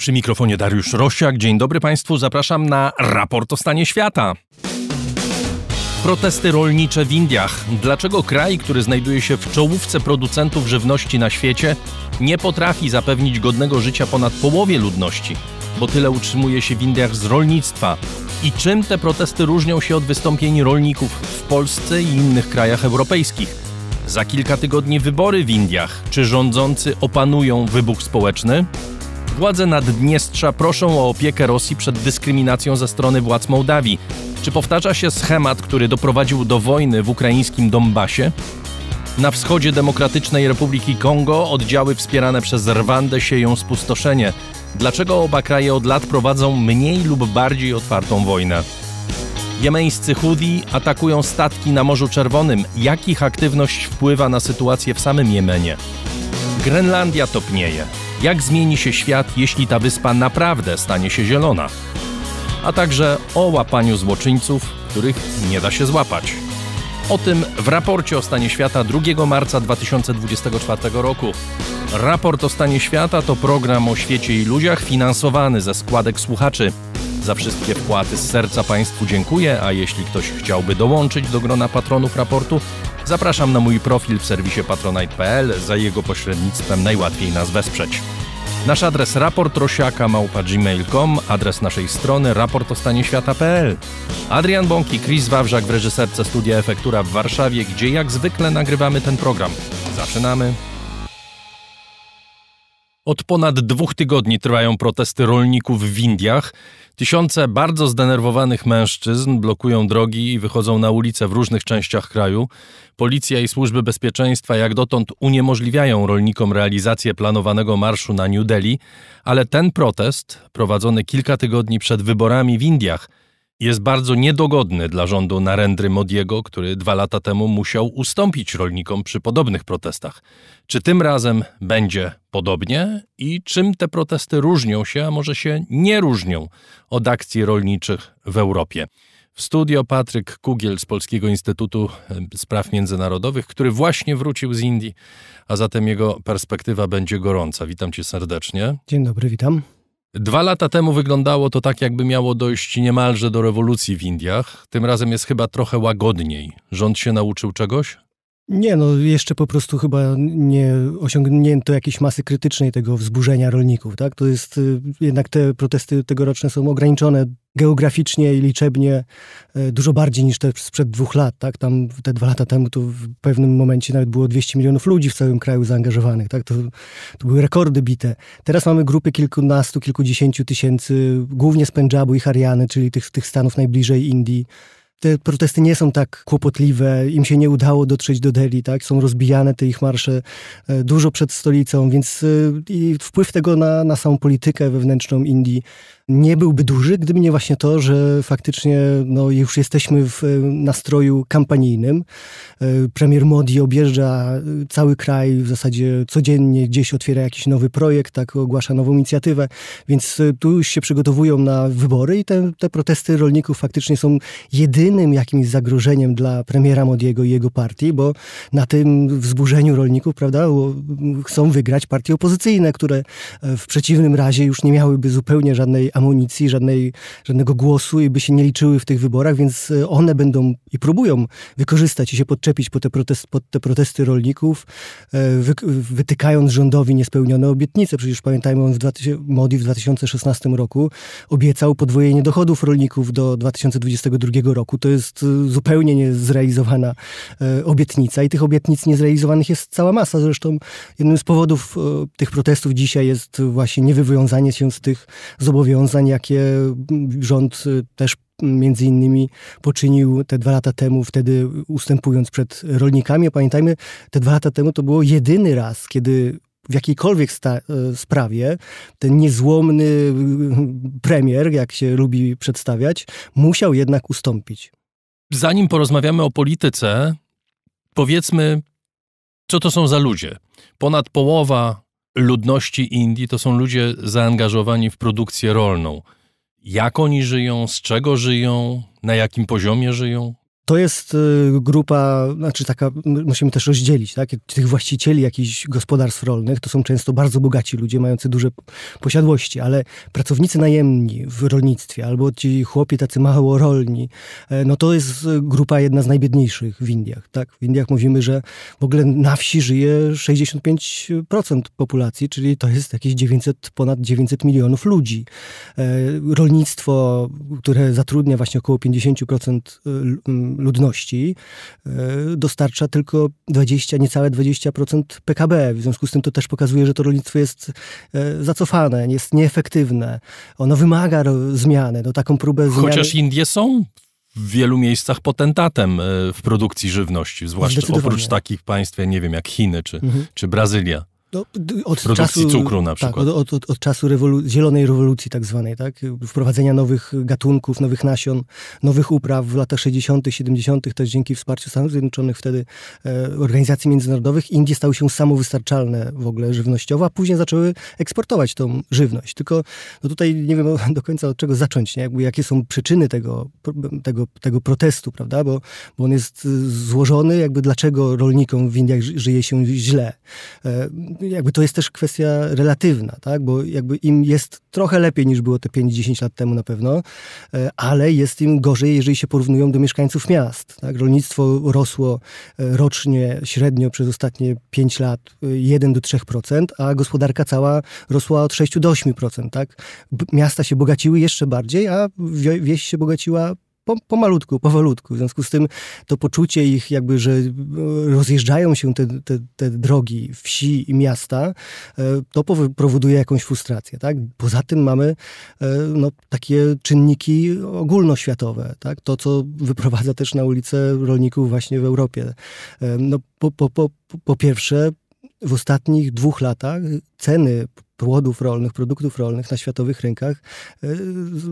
Przy mikrofonie Dariusz Rosiak. Dzień dobry Państwu, zapraszam na raport o stanie świata. Protesty rolnicze w Indiach. Dlaczego kraj, który znajduje się w czołówce producentów żywności na świecie, nie potrafi zapewnić godnego życia ponad połowie ludności? Bo tyle utrzymuje się w Indiach z rolnictwa. I czym te protesty różnią się od wystąpień rolników w Polsce i innych krajach europejskich? Za kilka tygodni wybory w Indiach. Czy rządzący opanują wybuch społeczny? Władze Naddniestrza proszą o opiekę Rosji przed dyskryminacją ze strony władz Mołdawii. Czy powtarza się schemat, który doprowadził do wojny w ukraińskim Donbasie? Na wschodzie Demokratycznej Republiki Kongo oddziały wspierane przez Rwandę sieją spustoszenie. Dlaczego oba kraje od lat prowadzą mniej lub bardziej otwartą wojnę? Jemeńscy Hudi atakują statki na Morzu Czerwonym. Jak ich aktywność wpływa na sytuację w samym Jemenie? Grenlandia topnieje jak zmieni się świat, jeśli ta wyspa naprawdę stanie się zielona, a także o łapaniu złoczyńców, których nie da się złapać. O tym w raporcie o stanie świata 2 marca 2024 roku. Raport o stanie świata to program o świecie i ludziach finansowany ze składek słuchaczy. Za wszystkie wpłaty z serca Państwu dziękuję, a jeśli ktoś chciałby dołączyć do grona patronów raportu, Zapraszam na mój profil w serwisie patronite.pl. Za jego pośrednictwem najłatwiej nas wesprzeć. Nasz adres raportrosiaka adres naszej strony raportostanieświata.pl. Adrian Bąki, Chris Wawrzak w reżyserce Studia Efektura w Warszawie, gdzie jak zwykle nagrywamy ten program. Zaczynamy! Od ponad dwóch tygodni trwają protesty rolników w Indiach. Tysiące bardzo zdenerwowanych mężczyzn blokują drogi i wychodzą na ulice w różnych częściach kraju. Policja i służby bezpieczeństwa jak dotąd uniemożliwiają rolnikom realizację planowanego marszu na New Delhi, ale ten protest, prowadzony kilka tygodni przed wyborami w Indiach, jest bardzo niedogodny dla rządu Narendry Modiego, który dwa lata temu musiał ustąpić rolnikom przy podobnych protestach. Czy tym razem będzie podobnie i czym te protesty różnią się, a może się nie różnią od akcji rolniczych w Europie? W studio Patryk Kugiel z Polskiego Instytutu Spraw Międzynarodowych, który właśnie wrócił z Indii, a zatem jego perspektywa będzie gorąca. Witam cię serdecznie. Dzień dobry, witam. Dwa lata temu wyglądało to tak, jakby miało dojść niemalże do rewolucji w Indiach. Tym razem jest chyba trochę łagodniej. Rząd się nauczył czegoś? Nie, no jeszcze po prostu chyba nie osiągnięto jakiejś masy krytycznej tego wzburzenia rolników, tak? To jest, y, jednak te protesty tegoroczne są ograniczone geograficznie i liczebnie y, dużo bardziej niż te sprzed dwóch lat, tak? Tam te dwa lata temu to w pewnym momencie nawet było 200 milionów ludzi w całym kraju zaangażowanych, tak? To, to były rekordy bite. Teraz mamy grupy kilkunastu, kilkudziesięciu tysięcy, głównie z Pendżabu i Haryany, czyli tych, tych stanów najbliżej Indii, te protesty nie są tak kłopotliwe, im się nie udało dotrzeć do Delhi, tak? są rozbijane te ich marsze e, dużo przed stolicą, więc e, wpływ tego na, na samą politykę wewnętrzną Indii nie byłby duży, gdyby nie właśnie to, że faktycznie no, już jesteśmy w e, nastroju kampanijnym. E, premier Modi objeżdża e, cały kraj, w zasadzie codziennie gdzieś otwiera jakiś nowy projekt, tak ogłasza nową inicjatywę, więc tu już się przygotowują na wybory i te, te protesty rolników faktycznie są jedynym jakimś zagrożeniem dla premiera Modiego i jego partii, bo na tym wzburzeniu rolników, prawda, chcą wygrać partie opozycyjne, które w przeciwnym razie już nie miałyby zupełnie żadnej amunicji, żadnej, żadnego głosu i by się nie liczyły w tych wyborach, więc e, one będą i próbują wykorzystać i się podczepić pod te, protest, pod te protesty rolników, e, wy, wytykając rządowi niespełnione obietnice. Przecież pamiętajmy, on w Modi w 2016 roku obiecał podwojenie dochodów rolników do 2022 roku. To jest e, zupełnie niezrealizowana obietnica i tych obietnic niezrealizowanych jest cała masa. Zresztą jednym z powodów tych protestów dzisiaj jest właśnie niewywiązanie się z tych zobowiązań, zobowiązań, jakie mm, rząd y, też między innymi poczynił te dwa lata temu, wtedy ustępując przed rolnikami. Pamiętajmy, te dwa lata temu to było jedyny raz, kiedy w jakiejkolwiek y, sprawie ten niezłomny y, premier, jak się lubi przedstawiać, musiał jednak ustąpić. Zanim porozmawiamy o polityce, powiedzmy, co to są za ludzie. Ponad połowa ludności Indii to są ludzie zaangażowani w produkcję rolną. Jak oni żyją, z czego żyją, na jakim poziomie żyją? to jest y, grupa, znaczy taka, musimy też rozdzielić, tak? Tych właścicieli jakichś gospodarstw rolnych to są często bardzo bogaci ludzie, mający duże posiadłości, ale pracownicy najemni w rolnictwie albo ci chłopi tacy mało rolni, e, no to jest y, grupa jedna z najbiedniejszych w Indiach, tak? W Indiach mówimy, że w ogóle na wsi żyje 65% populacji, czyli to jest jakieś 900, ponad 900 milionów ludzi. E, rolnictwo, które zatrudnia właśnie około 50% ludności e, dostarcza tylko 20, niecałe 20% PKB. W związku z tym to też pokazuje, że to rolnictwo jest e, zacofane, jest nieefektywne. Ono wymaga zmiany, no taką próbę zmiany. Chociaż Indie są w wielu miejscach potentatem e, w produkcji żywności, zwłaszcza oprócz takich państw, ja nie wiem, jak Chiny czy, mhm. czy Brazylia. No, od produkcji czasu, cukru na przykład. Tak, od, od, od czasu rewolu zielonej rewolucji tak zwanej, tak? Wprowadzenia nowych gatunków, nowych nasion, nowych upraw w latach 60., -tych, 70., -tych, też dzięki wsparciu Stanów Zjednoczonych wtedy e, organizacji międzynarodowych, Indie stały się samowystarczalne w ogóle żywnościowo, a później zaczęły eksportować tą żywność. Tylko no tutaj nie wiem do końca od czego zacząć, nie? Jakby, jakie są przyczyny tego, tego, tego protestu, prawda? Bo, bo on jest e, złożony, jakby dlaczego rolnikom w Indiach żyje się źle. E, jakby to jest też kwestia relatywna, tak? bo jakby im jest trochę lepiej niż było te 5-10 lat temu na pewno, e, ale jest im gorzej, jeżeli się porównują do mieszkańców miast. Tak? Rolnictwo rosło e, rocznie średnio przez ostatnie 5 lat 1 e, do 3%, a gospodarka cała rosła od 6 do 8%. Tak? Miasta się bogaciły jeszcze bardziej, a wieś się bogaciła po, pomalutku, powolutku. W związku z tym to poczucie ich jakby, że e, rozjeżdżają się te, te, te drogi wsi i miasta, e, to powoduje jakąś frustrację. Tak? Poza tym mamy e, no, takie czynniki ogólnoświatowe. Tak? To, co wyprowadza też na ulicę rolników właśnie w Europie. No, po, po, po, po pierwsze, w ostatnich dwóch latach ceny płodów rolnych, produktów rolnych na światowych rynkach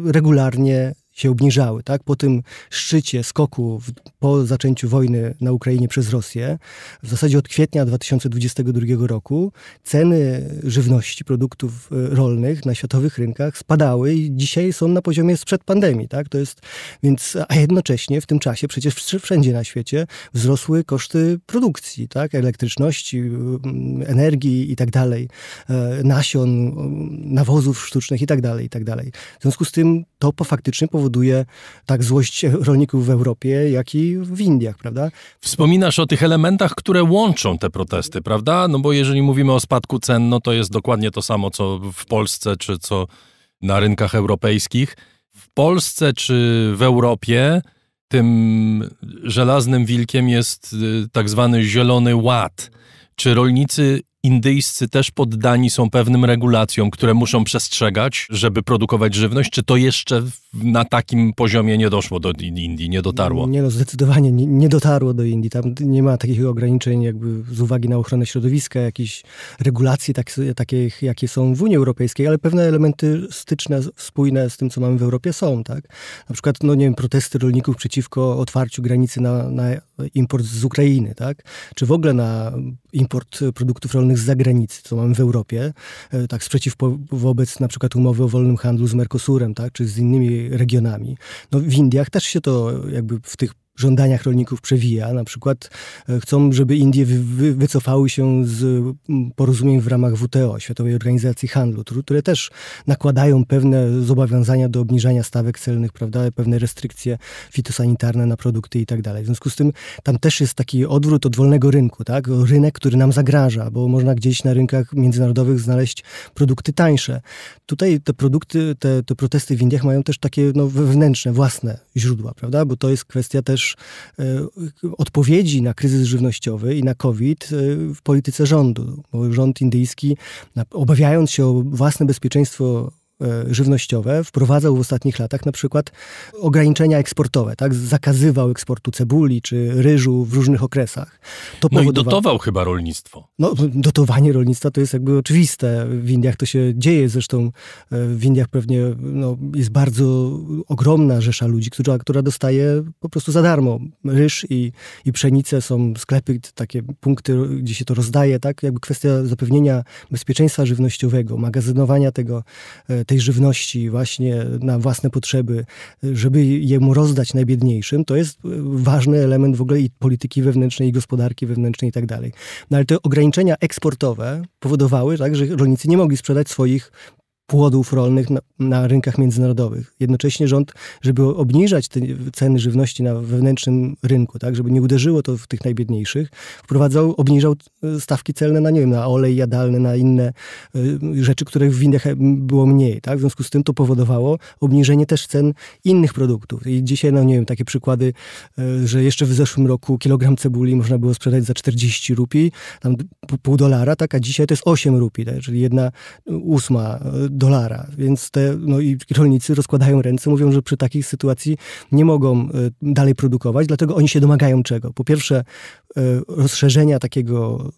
regularnie się obniżały, tak? Po tym szczycie skoku w, po zaczęciu wojny na Ukrainie przez Rosję, w zasadzie od kwietnia 2022 roku ceny żywności, produktów e, rolnych na światowych rynkach spadały i dzisiaj są na poziomie sprzed pandemii, tak? To jest, więc, a jednocześnie w tym czasie przecież wszędzie na świecie wzrosły koszty produkcji, tak? Elektryczności, energii i tak dalej, e, nasion, nawozów sztucznych i tak dalej, i tak dalej. W związku z tym to po faktycznie powoduje powoduje tak złość rolników w Europie, jak i w Indiach, prawda? Wspominasz o tych elementach, które łączą te protesty, prawda? No bo jeżeli mówimy o spadku cen, no to jest dokładnie to samo, co w Polsce, czy co na rynkach europejskich. W Polsce czy w Europie tym żelaznym wilkiem jest y, tak zwany zielony ład. Czy rolnicy indyjscy też poddani są pewnym regulacjom, które muszą przestrzegać, żeby produkować żywność? Czy to jeszcze na takim poziomie nie doszło do Indii, nie dotarło. Nie, no zdecydowanie nie, nie, dotarło do Indii. Tam nie ma takich ograniczeń jakby z uwagi na ochronę środowiska, jakichś regulacji tak, takich, jakie są w Unii Europejskiej, ale pewne elementy styczne, spójne z tym, co mamy w Europie są, tak? Na przykład, no nie wiem, protesty rolników przeciwko otwarciu granicy na, na import z Ukrainy, tak? Czy w ogóle na import produktów rolnych z zagranicy, co mamy w Europie, e, tak sprzeciw wobec na przykład umowy o wolnym handlu z Mercosurem, tak? Czy z innymi Y, regionami. No, w Indiach też się to jakby w tych żądaniach rolników przewija. Na przykład e, chcą, żeby Indie wy, wycofały się z porozumień w ramach WTO, Światowej Organizacji Handlu, które też nakładają pewne zobowiązania do obniżania stawek celnych, prawda, pewne restrykcje fitosanitarne na produkty i tak dalej. W związku z tym tam też jest taki odwrót od wolnego rynku, tak? Rynek, który nam zagraża, bo można gdzieś na rynkach międzynarodowych znaleźć produkty tańsze. Tutaj te produkty, te, te protesty w Indiach mają też takie no, wewnętrzne, własne źródła, prawda? Bo to jest kwestia też też e, odpowiedzi na kryzys żywnościowy i na COVID e, w polityce rządu, bo rząd indyjski, obawiając się o własne bezpieczeństwo E, żywnościowe, wprowadzał w ostatnich latach na przykład ograniczenia eksportowe, tak? Zakazywał eksportu cebuli czy ryżu w różnych okresach. To no powodowało... i dotował chyba rolnictwo. No, dotowanie rolnictwa to jest jakby oczywiste. W Indiach to się dzieje, zresztą e, w Indiach pewnie no, jest bardzo ogromna rzesza ludzi, która, która dostaje po prostu za darmo ryż i, i pszenicę, są sklepy, takie punkty, gdzie się to rozdaje, tak? Jakby kwestia zapewnienia bezpieczeństwa żywnościowego, magazynowania tego e, tej żywności właśnie na własne potrzeby, żeby jemu rozdać najbiedniejszym, to jest ważny element w ogóle i polityki wewnętrznej, i gospodarki wewnętrznej i tak dalej. No ale te ograniczenia eksportowe powodowały, tak, że rolnicy nie mogli sprzedać swoich płodów rolnych na, na, rynkach międzynarodowych. Jednocześnie rząd, żeby obniżać te ceny żywności na wewnętrznym rynku, tak, żeby nie uderzyło to w tych najbiedniejszych, wprowadzał, obniżał e, stawki celne na, nie wiem, na olej jadalny, na inne y, rzeczy, których w Indiach było mniej, tak. W związku z tym to powodowało obniżenie też cen innych produktów. I dzisiaj, no nie wiem, takie przykłady, y, że jeszcze w zeszłym roku kilogram cebuli można było sprzedać za 40 rupii, tam pół dolara, tak, a dzisiaj to jest 8 rupii, tak, czyli jedna ósma dolara. Więc te, no i rolnicy rozkładają ręce, mówią, że przy takiej sytuacji nie mogą e, dalej produkować, dlatego oni się domagają czego? Po pierwsze, e, rozszerzenia takiego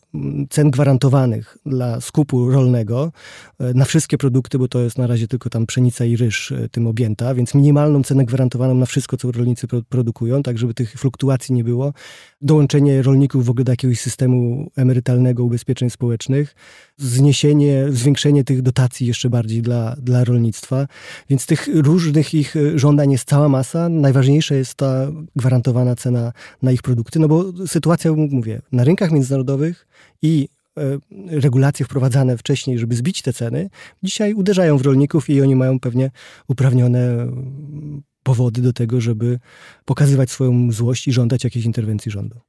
cen gwarantowanych dla skupu rolnego e, na wszystkie produkty, bo to jest na razie tylko tam pszenica i ryż e, tym objęta, więc minimalną cenę gwarantowaną na wszystko, co rolnicy produkują, tak żeby tych fluktuacji nie było. Dołączenie rolników w ogóle do jakiegoś systemu emerytalnego ubezpieczeń społecznych, zniesienie, zwiększenie tych dotacji jeszcze bardziej dla, dla rolnictwa, więc tych różnych ich e, żądań jest cała masa. Najważniejsza jest ta gwarantowana cena na ich produkty, no bo sytuacja, mówię, na rynkach międzynarodowych i e, regulacje wprowadzane wcześniej, żeby zbić te ceny, dzisiaj uderzają w rolników i oni mają pewnie uprawnione mm, powody do tego, żeby pokazywać swoją złość i żądać jakiejś interwencji rządu.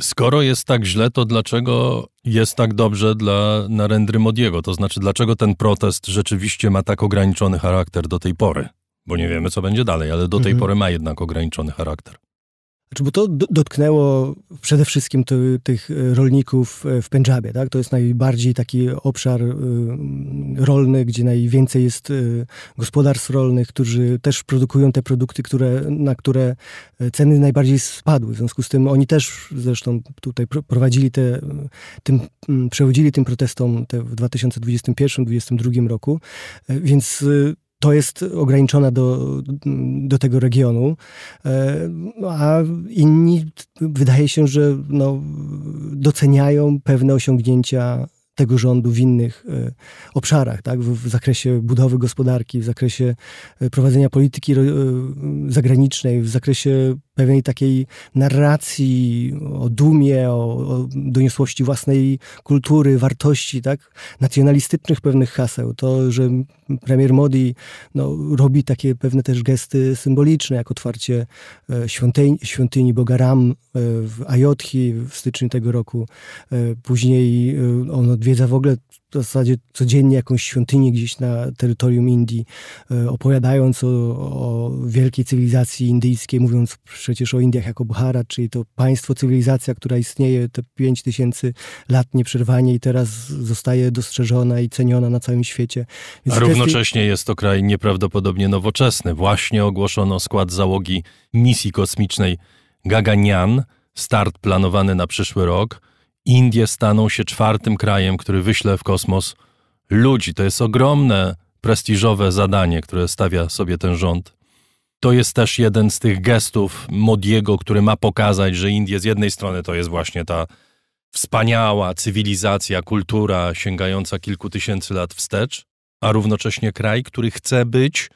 Skoro jest tak źle, to dlaczego jest tak dobrze dla Narendry Modiego? To znaczy, dlaczego ten protest rzeczywiście ma tak ograniczony charakter do tej pory? Bo nie wiemy, co będzie dalej, ale do tej mhm. pory ma jednak ograniczony charakter. Znaczy, bo to dotknęło przede wszystkim ty, tych e, rolników e, w Pendżabie. Tak? To jest najbardziej taki obszar y, rolny, gdzie najwięcej jest y, gospodarstw rolnych, którzy też produkują te produkty, które, na które ceny najbardziej spadły. W związku z tym oni też zresztą tutaj prowadzili te, tym, przewodzili tym protestom te w 2021-2022 roku. Więc y, to jest ograniczona do, do tego regionu, e, a inni wydaje się, że no, doceniają pewne osiągnięcia tego rządu w innych e, obszarach, tak? w, w zakresie budowy gospodarki, w zakresie e, prowadzenia polityki zagranicznej, w zakresie pewnej takiej narracji o dumie, o, o, doniosłości własnej kultury, wartości, tak? nacjonalistycznych pewnych haseł. To, że premier Modi no, robi takie pewne też gesty symboliczne, jak otwarcie e, świątyni, świątyni Boga Ram e, w Ajotchi w styczniu tego roku. E, później on odwiedza w ogóle w zasadzie codziennie jakąś świątynię gdzieś na terytorium Indii, e, opowiadając o, o, wielkiej cywilizacji indyjskiej, mówiąc przecież o Indiach jako Bhara, czyli to państwo, cywilizacja, która istnieje te 5000 lat nieprzerwanie i teraz zostaje dostrzeżona i ceniona na całym świecie. Więc A równocześnie jest to kraj nieprawdopodobnie nowoczesny. Właśnie ogłoszono skład załogi misji kosmicznej Gaganian, start planowany na przyszły rok Indie staną się czwartym krajem, który wyśle w kosmos ludzi. To jest ogromne, prestiżowe zadanie, które stawia sobie ten rząd. To jest też jeden z tych gestów Modiego, który ma pokazać, że Indie z jednej strony to jest właśnie ta wspaniała cywilizacja, kultura sięgająca kilku tysięcy lat wstecz, a równocześnie kraj, który chce być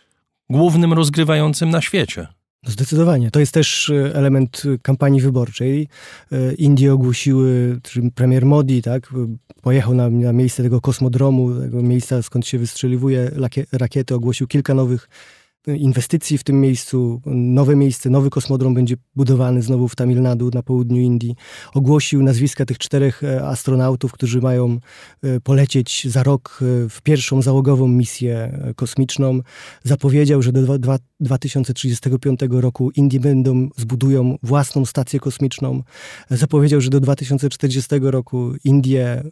głównym rozgrywającym na świecie. Zdecydowanie. To jest też e, element e, kampanii wyborczej. E, Indie ogłosiły, premier Modi, tak, pojechał na, na miejsce tego kosmodromu, tego miejsca, skąd się wystrzeliwuje rakiety, ogłosił kilka nowych inwestycji w tym miejscu. Nowe miejsce, nowy kosmodrom będzie budowany znowu w Tamil Nadu na południu Indii. Ogłosił nazwiska tych czterech e, astronautów, którzy mają e, polecieć za rok e, w pierwszą załogową misję kosmiczną. Zapowiedział, że do 2035 roku Indie będą, zbudują własną stację kosmiczną. Zapowiedział, że do 2040 roku Indie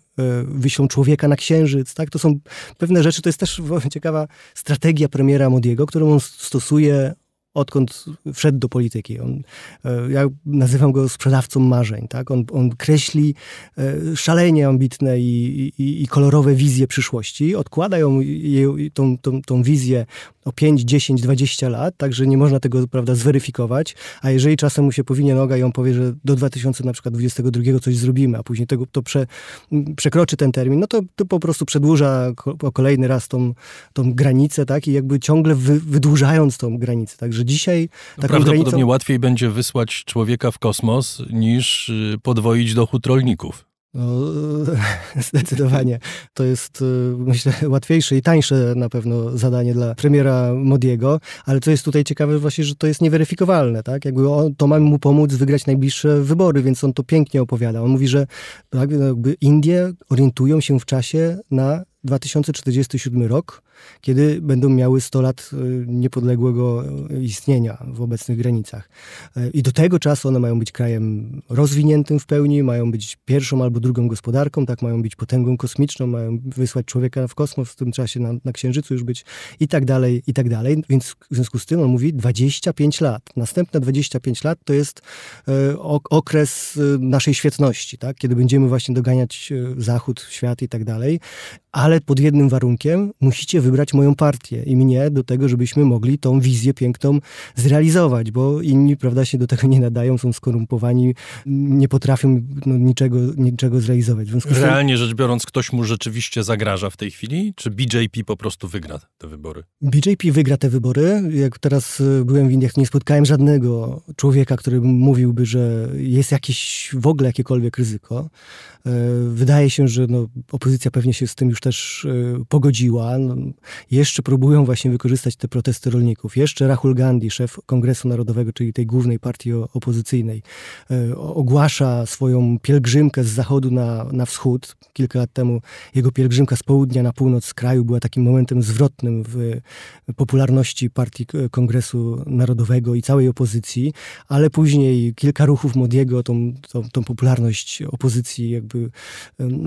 wyślą człowieka na Księżyc. Tak? To są pewne rzeczy, to jest też ciekawa strategia premiera Modiego, którą on stosuje odkąd wszedł do polityki. On, e, ja nazywam go sprzedawcą marzeń. Tak? On, on kreśli e, szalenie ambitne i, i, i kolorowe wizje przyszłości, odkłada ją, tą, tą, tą wizję o 5, 10, 20 lat, także nie można tego prawda, zweryfikować, a jeżeli czasem mu się powinien noga i on powie, że do 2022 coś zrobimy, a później tego, to prze, przekroczy ten termin, no to, to po prostu przedłuża o kolejny raz tą, tą granicę tak? i jakby ciągle wy, wydłużając tą granicę. Także że dzisiaj... No prawdopodobnie granicą... łatwiej będzie wysłać człowieka w kosmos niż y, podwoić dochód rolników. No, zdecydowanie. To jest, y, myślę, łatwiejsze i tańsze na pewno zadanie dla premiera Modiego, ale co jest tutaj ciekawe właśnie, że to jest nieweryfikowalne, tak? Jakby on, to ma mu pomóc wygrać najbliższe wybory, więc on to pięknie opowiada. On mówi, że tak, jakby Indie orientują się w czasie na 2047 rok, kiedy będą miały 100 lat y, niepodległego y, istnienia w obecnych granicach. Y, I do tego czasu one mają być krajem rozwiniętym w pełni, mają być pierwszą albo drugą gospodarką, tak, mają być potęgą kosmiczną, mają wysłać człowieka w kosmos w tym czasie, na, na Księżycu już być i tak dalej, i tak dalej. Więc w związku z tym on mówi 25 lat. Następne 25 lat to jest okres naszej świetności, tak, kiedy będziemy właśnie doganiać zachód, świat i tak dalej ale pod jednym warunkiem musicie wybrać moją partię i mnie do tego, żebyśmy mogli tą wizję piękną zrealizować, bo inni, prawda, się do tego nie nadają, są skorumpowani, nie potrafią no, niczego, niczego zrealizować. Realnie rzecz biorąc, ktoś mu rzeczywiście zagraża w tej chwili? Czy BJP po prostu wygra te wybory? BJP wygra te wybory. Jak teraz e, byłem w Indiach, nie spotkałem żadnego człowieka, który mówiłby, że jest jakieś w ogóle jakiekolwiek ryzyko. E, wydaje się, że no, opozycja pewnie się z tym już też y, pogodziła. No, jeszcze próbują właśnie wykorzystać te protesty rolników. Jeszcze Rahul Gandhi, szef Kongresu Narodowego, czyli tej głównej partii opozycyjnej, y, ogłasza swoją pielgrzymkę z zachodu na, na wschód. Kilka lat temu jego pielgrzymka z południa na północ kraju była takim momentem zwrotnym w popularności partii Kongresu Narodowego i całej opozycji, ale później kilka ruchów Modiego tą, tą, tą popularność opozycji jakby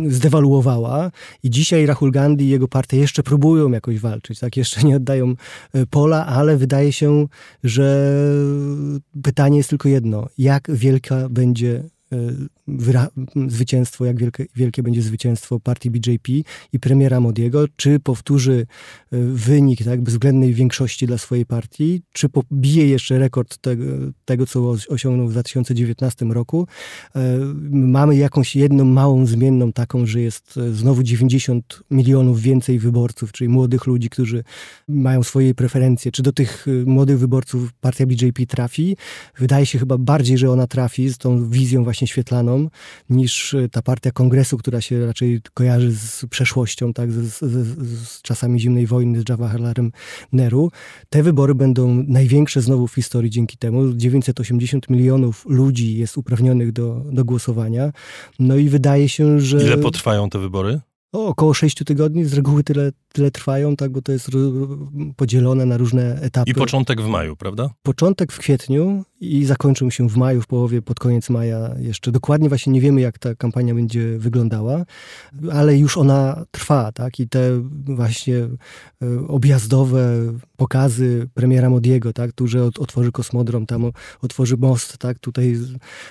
zdewaluowała i dzisiaj Rahul Gandhi i jego partia jeszcze próbują jakoś walczyć, tak? Jeszcze nie oddają e, pola, ale wydaje się, że pytanie jest tylko jedno. Jak wielka będzie E, zwycięstwo, jak wielkie, wielkie będzie zwycięstwo partii BJP i premiera Modiego, czy powtórzy e, wynik tak, bezwzględnej większości dla swojej partii, czy pobije jeszcze rekord tego, tego, co osiągnął w 2019 roku. E, mamy jakąś jedną małą zmienną taką, że jest znowu 90 milionów więcej wyborców, czyli młodych ludzi, którzy mają swoje preferencje. Czy do tych młodych wyborców partia BJP trafi? Wydaje się chyba bardziej, że ona trafi z tą wizją właśnie właśnie świetlaną, niż y, ta partia kongresu, która się raczej kojarzy z przeszłością, tak, z, z, z czasami zimnej wojny, z Jawaharlarem Neru. Te wybory będą największe znowu w historii dzięki temu. 980 milionów ludzi jest uprawnionych do, do głosowania. No i wydaje się, że... Ile potrwają te wybory? O, około 6 tygodni, z reguły tyle tyle trwają, tak, bo to jest podzielone na różne etapy. I początek w maju, prawda? Początek w kwietniu i zakończył się w maju, w połowie, pod koniec maja jeszcze. Dokładnie właśnie nie wiemy, jak ta kampania będzie wyglądała, ale już ona trwa, tak, i te właśnie e, objazdowe pokazy premiera Modiego, tak, tu, że otworzy kosmodrom, tam otworzy most, tak, tutaj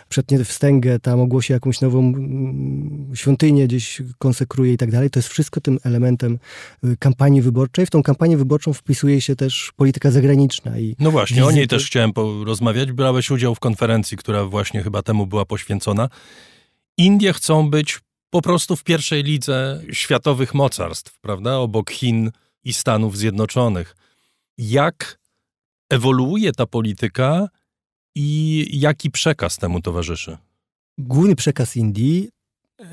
przetnie wstęgę, tam ogłosi jakąś nową mm, świątynię, gdzieś konsekruje i tak dalej, to jest wszystko tym elementem e, kampanii wyborczej. W tą kampanię wyborczą wpisuje się też polityka zagraniczna. I no właśnie, wizyty. o niej też chciałem porozmawiać. Brałeś udział w konferencji, która właśnie chyba temu była poświęcona. Indie chcą być po prostu w pierwszej lidze światowych mocarstw, prawda? Obok Chin i Stanów Zjednoczonych. Jak ewoluuje ta polityka i jaki przekaz temu towarzyszy? Główny przekaz Indii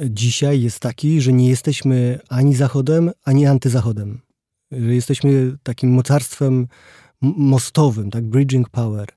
dzisiaj jest taki, że nie jesteśmy ani Zachodem, ani antyzachodem. Że jesteśmy takim mocarstwem mostowym, tak, bridging power,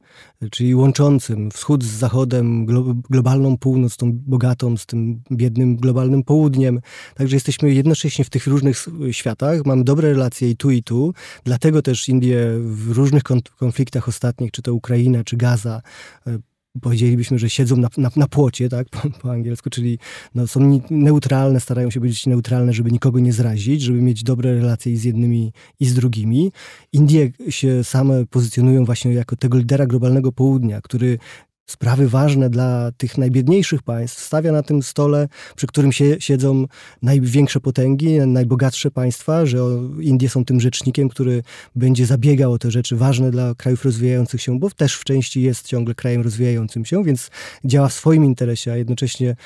czyli łączącym wschód z zachodem, glo globalną północ, tą bogatą z tym biednym globalnym południem. Także jesteśmy jednocześnie w tych różnych światach, mamy dobre relacje i tu i tu, dlatego też Indie w różnych konfliktach ostatnich, czy to Ukraina, czy Gaza, e, powiedzielibyśmy, że siedzą na, na, na płocie, tak, po, po angielsku, czyli no, są ni- neutralne, starają się być neutralne, żeby nikogo nie zrazić, żeby mieć dobre relacje i z jednymi i z drugimi. Indie się same pozycjonują właśnie jako tego lidera globalnego południa, który sprawy ważne dla tych najbiedniejszych państw, stawia na tym stole, przy którym się, siedzą największe potęgi, najbogatsze państwa, że Indie są tym rzecznikiem, który będzie zabiegał o te rzeczy ważne dla krajów rozwijających się, bo też w części jest ciągle krajem rozwijającym się, więc działa w swoim interesie, a jednocześnie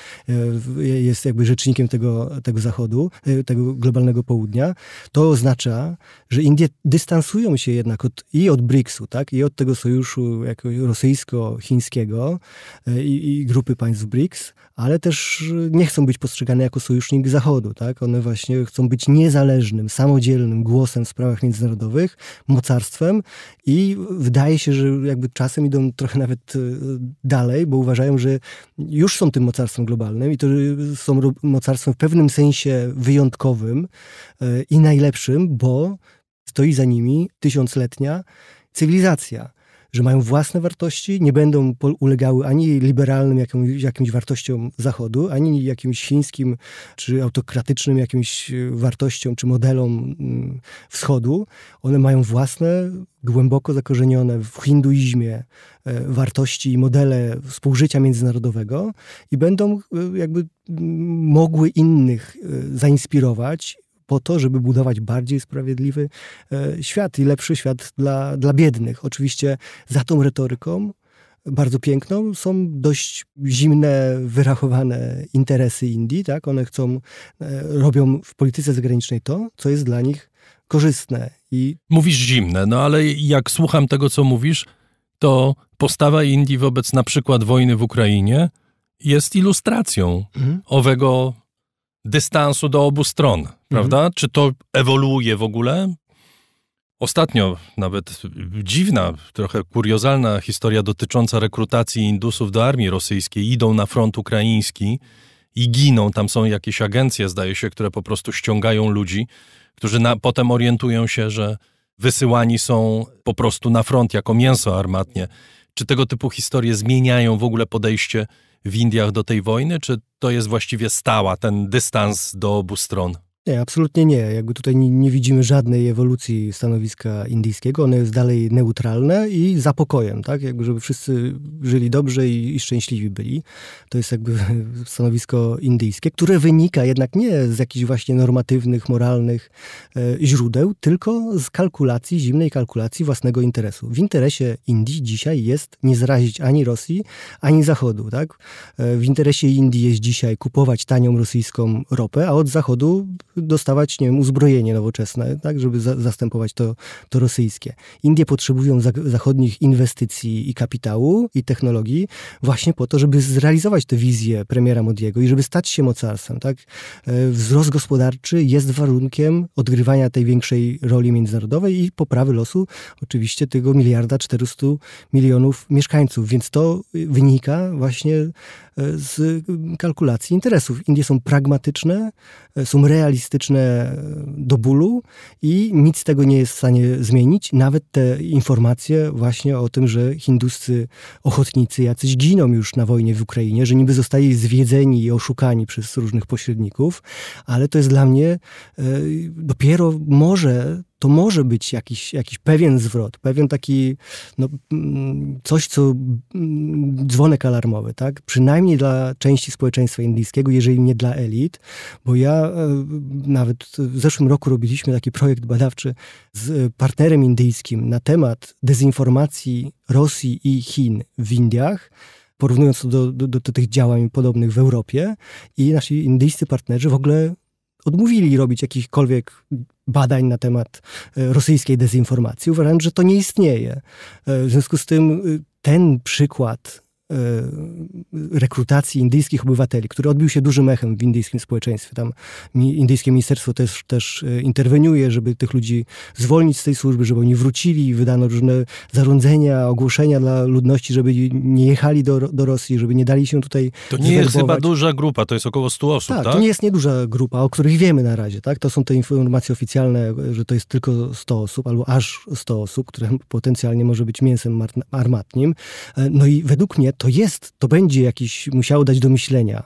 e, jest jakby rzecznikiem tego, tego zachodu, e, tego globalnego południa. To oznacza, że Indie dystansują się jednak od, i od BRICS-u, tak, i od tego sojuszu rosyjsko-chińskiego, E, i, i grupy państw BRICS, ale też e, nie chcą być postrzegane jako sojusznik Zachodu. Tak? One właśnie chcą być niezależnym, samodzielnym głosem w sprawach międzynarodowych, mocarstwem i wydaje się, że jakby czasem idą trochę nawet e, dalej, bo uważają, że już są tym mocarstwem globalnym i to są mocarstwem w pewnym sensie wyjątkowym i najlepszym, bo stoi za nimi tysiącletnia cywilizacja że mają własne wartości, nie będą ulegały ani liberalnym jakimś, jakimś wartościom Zachodu, ani jakimś chińskim czy autokratycznym jakimś e, wartościom czy modelom mm, Wschodu. One mają własne, głęboko zakorzenione w hinduizmie e, wartości i modele współżycia międzynarodowego i będą e, jakby mogły innych zainspirować po to, żeby budować bardziej sprawiedliwy e, świat i lepszy świat dla, dla biednych. Oczywiście za tą retoryką bardzo piękną. Są dość zimne, wyrachowane interesy Indii, tak? One chcą, e, robią w polityce zagranicznej to, co jest dla nich korzystne. I... Mówisz zimne, no ale jak słucham tego, co mówisz, to postawa Indii wobec na przykład wojny w Ukrainie jest ilustracją mhm. owego dystansu do obu stron, mhm. prawda? Mhm. Czy to ewoluuje w ogóle? Ostatnio nawet dziwna, trochę kuriozalna historia dotycząca rekrutacji Indusów do armii rosyjskiej. Idą na front ukraiński i giną. Tam są jakieś agencje, zdaje się, które po prostu ściągają ludzi, którzy na, potem orientują się, że wysyłani są po prostu na front jako mięso armatnie. Czy tego typu historie zmieniają w ogóle podejście w Indiach do tej wojny, czy to jest właściwie stała, ten dystans do obu stron? Nie, absolutnie nie. Jakby tutaj nie, nie, widzimy żadnej ewolucji stanowiska indyjskiego. Ono jest dalej neutralne i za pokojem, tak? Jakby żeby wszyscy żyli dobrze i, i, szczęśliwi byli. To jest jakby stanowisko indyjskie, które wynika jednak nie z jakichś właśnie normatywnych, moralnych e, źródeł, tylko z kalkulacji, zimnej kalkulacji własnego interesu. W interesie Indii dzisiaj jest nie zrazić ani Rosji, ani Zachodu, tak? E, w interesie Indii jest dzisiaj kupować tanią rosyjską ropę, a od Zachodu dostawać, nie wiem, uzbrojenie nowoczesne, tak, żeby za zastępować to, to rosyjskie. Indie potrzebują za zachodnich inwestycji i kapitału i technologii właśnie po to, żeby zrealizować tę wizję premiera Modiego i żeby stać się mocarstwem, tak. E, wzrost gospodarczy jest warunkiem odgrywania tej większej roli międzynarodowej i poprawy losu oczywiście tego miliarda 400 milionów mieszkańców, więc to wynika właśnie z kalkulacji interesów. Indie są pragmatyczne, e, są realistyczne e, do bólu i nic z tego nie jest w stanie zmienić. Nawet te informacje właśnie o tym, że hinduscy ochotnicy jacyś giną już na wojnie w Ukrainie, że niby zostali zwiedzeni i oszukani przez różnych pośredników, ale to jest dla mnie e, dopiero może to może być jakiś, jakiś pewien zwrot, pewien taki, no, mm, coś co mm, dzwonek alarmowy, tak? Przynajmniej dla części społeczeństwa indyjskiego, jeżeli nie dla elit, bo ja e, nawet w zeszłym roku robiliśmy taki projekt badawczy z e, partnerem indyjskim na temat dezinformacji Rosji i Chin w Indiach porównując to do, do, do, tych działań podobnych w Europie, i nasi indyjscy partnerzy w ogóle odmówili robić jakichkolwiek badań na temat e, rosyjskiej dezinformacji. Uważałem, że to nie istnieje. E, w związku z tym e, ten przykład E, rekrutacji indyjskich obywateli, który odbił się dużym echem w indyjskim społeczeństwie. Tam indyjskie ministerstwo też, też e, interweniuje, żeby tych ludzi zwolnić z tej służby, żeby oni wrócili. Wydano różne zarządzenia, ogłoszenia dla ludności, żeby nie jechali do, do Rosji, żeby nie dali się tutaj To nie zwerbować. jest chyba duża grupa, to jest około 100 osób, tak, tak? to nie jest nieduża grupa, o których wiemy na razie, tak? To są te informacje oficjalne, że to jest tylko 100 osób, albo aż 100 osób, które potencjalnie może być mięsem armatnim. E, no i według mnie to jest, to będzie jakiś, musiało dać do myślenia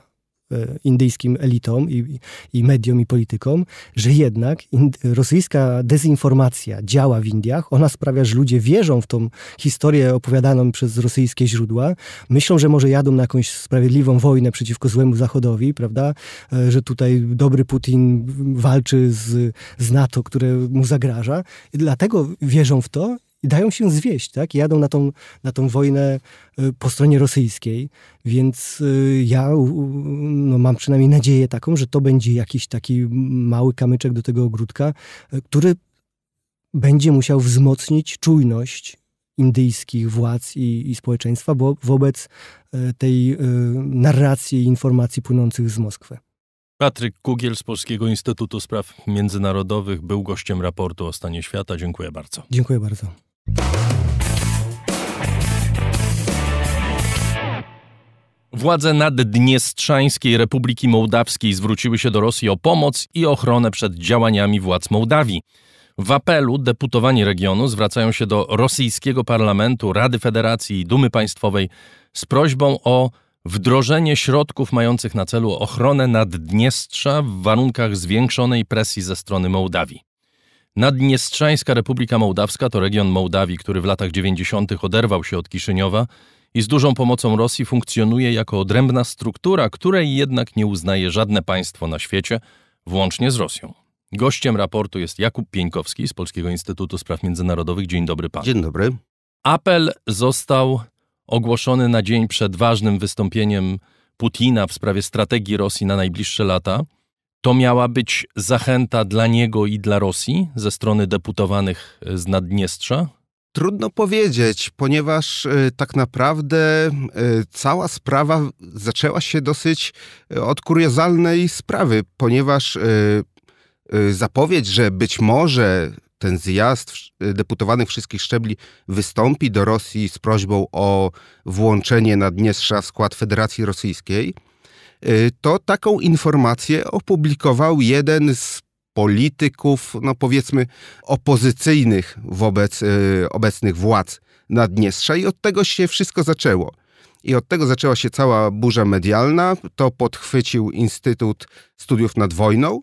e, indyjskim elitom i, i mediom i politykom, że jednak rosyjska dezinformacja działa w Indiach. Ona sprawia, że ludzie wierzą w tą historię opowiadaną przez rosyjskie źródła. Myślą, że może jadą na jakąś sprawiedliwą wojnę przeciwko złemu Zachodowi, prawda? E, że tutaj dobry Putin walczy z, z NATO, które mu zagraża. I dlatego wierzą w to i dają się zwieść, tak? Jadą na tą, na tą wojnę y, po stronie rosyjskiej, więc y, ja no, mam przynajmniej nadzieję taką, że to będzie jakiś taki mały kamyczek do tego ogródka, y, który będzie musiał wzmocnić czujność indyjskich władz i, i społeczeństwa bo, wobec tej narracji i informacji płynących z Moskwy. Patryk Kugiel z Polskiego Instytutu Spraw Międzynarodowych był gościem raportu o stanie świata. Dziękuję bardzo. Dziękuję bardzo. Władze naddniestrzańskiej Republiki Mołdawskiej zwróciły się do Rosji o pomoc i ochronę przed działaniami władz Mołdawii. W apelu deputowani regionu zwracają się do rosyjskiego parlamentu, Rady Federacji i Dumy Państwowej z prośbą o wdrożenie środków mających na celu ochronę Naddniestrza w warunkach zwiększonej presji ze strony Mołdawii. Naddniestrzańska Republika Mołdawska to region Mołdawii, który w latach 90. oderwał się od Kiszyniowa i z dużą pomocą Rosji funkcjonuje jako odrębna struktura, której jednak nie uznaje żadne państwo na świecie, włącznie z Rosją. Gościem raportu jest Jakub Pieńkowski z Polskiego Instytutu Spraw Międzynarodowych. Dzień dobry panu. Dzień dobry. Apel został ogłoszony na dzień przed ważnym wystąpieniem Putina w sprawie strategii Rosji na najbliższe lata. To miała być zachęta dla niego i dla Rosji ze strony deputowanych e, z Naddniestrza? Trudno powiedzieć, ponieważ e, tak naprawdę e, cała sprawa zaczęła się dosyć od kuriozalnej sprawy, ponieważ zapowiedź, że być może ten zjazd deputowanych wszystkich szczebli wystąpi do Rosji z prośbą o włączenie Naddniestrza w skład Federacji Rosyjskiej, Y, to taką informację opublikował jeden z polityków, no powiedzmy, opozycyjnych wobec y, obecnych władz Naddniestrza i od tego się wszystko zaczęło. I od tego zaczęła się cała burza medialna, to podchwycił Instytut Studiów nad Wojną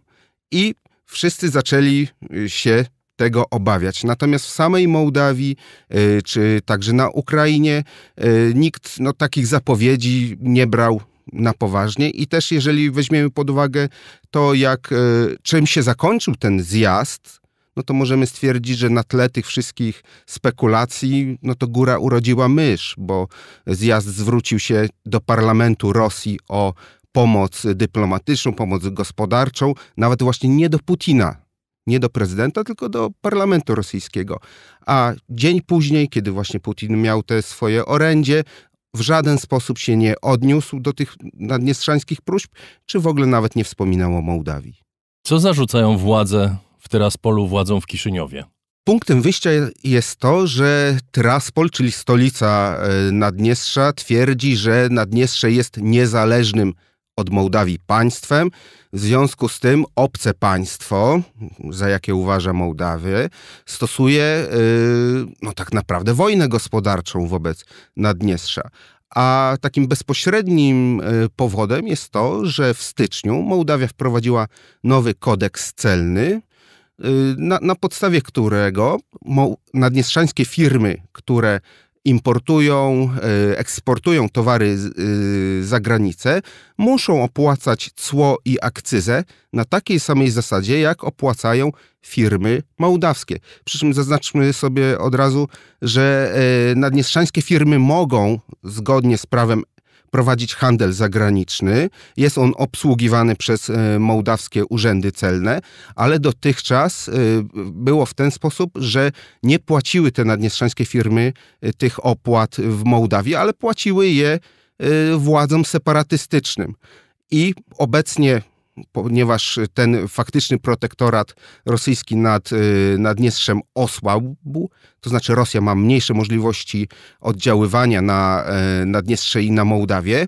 i wszyscy zaczęli y, się tego obawiać. Natomiast w samej Mołdawii, y, czy także na Ukrainie, nikt no, takich zapowiedzi nie brał na poważnie i też jeżeli weźmiemy pod uwagę to, jak, e, czym się zakończył ten zjazd, no to możemy stwierdzić, że na tle tych wszystkich spekulacji, no to góra urodziła mysz, bo zjazd zwrócił się do parlamentu Rosji o pomoc dyplomatyczną, pomoc gospodarczą, nawet właśnie nie do Putina, nie do prezydenta, tylko do parlamentu rosyjskiego. A dzień później, kiedy właśnie Putin miał te swoje orędzie, w żaden sposób się nie odniósł do tych naddniestrzańskich próśb, czy w ogóle nawet nie wspominał o Mołdawii. Co zarzucają władze w Tyraspolu władzą w Kiszyniowie? Punktem wyjścia jest to, że Tyraspol, czyli stolica e, Naddniestrza, twierdzi, że Naddniestrze jest niezależnym od Mołdawii państwem. W związku z tym obce państwo, za jakie uważa Mołdawię, stosuje yy, no tak naprawdę wojnę gospodarczą wobec Naddniestrza. A takim bezpośrednim y, powodem jest to, że w styczniu Mołdawia wprowadziła nowy kodeks celny, y, na, na podstawie którego naddniestrzańskie firmy, które importują, y, eksportują towary y, za granicę, muszą opłacać cło i akcyzę na takiej samej zasadzie, jak opłacają firmy mołdawskie. Przy czym zaznaczmy sobie od razu, że y, naddniestrzańskie firmy mogą, zgodnie z prawem prowadzić handel zagraniczny. Jest on obsługiwany przez e, mołdawskie urzędy celne, ale dotychczas e, było w ten sposób, że nie płaciły te naddniestrzańskie firmy e, tych opłat w Mołdawii, ale płaciły je władzom separatystycznym. I obecnie ponieważ ten faktyczny protektorat rosyjski nad y, Naddniestrzem osłabł, to znaczy Rosja ma mniejsze możliwości oddziaływania na e, Naddniestrze i na Mołdawię,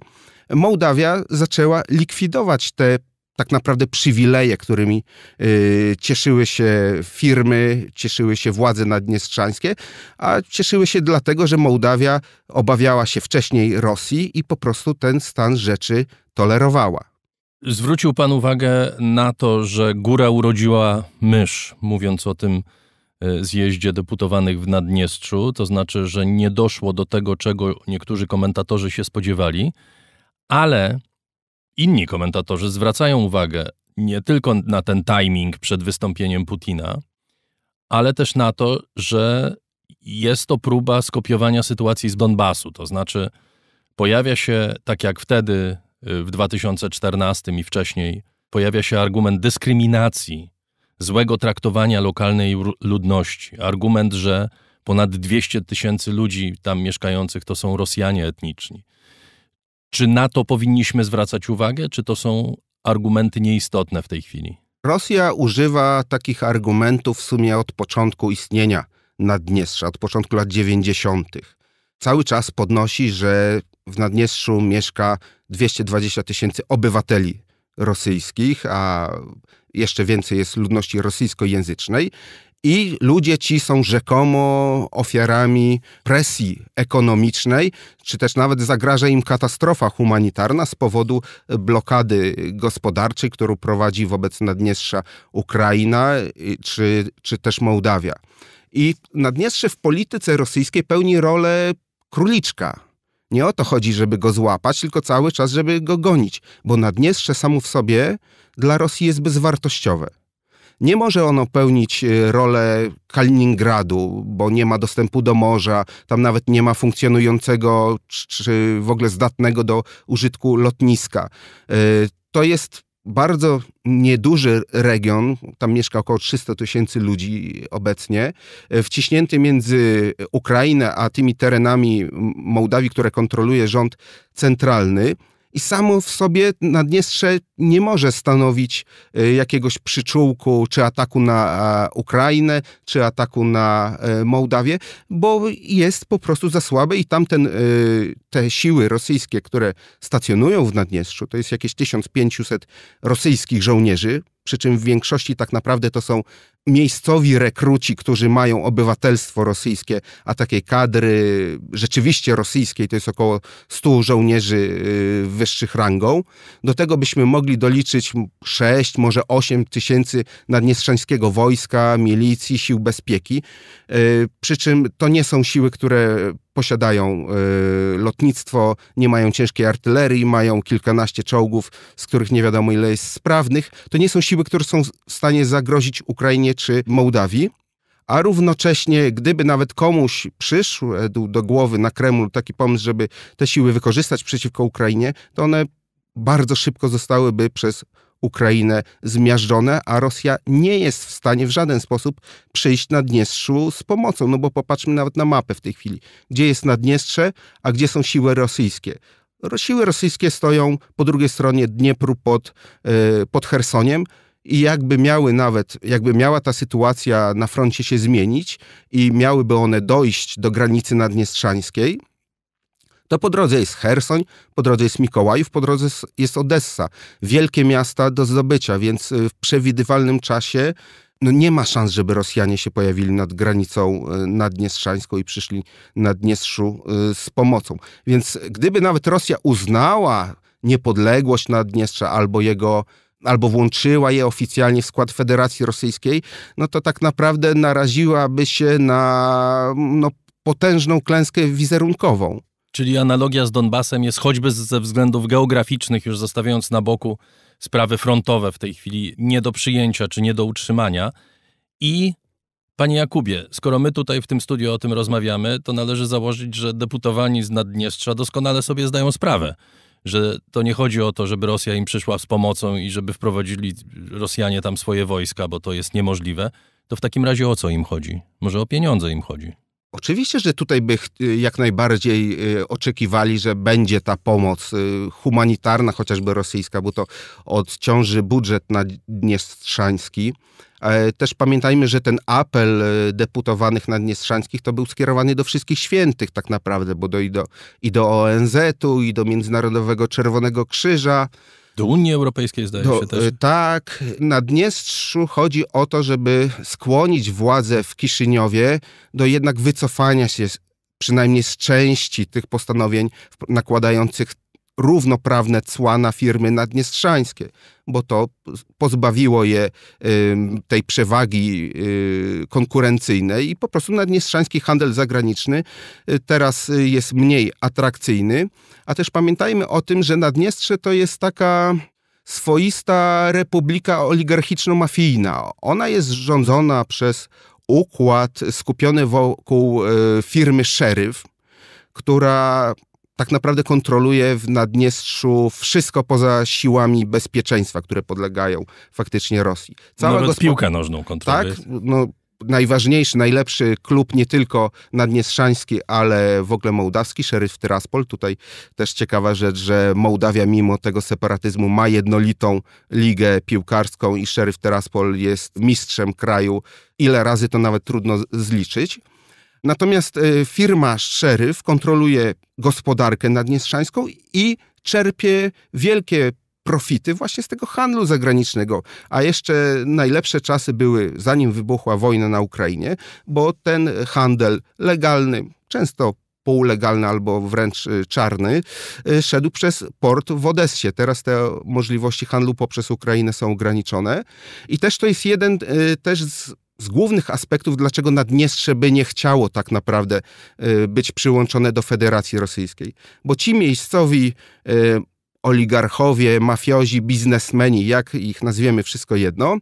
Mołdawia zaczęła likwidować te tak naprawdę przywileje, którymi y, cieszyły się firmy, cieszyły się władze naddniestrzańskie, a cieszyły się dlatego, że Mołdawia obawiała się wcześniej Rosji i po prostu ten stan rzeczy tolerowała. Zwrócił pan uwagę na to, że góra urodziła mysz, mówiąc o tym e, zjeździe deputowanych w Naddniestrzu, to znaczy, że nie doszło do tego, czego niektórzy komentatorzy się spodziewali, ale inni komentatorzy zwracają uwagę nie tylko na ten timing przed wystąpieniem Putina, ale też na to, że jest to próba skopiowania sytuacji z Donbasu. To znaczy, pojawia się, tak jak wtedy w 2014 i wcześniej pojawia się argument dyskryminacji, złego traktowania lokalnej ludności, argument, że ponad 200 tysięcy ludzi tam mieszkających to są Rosjanie etniczni. Czy na to powinniśmy zwracać uwagę, czy to są argumenty nieistotne w tej chwili? Rosja używa takich argumentów w sumie od początku istnienia Naddniestrza, od początku lat 90. Cały czas podnosi, że w Naddniestrzu mieszka 220 tysięcy obywateli rosyjskich, a jeszcze więcej jest ludności rosyjskojęzycznej. I ludzie ci są rzekomo ofiarami presji ekonomicznej, czy też nawet zagraża im katastrofa humanitarna z powodu blokady gospodarczej, którą prowadzi wobec Naddniestrza Ukraina y, czy, czy też Mołdawia. I Naddniestrze w polityce rosyjskiej pełni rolę króliczka, nie o to chodzi, żeby go złapać, tylko cały czas, żeby go gonić, bo Naddniestrze samo w sobie dla Rosji jest bezwartościowe. Nie może ono pełnić y, rolę Kaliningradu, bo nie ma dostępu do morza, tam nawet nie ma funkcjonującego czy w ogóle zdatnego do użytku lotniska. Y, to jest bardzo nieduży region, tam mieszka około 300 tysięcy ludzi obecnie, e, wciśnięty między Ukrainę a tymi terenami Mołdawii, które kontroluje rząd centralny i samo w sobie Naddniestrze nie może stanowić e, jakiegoś przyczółku czy ataku na e, Ukrainę, czy ataku na e, Mołdawię, bo jest po prostu za słabe i tamten, te siły rosyjskie, które stacjonują w Naddniestrzu, to jest jakieś 1500 rosyjskich żołnierzy, przy czym w większości tak naprawdę to są miejscowi rekruci, którzy mają obywatelstwo rosyjskie, a takiej kadry rzeczywiście rosyjskiej to jest około 100 żołnierzy y, wyższych rangą, do tego byśmy mogli doliczyć 6, może 8 tysięcy naddniestrzańskiego wojska, milicji, sił bezpieki. Y, przy czym to nie są siły, które posiadają y, lotnictwo, nie mają ciężkiej artylerii, mają kilkanaście czołgów, z których nie wiadomo ile jest sprawnych. To nie są siły, które są w stanie zagrozić Ukrainie czy Mołdawii. A równocześnie, gdyby nawet komuś przyszedł do głowy na Kremlu taki pomysł, żeby te siły wykorzystać przeciwko Ukrainie, to one bardzo szybko zostałyby przez Ukrainę zmiażdżone, a Rosja nie jest w stanie w żaden sposób przyjść na Dniestrzu z pomocą. No bo popatrzmy nawet na mapę w tej chwili. Gdzie jest Naddniestrze, a gdzie są siły rosyjskie? Siły rosyjskie stoją po drugiej stronie Dniepru pod, e, pod Chersoniem i jakby miały nawet, jakby miała ta sytuacja na froncie się zmienić i miałyby one dojść do granicy naddniestrzańskiej, to po drodze jest Hersoń, po drodze jest Mikołajów, po drodze jest Odessa. Wielkie miasta do zdobycia, więc y, w przewidywalnym czasie no nie ma szans, żeby Rosjanie się pojawili nad granicą y, naddniestrzańską i przyszli na Dniestrzu y, z pomocą. Więc gdyby nawet Rosja uznała niepodległość Naddniestrza albo jego albo włączyła je oficjalnie w skład Federacji Rosyjskiej, no to tak naprawdę naraziłaby się na no, potężną klęskę wizerunkową. Czyli analogia z Donbasem jest choćby ze względów geograficznych, już zostawiając na boku sprawy frontowe w tej chwili, nie do przyjęcia czy nie do utrzymania. I panie Jakubie, skoro my tutaj w tym studiu o tym rozmawiamy, to należy założyć, że deputowani z Naddniestrza doskonale sobie zdają sprawę, że to nie chodzi o to, żeby Rosja im przyszła z pomocą i żeby wprowadzili Rosjanie tam swoje wojska, bo to jest niemożliwe. To w takim razie o co im chodzi? Może o pieniądze im chodzi? Oczywiście, że tutaj by y, jak najbardziej y, oczekiwali, że będzie ta pomoc y, humanitarna, chociażby rosyjska, bo to odciąży budżet na Dniestrzański. E, też pamiętajmy, że ten apel deputowanych naddniestrzańskich to był skierowany do wszystkich świętych tak naprawdę, bo do, i do, i do ONZ-u, i do Międzynarodowego Czerwonego Krzyża, do Unii Europejskiej zdaje do, się też. Y, tak. Na Dniestrzu chodzi o to, żeby skłonić władzę w Kiszyniowie do jednak wycofania się przynajmniej z części tych postanowień nakładających równoprawne cła na firmy naddniestrzańskie, bo to pozbawiło je tej przewagi y, konkurencyjnej i po prostu naddniestrzański handel zagraniczny y, teraz y, jest mniej atrakcyjny. A też pamiętajmy o tym, że Naddniestrze to jest taka swoista republika oligarchiczno-mafijna. Ona jest rządzona przez układ skupiony wokół firmy Szeryf, która tak naprawdę kontroluje w Naddniestrzu wszystko poza siłami bezpieczeństwa, które podlegają faktycznie Rosji. Cała Nawet piłkę nożną kontroluje. Tak, no, najważniejszy, najlepszy klub nie tylko naddniestrzański, ale w ogóle mołdawski, Szeryf Tyraspol. Tutaj też ciekawa rzecz, że Mołdawia mimo tego separatyzmu ma jednolitą ligę piłkarską i Szeryf Tyraspol jest mistrzem kraju. Ile razy to nawet trudno zliczyć. Natomiast e, firma Szeryf kontroluje gospodarkę naddniestrzańską i czerpie wielkie profity właśnie z tego handlu zagranicznego. A jeszcze najlepsze czasy były, zanim wybuchła wojna na Ukrainie, bo ten handel legalny, często półlegalny albo wręcz e, czarny, e, szedł przez port w Odessie. Teraz te możliwości handlu poprzez Ukrainę są ograniczone. I też to jest jeden też z z głównych aspektów, dlaczego Naddniestrze by nie chciało tak naprawdę y, być przyłączone do Federacji Rosyjskiej. Bo ci miejscowi y, oligarchowie, mafiozi, biznesmeni, jak ich nazwiemy, wszystko jedno,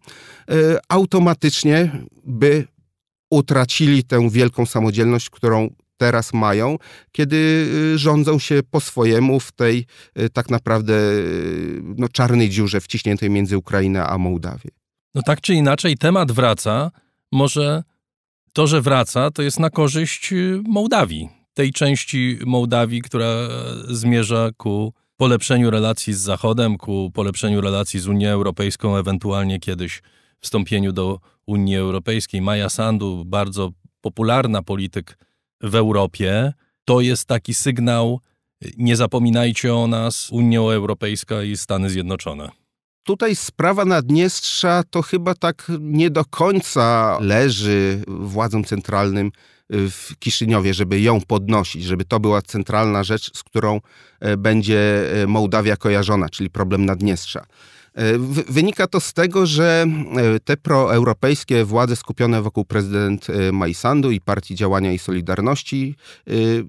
y, automatycznie by utracili tę wielką samodzielność, którą teraz mają, kiedy rządzą się po swojemu w tej tak naprawdę no, czarnej dziurze wciśniętej między Ukrainę a Mołdawię. No tak czy inaczej, temat wraca. Może to, że wraca, to jest na korzyść y, Mołdawii, tej części Mołdawii, która e, zmierza ku polepszeniu relacji z Zachodem, ku polepszeniu relacji z Unią Europejską, ewentualnie kiedyś wstąpieniu do Unii Europejskiej. Maja Sandu, bardzo popularna polityk w Europie, to jest taki sygnał, y, nie zapominajcie o nas, Unia Europejska i Stany Zjednoczone. Tutaj sprawa Naddniestrza to chyba tak nie do końca leży władzom centralnym y, w Kiszyniowie, żeby ją podnosić, żeby to była centralna rzecz, z którą e, będzie e, Mołdawia kojarzona, czyli problem Naddniestrza. E, wynika to z tego, że te proeuropejskie władze skupione wokół prezydent Majsandu i Partii Działania i Solidarności y,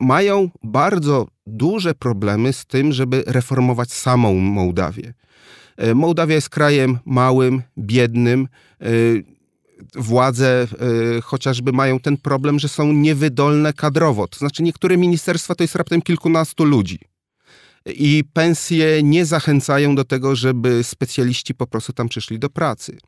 mają bardzo duże problemy z tym, żeby reformować samą Mołdawię. E, Mołdawia jest krajem małym, biednym. E, władze e, chociażby mają ten problem, że są niewydolne kadrowo. To znaczy, niektóre ministerstwa to jest raptem kilkunastu ludzi. I pensje nie zachęcają do tego, żeby specjaliści po prostu tam przyszli do pracy.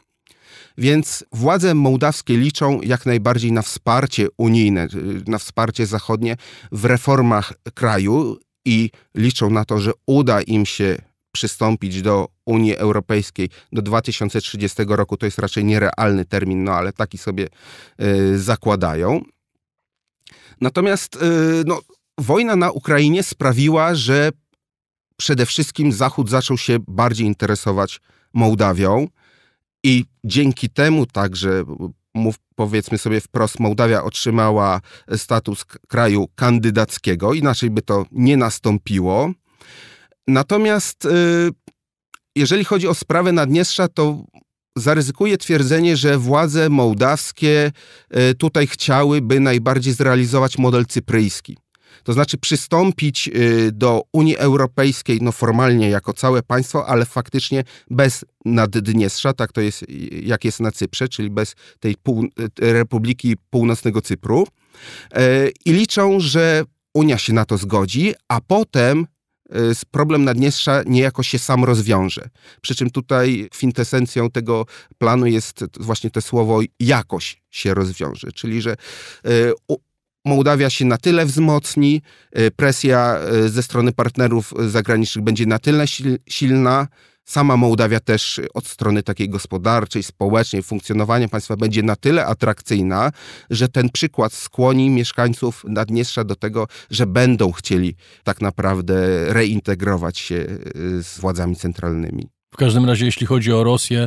Więc władze mołdawskie liczą jak najbardziej na wsparcie unijne, na wsparcie zachodnie w reformach kraju i liczą na to, że uda im się przystąpić do Unii Europejskiej do 2030 roku. To jest raczej nierealny termin, no ale taki sobie y, zakładają. Natomiast y, no, wojna na Ukrainie sprawiła, że przede wszystkim Zachód zaczął się bardziej interesować Mołdawią i dzięki temu także mów, powiedzmy sobie wprost, Mołdawia otrzymała status kraju kandydackiego, inaczej by to nie nastąpiło. Natomiast y, jeżeli chodzi o sprawę Naddniestrza, to zaryzykuję twierdzenie, że władze mołdawskie y, tutaj chciałyby najbardziej zrealizować model cypryjski. To znaczy przystąpić y, do Unii Europejskiej, no formalnie jako całe państwo, ale faktycznie bez Naddniestrza, tak to jest jak jest na Cyprze, czyli bez tej pół, Republiki Północnego Cypru. I liczą, że Unia się na to zgodzi, a potem Y, problem Naddniestrza niejako się sam rozwiąże. Przy czym tutaj kwintesencją tego planu jest właśnie to słowo jakoś się rozwiąże, czyli że y, Mołdawia się na tyle wzmocni, y, presja ze strony partnerów zagranicznych będzie na tyle silna, sama Mołdawia też y, od strony takiej gospodarczej, społecznej, funkcjonowania państwa będzie na tyle atrakcyjna, że ten przykład skłoni mieszkańców Naddniestrza do tego, że będą chcieli tak naprawdę reintegrować się y, z władzami centralnymi. W każdym razie, jeśli chodzi o Rosję,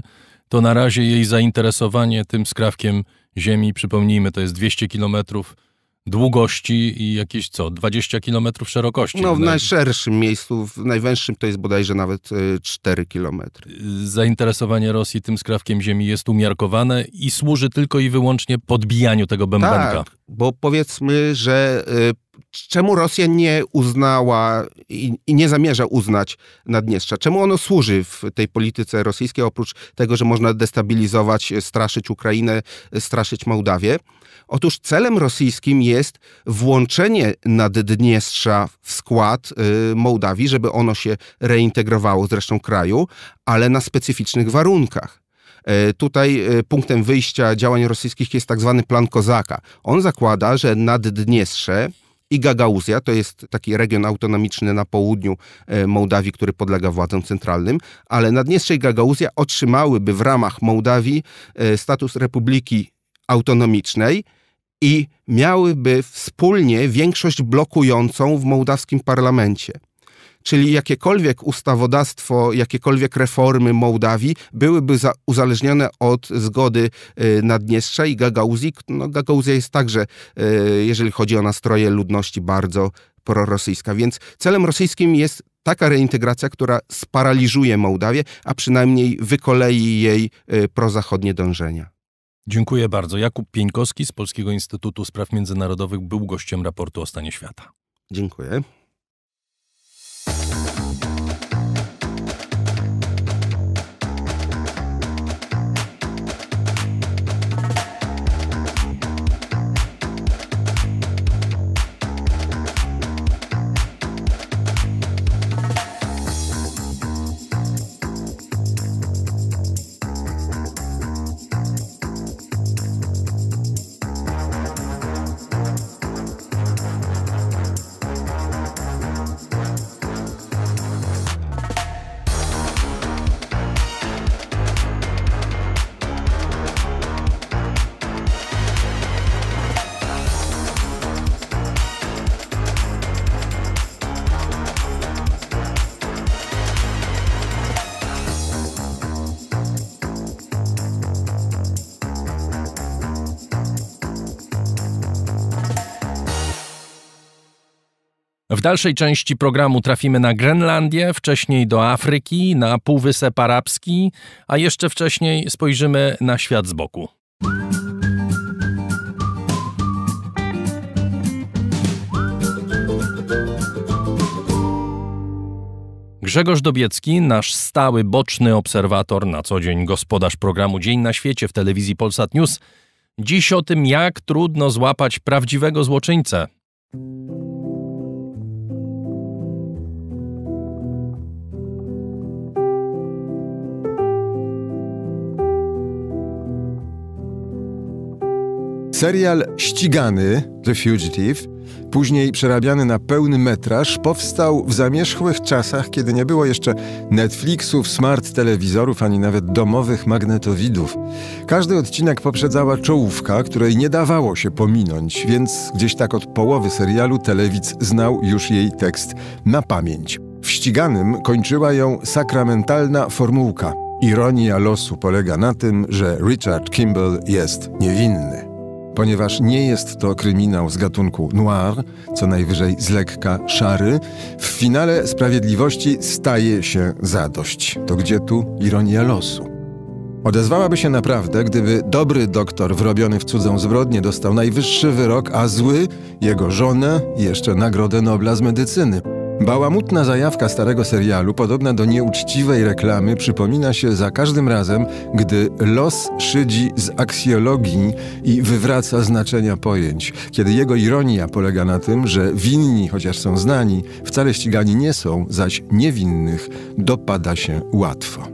to na razie jej zainteresowanie tym skrawkiem ziemi, przypomnijmy, to jest 200 kilometrów długości i jakieś co, 20 km szerokości. No w najszerszym miejscu, w najwęższym to jest bodajże nawet 4 e, km. Zainteresowanie Rosji tym skrawkiem ziemi jest umiarkowane i służy tylko i wyłącznie podbijaniu tego bębenka. Tak, bo powiedzmy, że e, czemu Rosja nie uznała i, i, nie zamierza uznać Naddniestrza? Czemu ono służy w tej polityce rosyjskiej, oprócz tego, że można destabilizować, e, straszyć Ukrainę, e, straszyć Mołdawię? Otóż celem rosyjskim jest włączenie Naddniestrza w skład y, Mołdawii, żeby ono się reintegrowało z resztą kraju, ale na specyficznych warunkach. Tutaj punktem wyjścia działań rosyjskich jest tak zwany plan Kozaka. On zakłada, że Naddniestrze i Gagauzja, to jest taki region autonomiczny na południu e, Mołdawii, który podlega władzom centralnym, ale Naddniestrze i Gagauzja otrzymałyby w ramach Mołdawii e, status republiki autonomicznej i miałyby wspólnie większość blokującą w mołdawskim parlamencie. Czyli jakiekolwiek ustawodawstwo, jakiekolwiek reformy Mołdawii byłyby uzależnione od zgody y, Naddniestrza i Gagauzji. No, Gagauzja jest także, y, jeżeli chodzi o nastroje ludności, bardzo prorosyjska. Więc celem rosyjskim jest taka reintegracja, która sparaliżuje Mołdawię, a przynajmniej wykolei jej y, prozachodnie dążenia. Dziękuję bardzo. Jakub Pieńkowski z Polskiego Instytutu Spraw Międzynarodowych był gościem raportu o stanie świata. Dziękuję. W dalszej części programu trafimy na Grenlandię, wcześniej do Afryki, na Półwysep Arabski, a jeszcze wcześniej spojrzymy na świat z boku. Grzegorz Dobiecki, nasz stały boczny obserwator, na co dzień gospodarz programu Dzień na świecie w telewizji Polsat News. Dziś o tym, jak trudno złapać prawdziwego złoczyńcę. Serial ścigany, The Fugitive, później przerabiany na pełny metraż, powstał w zamierzchłych czasach, kiedy nie było jeszcze Netflixów, smart telewizorów, ani nawet domowych magnetowidów. Każdy odcinek poprzedzała czołówka, której nie dawało się pominąć, więc gdzieś tak od połowy serialu telewidz znał już jej tekst na pamięć. W ściganym kończyła ją sakramentalna formułka. Ironia losu polega na tym, że Richard Kimball jest niewinny. Ponieważ nie jest to kryminał z gatunku noir, co najwyżej z lekka szary, w finale sprawiedliwości staje się zadość. To gdzie tu ironia losu? Odezwałaby się naprawdę, gdyby dobry doktor wrobiony w cudzą zbrodnię dostał najwyższy wyrok, a zły, jego żonę i jeszcze Nagrodę Nobla z medycyny. Bałamutna zajawka starego serialu, podobna do nieuczciwej reklamy, przypomina się za każdym razem, gdy los szydzi z aksjologii i wywraca znaczenia pojęć. Kiedy jego ironia polega na tym, że winni, chociaż są znani, wcale ścigani nie są, zaś niewinnych dopada się łatwo.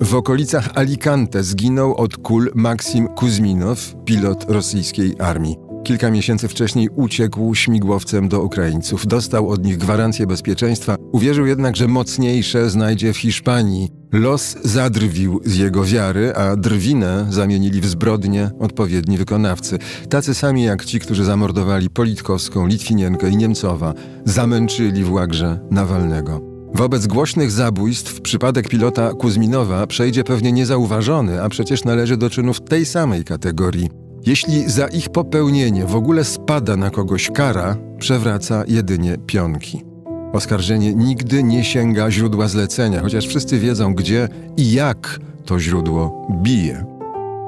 W okolicach Alicante zginął od kul Maksim Kuzminow, pilot rosyjskiej armii. Kilka miesięcy wcześniej uciekł śmigłowcem do Ukraińców. Dostał od nich gwarancję bezpieczeństwa, uwierzył jednak, że mocniejsze znajdzie w Hiszpanii. Los zadrwił z jego wiary, a drwinę zamienili w zbrodnie odpowiedni wykonawcy. Tacy sami jak ci, którzy zamordowali Politkowską, Litwinienkę i Niemcowa, zamęczyli w łagrze Nawalnego. Wobec głośnych zabójstw przypadek pilota Kuzminowa przejdzie pewnie niezauważony, a przecież należy do czynów tej samej kategorii. Jeśli za ich popełnienie w ogóle spada na kogoś kara, przewraca jedynie pionki. Oskarżenie nigdy nie sięga źródła zlecenia, chociaż wszyscy wiedzą, gdzie i jak to źródło bije.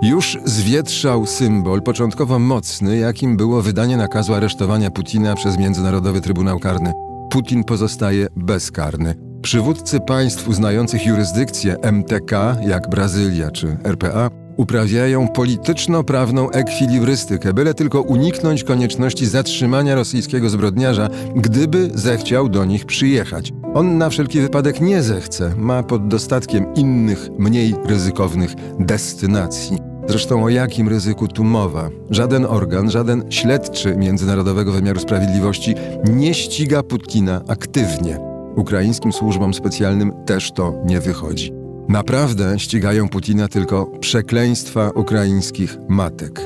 Już zwietrzał symbol początkowo mocny, jakim było wydanie nakazu aresztowania Putina przez Międzynarodowy Trybunał Karny. Putin pozostaje bezkarny. Przywódcy państw uznających jurysdykcję MTK, jak Brazylia czy RPA, Uprawiają polityczno-prawną ekwilibrystykę, byle tylko uniknąć konieczności zatrzymania rosyjskiego zbrodniarza, gdyby zechciał do nich przyjechać. On na wszelki wypadek nie zechce, ma pod dostatkiem innych, mniej ryzykownych destynacji. Zresztą o jakim ryzyku tu mowa? Żaden organ, żaden śledczy Międzynarodowego Wymiaru Sprawiedliwości nie ściga Putina aktywnie. Ukraińskim służbom specjalnym też to nie wychodzi. Naprawdę ścigają Putina tylko przekleństwa ukraińskich matek.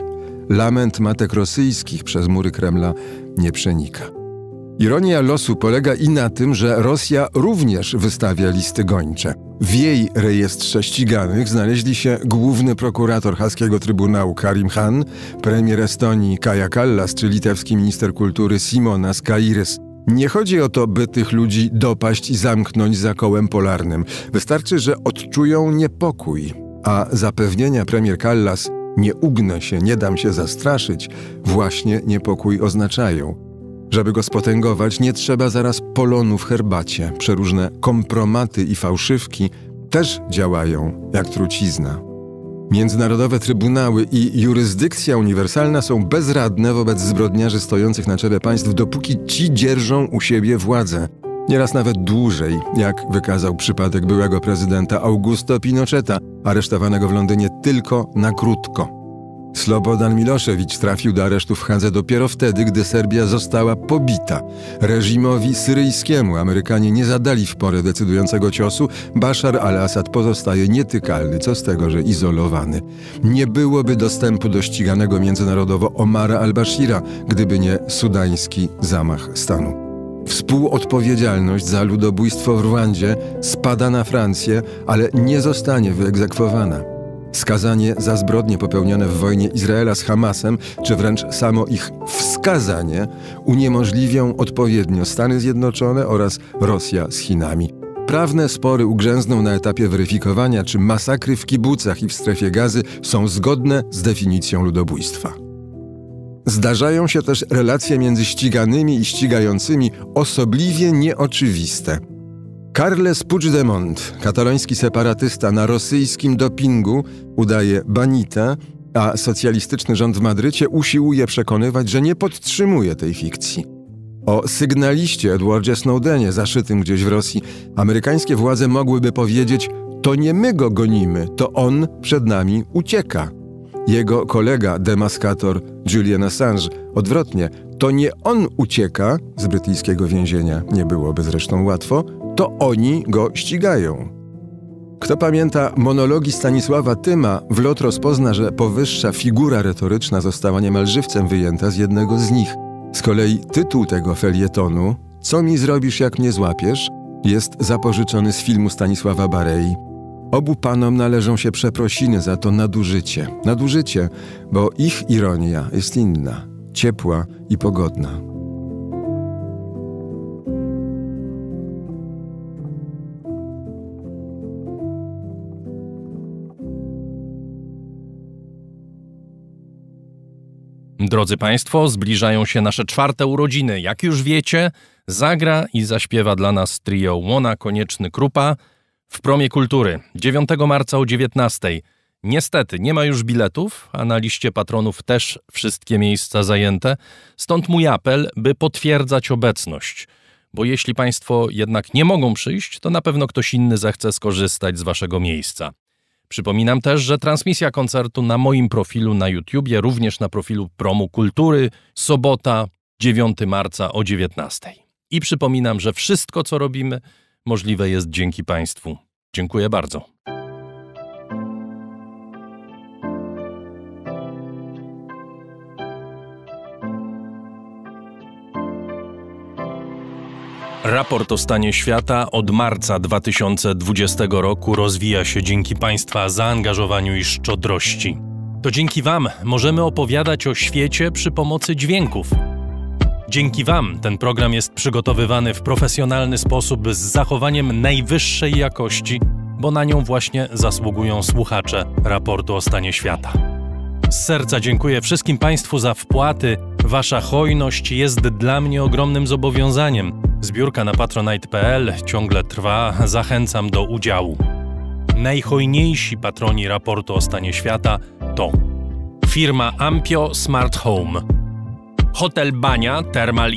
Lament matek rosyjskich przez mury Kremla nie przenika. Ironia losu polega i na tym, że Rosja również wystawia listy gończe. W jej rejestrze ściganych znaleźli się główny prokurator Haskiego Trybunału Karim Han, premier Estonii Kaja Kallas czy litewski minister kultury Simonas Kairis. Nie chodzi o to, by tych ludzi dopaść i zamknąć za kołem polarnym. Wystarczy, że odczują niepokój. A zapewnienia premier Kallas nie ugnę się, nie dam się zastraszyć, właśnie niepokój oznaczają. Żeby go spotęgować, nie trzeba zaraz polonu w herbacie. Przeróżne kompromaty i fałszywki też działają jak trucizna. Międzynarodowe trybunały i jurysdykcja uniwersalna są bezradne wobec zbrodniarzy stojących na czele państw, dopóki ci dzierżą u siebie władzę. Nieraz nawet dłużej, jak wykazał przypadek byłego prezydenta Augusto Pinocheta, aresztowanego w Londynie tylko na krótko. Slobodan Milosevic trafił do aresztu w Hadze dopiero wtedy, gdy Serbia została pobita. Reżimowi syryjskiemu Amerykanie nie zadali w porę decydującego ciosu. Bashar al-Assad pozostaje nietykalny, co z tego, że izolowany. Nie byłoby dostępu do ściganego międzynarodowo Omara al-Bashira, gdyby nie sudański zamach stanu. Współodpowiedzialność za ludobójstwo w Rwandzie spada na Francję, ale nie zostanie wyegzekwowana. Skazanie za zbrodnie popełnione w wojnie Izraela z Hamasem, czy wręcz samo ich wskazanie, uniemożliwią odpowiednio Stany Zjednoczone oraz Rosja z Chinami. Prawne spory ugrzęzną na etapie weryfikowania, czy masakry w kibucach i w strefie gazy są zgodne z definicją ludobójstwa. Zdarzają się też relacje między ściganymi i ścigającymi osobliwie nieoczywiste – Carles Puigdemont, kataloński separatysta na rosyjskim dopingu, udaje banita, a socjalistyczny rząd w Madrycie usiłuje przekonywać, że nie podtrzymuje tej fikcji. O sygnaliście Edwardzie Snowdenie zaszytym gdzieś w Rosji amerykańskie władze mogłyby powiedzieć: To nie my go gonimy, to on przed nami ucieka. Jego kolega, demaskator Julian Assange, odwrotnie, to nie on ucieka z brytyjskiego więzienia, nie byłoby zresztą łatwo, to oni go ścigają. Kto pamięta monologi Stanisława Tyma, w lot rozpozna, że powyższa figura retoryczna została niemal żywcem wyjęta z jednego z nich. Z kolei tytuł tego felietonu, Co mi zrobisz, jak mnie złapiesz, jest zapożyczony z filmu Stanisława Barei. Obu panom należą się przeprosiny za to nadużycie. Nadużycie, bo ich ironia jest inna, ciepła i pogodna. Drodzy Państwo, zbliżają się nasze czwarte urodziny. Jak już wiecie, zagra i zaśpiewa dla nas trio Łona Konieczny Krupa w Promie Kultury 9 marca o 19. Niestety nie ma już biletów, a na liście patronów też wszystkie miejsca zajęte, stąd mój apel, by potwierdzać obecność. Bo jeśli Państwo jednak nie mogą przyjść, to na pewno ktoś inny zechce skorzystać z Waszego miejsca. Przypominam też, że transmisja koncertu na moim profilu na YouTubie, również na profilu Promu Kultury, sobota 9 marca o 19. I przypominam, że wszystko, co robimy, możliwe jest dzięki Państwu. Dziękuję bardzo. Raport o stanie świata od marca 2020 roku rozwija się dzięki Państwa zaangażowaniu i szczodrości. To dzięki Wam możemy opowiadać o świecie przy pomocy dźwięków. Dzięki Wam ten program jest przygotowywany w profesjonalny sposób z zachowaniem najwyższej jakości, bo na nią właśnie zasługują słuchacze raportu o stanie świata. Z serca dziękuję wszystkim Państwu za wpłaty. Wasza hojność jest dla mnie ogromnym zobowiązaniem Zbiórka na patronite.pl ciągle trwa, zachęcam do udziału. Najhojniejsi patroni raportu o stanie świata to firma Ampio Smart Home, hotel Bania Termal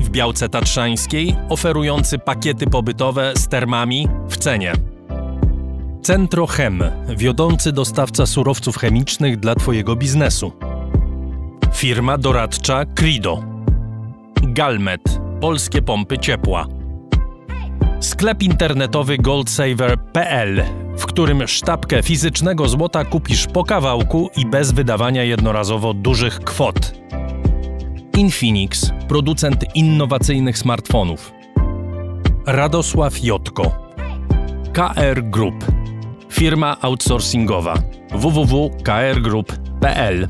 w Białce Tatrzańskiej, oferujący pakiety pobytowe z termami w cenie. Centrochem, wiodący dostawca surowców chemicznych dla Twojego biznesu. Firma doradcza Crido. Galmet, polskie pompy ciepła. Sklep internetowy goldsaver.pl, w którym sztabkę fizycznego złota kupisz po kawałku i bez wydawania jednorazowo dużych kwot. Infinix, producent innowacyjnych smartfonów. Radosław Jotko. KR Group. Firma outsourcingowa www.krgroup.pl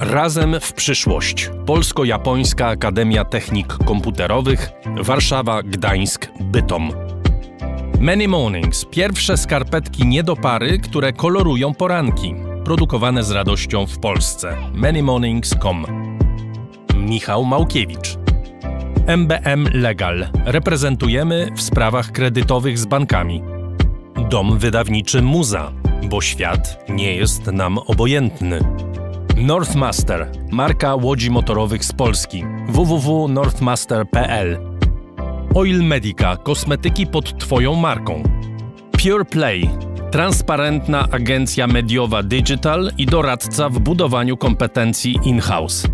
Razem w przyszłość. Polsko-Japońska Akademia Technik Komputerowych, Warszawa, Gdańsk, Bytom. Many Mornings. Pierwsze skarpetki nie do pary, które kolorują poranki. Produkowane z radością w Polsce. ManyMornings.com Michał Małkiewicz. MBM Legal. Reprezentujemy w sprawach kredytowych z bankami. Dom wydawniczy Muza, bo świat nie jest nam obojętny. Northmaster, marka łodzi motorowych z Polski. www.northmaster.pl Oil Medica, kosmetyki pod Twoją marką. Pure Play, transparentna agencja mediowa digital i doradca w budowaniu kompetencji in-house.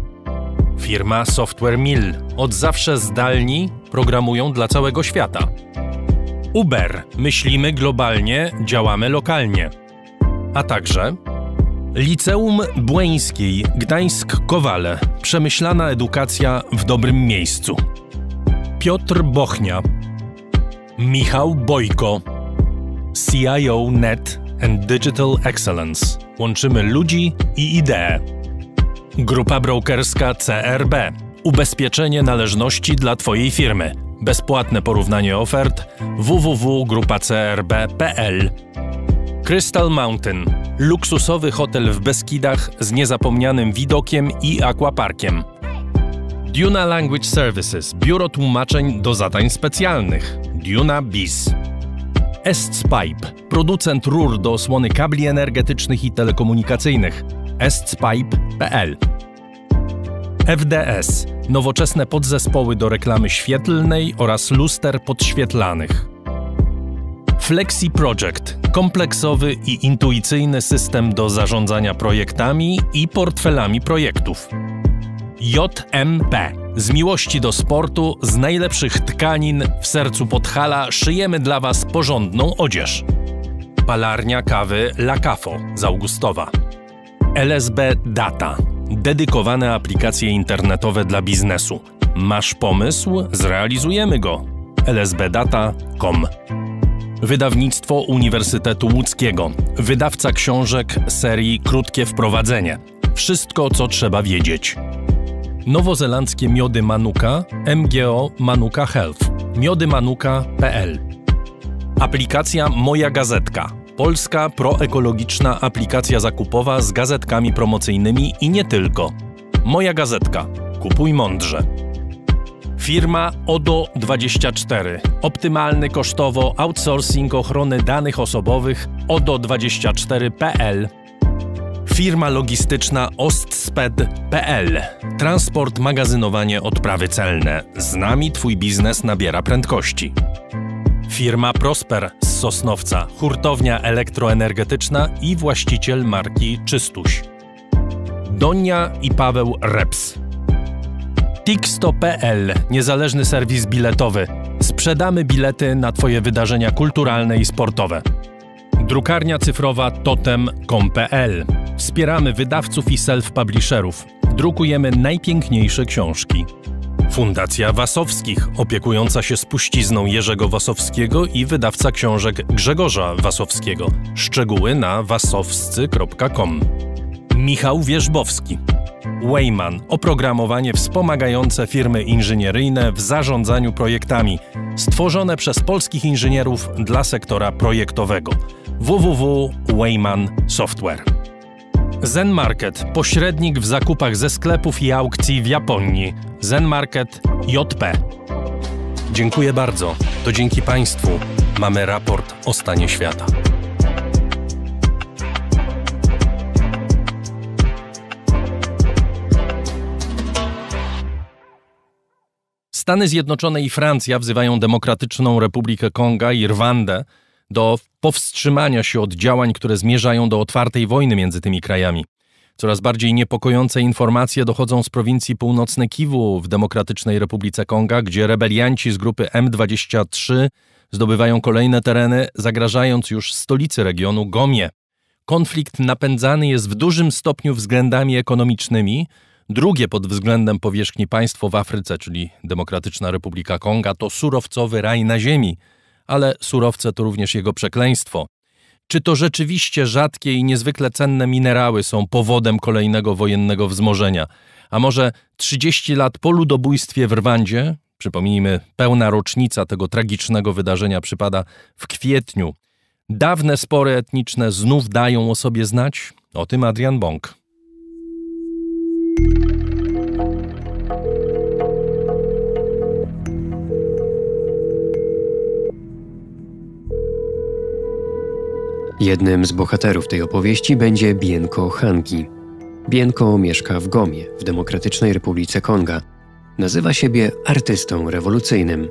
Firma Software Mill, od zawsze zdalni, programują dla całego świata. Uber, myślimy globalnie, działamy lokalnie. A także Liceum Błeńskiej, Gdańsk-Kowale. Przemyślana edukacja w dobrym miejscu. Piotr Bochnia. Michał Bojko. CIO Net and Digital Excellence. Łączymy ludzi i idee. Grupa brokerska CRB. Ubezpieczenie należności dla Twojej firmy. Bezpłatne porównanie ofert www.grupacrb.pl Crystal Mountain. Luksusowy hotel w Beskidach z niezapomnianym widokiem i aquaparkiem. Duna Language Services. Biuro tłumaczeń do zadań specjalnych. Duna Biz. Estspipe. Producent rur do osłony kabli energetycznych i telekomunikacyjnych. Estspipe.pl FDS. Nowoczesne podzespoły do reklamy świetlnej oraz luster podświetlanych. Flexi Project kompleksowy i intuicyjny system do zarządzania projektami i portfelami projektów. JMP. Z miłości do sportu, z najlepszych tkanin w sercu Podhala szyjemy dla Was porządną odzież. Palarnia kawy La Cafo z Augustowa. LSB Data. Dedykowane aplikacje internetowe dla biznesu. Masz pomysł? Zrealizujemy go. lsbdata.com Wydawnictwo Uniwersytetu Łódzkiego, wydawca książek serii Krótkie Wprowadzenie. Wszystko, co trzeba wiedzieć. Nowozelandzkie miody Manuka, MGO Manuka Health, miodymanuka.pl. Aplikacja Moja Gazetka. Polska proekologiczna aplikacja zakupowa z gazetkami promocyjnymi i nie tylko. Moja Gazetka. Kupuj mądrze. Firma ODO24. Optymalny kosztowo outsourcing ochrony danych osobowych ODO24.pl. Firma logistyczna ostsped.pl. Transport, magazynowanie, odprawy celne. Z nami Twój biznes nabiera prędkości. Firma Prosper z Sosnowca, hurtownia elektroenergetyczna i właściciel marki Czystuś. Donia i Paweł Reps tiksto.pl niezależny serwis biletowy. Sprzedamy bilety na Twoje wydarzenia kulturalne i sportowe. Drukarnia cyfrowa totem.pl. Wspieramy wydawców i self-publisherów. Drukujemy najpiękniejsze książki. Fundacja Wasowskich, opiekująca się spuścizną Jerzego Wasowskiego i wydawca książek Grzegorza Wasowskiego. Szczegóły na wasowscy.com. Michał Wierzbowski, Wayman oprogramowanie wspomagające firmy inżynieryjne w zarządzaniu projektami, stworzone przez polskich inżynierów dla sektora projektowego. www.wayman software. Zen Market pośrednik w zakupach ze sklepów i aukcji w Japonii. Zen Market JP. Dziękuję bardzo. To dzięki Państwu mamy raport o stanie świata. Stany Zjednoczone i Francja wzywają Demokratyczną Republikę Konga i Rwandę do powstrzymania się od działań, które zmierzają do otwartej wojny między tymi krajami. Coraz bardziej niepokojące informacje dochodzą z prowincji północnej Kiwu w Demokratycznej Republice Konga, gdzie rebelianci z grupy M23 zdobywają kolejne tereny, zagrażając już stolicy regionu Gomie. Konflikt napędzany jest w dużym stopniu względami ekonomicznymi, Drugie pod względem powierzchni państwo w Afryce, czyli Demokratyczna Republika Konga, to surowcowy raj na ziemi, ale surowce to również jego przekleństwo. Czy to rzeczywiście rzadkie i niezwykle cenne minerały są powodem kolejnego wojennego wzmożenia? A może 30 lat po ludobójstwie w Rwandzie, przypomnijmy, pełna rocznica tego tragicznego wydarzenia przypada w kwietniu, dawne spory etniczne znów dają o sobie znać? O tym Adrian Bąk. Jednym z bohaterów tej opowieści będzie Bienko Hangi. Bienko mieszka w Gomie, w Demokratycznej Republice Konga. Nazywa siebie artystą rewolucyjnym.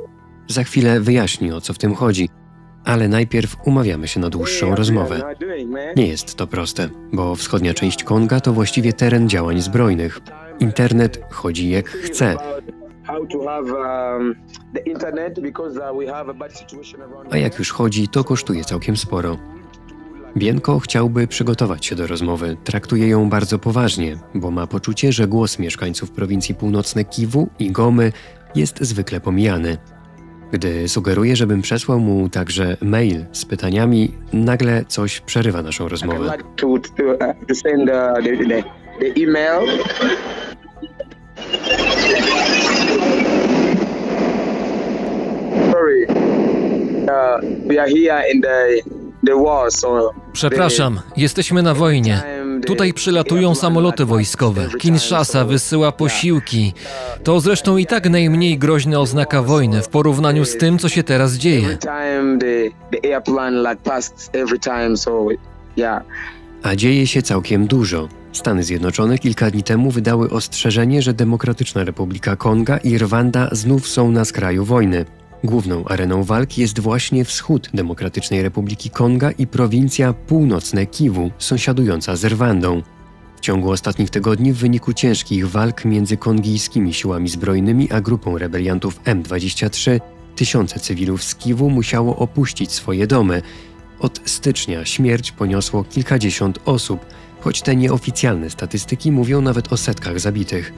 Za chwilę wyjaśni o co w tym chodzi – ale najpierw umawiamy się na dłuższą rozmowę. Nie jest to proste, bo wschodnia część Konga to właściwie teren działań zbrojnych. Internet chodzi jak chce. A jak już chodzi, to kosztuje całkiem sporo. Bienko chciałby przygotować się do rozmowy. Traktuje ją bardzo poważnie, bo ma poczucie, że głos mieszkańców prowincji północnej Kiwu i Gomy jest zwykle pomijany. Gdy sugeruję, żebym przesłał mu także mail z pytaniami, nagle coś przerywa naszą rozmowę. Przepraszam, jesteśmy na wojnie. Tutaj przylatują samoloty wojskowe. Kinshasa wysyła posiłki. To zresztą i tak najmniej groźna oznaka wojny w porównaniu z tym, co się teraz dzieje. A dzieje się całkiem dużo. Stany Zjednoczone kilka dni temu wydały ostrzeżenie, że Demokratyczna Republika Konga i Rwanda znów są na skraju wojny. Główną areną walki jest właśnie wschód Demokratycznej Republiki Konga i prowincja północne Kiwu, sąsiadująca z Rwandą. W ciągu ostatnich tygodni w wyniku ciężkich walk między kongijskimi siłami zbrojnymi a grupą rebeliantów M23 tysiące cywilów z Kiwu musiało opuścić swoje domy. Od stycznia śmierć poniosło kilkadziesiąt osób, choć te nieoficjalne statystyki mówią nawet o setkach zabitych.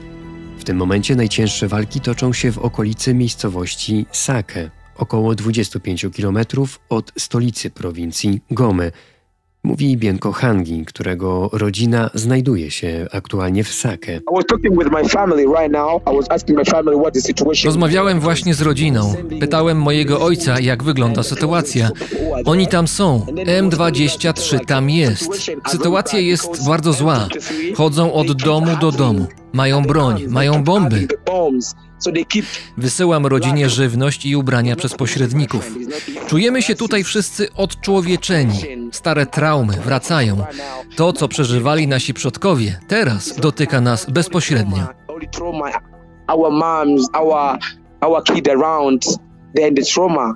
W tym momencie najcięższe walki toczą się w okolicy miejscowości Sake, około 25 km od stolicy prowincji Gome. Mówi Bienko Hangi, którego rodzina znajduje się aktualnie w Sake. Rozmawiałem właśnie z rodziną. Pytałem mojego ojca, jak wygląda sytuacja. Oni tam są. M23 tam jest. Sytuacja jest bardzo zła. Chodzą od domu do domu. Mają broń, mają bomby. Wysyłam rodzinie żywność i ubrania przez pośredników. Czujemy się tutaj wszyscy odczłowieczeni. Stare traumy wracają. To, co przeżywali nasi przodkowie, teraz dotyka nas bezpośrednio.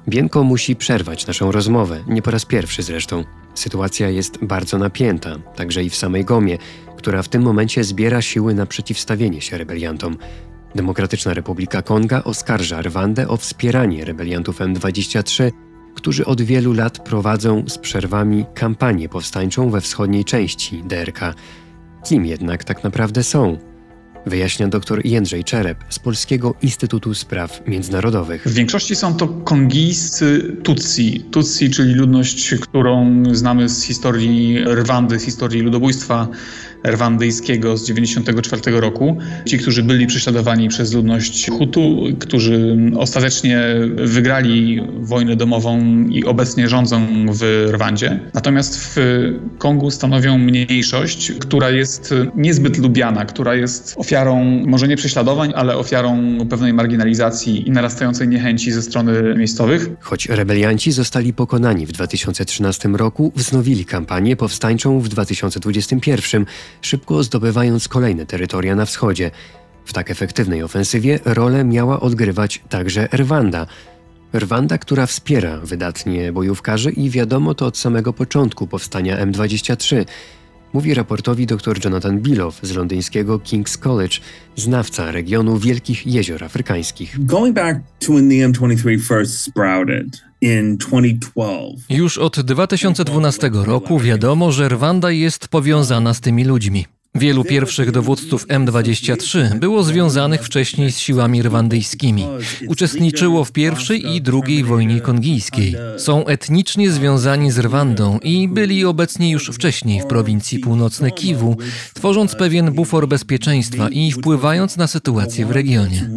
Bienko musi przerwać naszą rozmowę, nie po raz pierwszy zresztą. Sytuacja jest bardzo napięta, także i w samej Gomie, która w tym momencie zbiera siły na przeciwstawienie się rebeliantom. Demokratyczna Republika Konga oskarża Rwandę o wspieranie rebeliantów M23, którzy od wielu lat prowadzą z przerwami kampanię powstańczą we wschodniej części DRK. Kim jednak tak naprawdę są? Wyjaśnia dr Jędrzej Czerep z Polskiego Instytutu Spraw Międzynarodowych. W większości są to kongijscy Tutsi. Tutsi, czyli ludność, którą znamy z historii Rwandy, z historii ludobójstwa rwandyjskiego z 1994 roku. Ci, którzy byli prześladowani przez ludność Hutu, którzy ostatecznie wygrali wojnę domową i obecnie rządzą w Rwandzie. Natomiast w Kongu stanowią mniejszość, która jest niezbyt lubiana, która jest ofiarą może nie prześladowań, ale ofiarą pewnej marginalizacji i narastającej niechęci ze strony miejscowych. Choć rebelianci zostali pokonani w 2013 roku, wznowili kampanię powstańczą w 2021 szybko zdobywając kolejne terytoria na wschodzie. W tak efektywnej ofensywie rolę miała odgrywać także Rwanda. Rwanda, która wspiera wydatnie bojówkarzy i wiadomo to od samego początku powstania M23 mówi raportowi dr Jonathan Bilow z londyńskiego King's College, znawca regionu Wielkich Jezior Afrykańskich. Going back to when the M23 first sprouted, już od 2012 roku wiadomo, że Rwanda jest powiązana z tymi ludźmi. Wielu pierwszych dowódców M23 było związanych wcześniej z siłami rwandyjskimi. Uczestniczyło w pierwszej i drugiej wojnie kongijskiej. Są etnicznie związani z Rwandą i byli obecni już wcześniej w prowincji północnej Kiwu, tworząc pewien bufor bezpieczeństwa i wpływając na sytuację w regionie.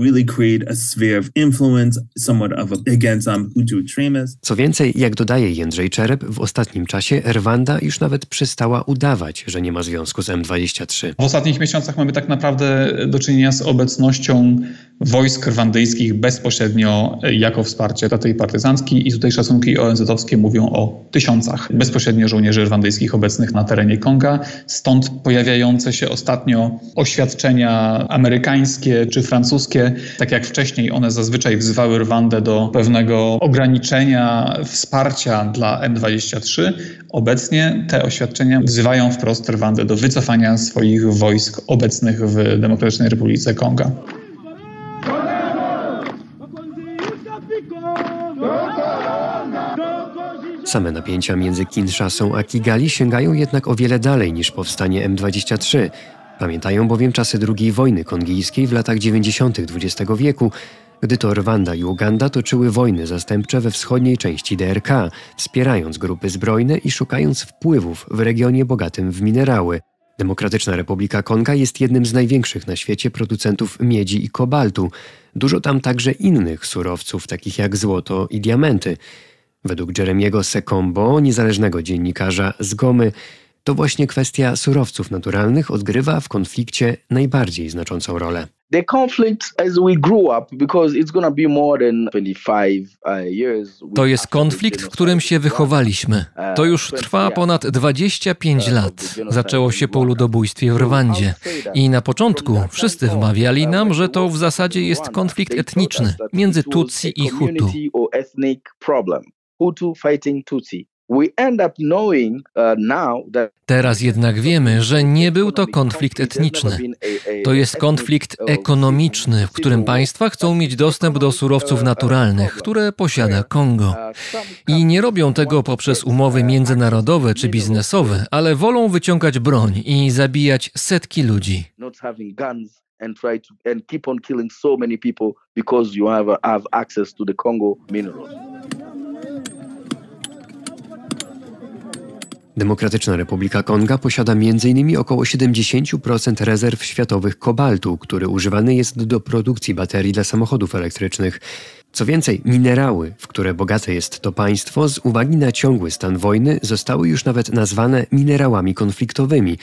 Co więcej, jak dodaje Jędrzej Czerep, w ostatnim czasie Rwanda już nawet przestała udawać, że nie ma związku z M23. W ostatnich miesiącach mamy tak naprawdę do czynienia z obecnością wojsk rwandyjskich bezpośrednio jako wsparcie dla tej partyzanckiej i tutaj szacunki ONZ-owskie mówią o tysiącach bezpośrednio żołnierzy rwandyjskich obecnych na terenie Konga. Stąd pojawiające się ostatnio oświadczenia amerykańskie czy francuskie, tak jak wcześniej one zazwyczaj wzywały Rwandę do pewnego ograniczenia wsparcia dla M23. Obecnie te oświadczenia wzywają wprost Rwandę do wycofania z swoich wojsk obecnych w Demokratycznej Republice Konga. Same napięcia między Kinshasą a Kigali sięgają jednak o wiele dalej niż powstanie M23. Pamiętają bowiem czasy II wojny kongijskiej w latach 90. XX wieku, gdy to Rwanda i Uganda toczyły wojny zastępcze we wschodniej części DRK, wspierając grupy zbrojne i szukając wpływów w regionie bogatym w minerały. Demokratyczna Republika Konga jest jednym z największych na świecie producentów miedzi i kobaltu. Dużo tam także innych surowców, takich jak złoto i diamenty. Według Jeremiego Sekombo, niezależnego dziennikarza z Gomy, to właśnie kwestia surowców naturalnych odgrywa w konflikcie najbardziej znaczącą rolę the conflict as we grew up because it's be more than 25 uh, years. To jest konflikt, w którym się wychowaliśmy. Uh, to już trwa ponad 25 uh, lat. Zaczęło się po ludobójstwie w Rwandzie. I na początku wszyscy wmawiali nam, że to w zasadzie jest konflikt etniczny między Tutsi i Hutu. Hutu fighting Tutsi. Uh, Teraz jednak wiemy, że nie był to konflikt etniczny. To jest konflikt ekonomiczny, w którym państwa chcą mieć dostęp do surowców naturalnych, które posiada Kongo. I nie robią tego poprzez umowy międzynarodowe czy biznesowe, ale wolą wyciągać broń i zabijać setki ludzi. and minerals. Demokratyczna Republika Konga posiada m.in. około 70% rezerw światowych kobaltu, który używany jest do produkcji baterii dla samochodów elektrycznych. Co więcej, minerały, w które bogate jest to państwo, z uwagi na ciągły stan wojny, zostały już nawet nazwane minerałami konfliktowymi.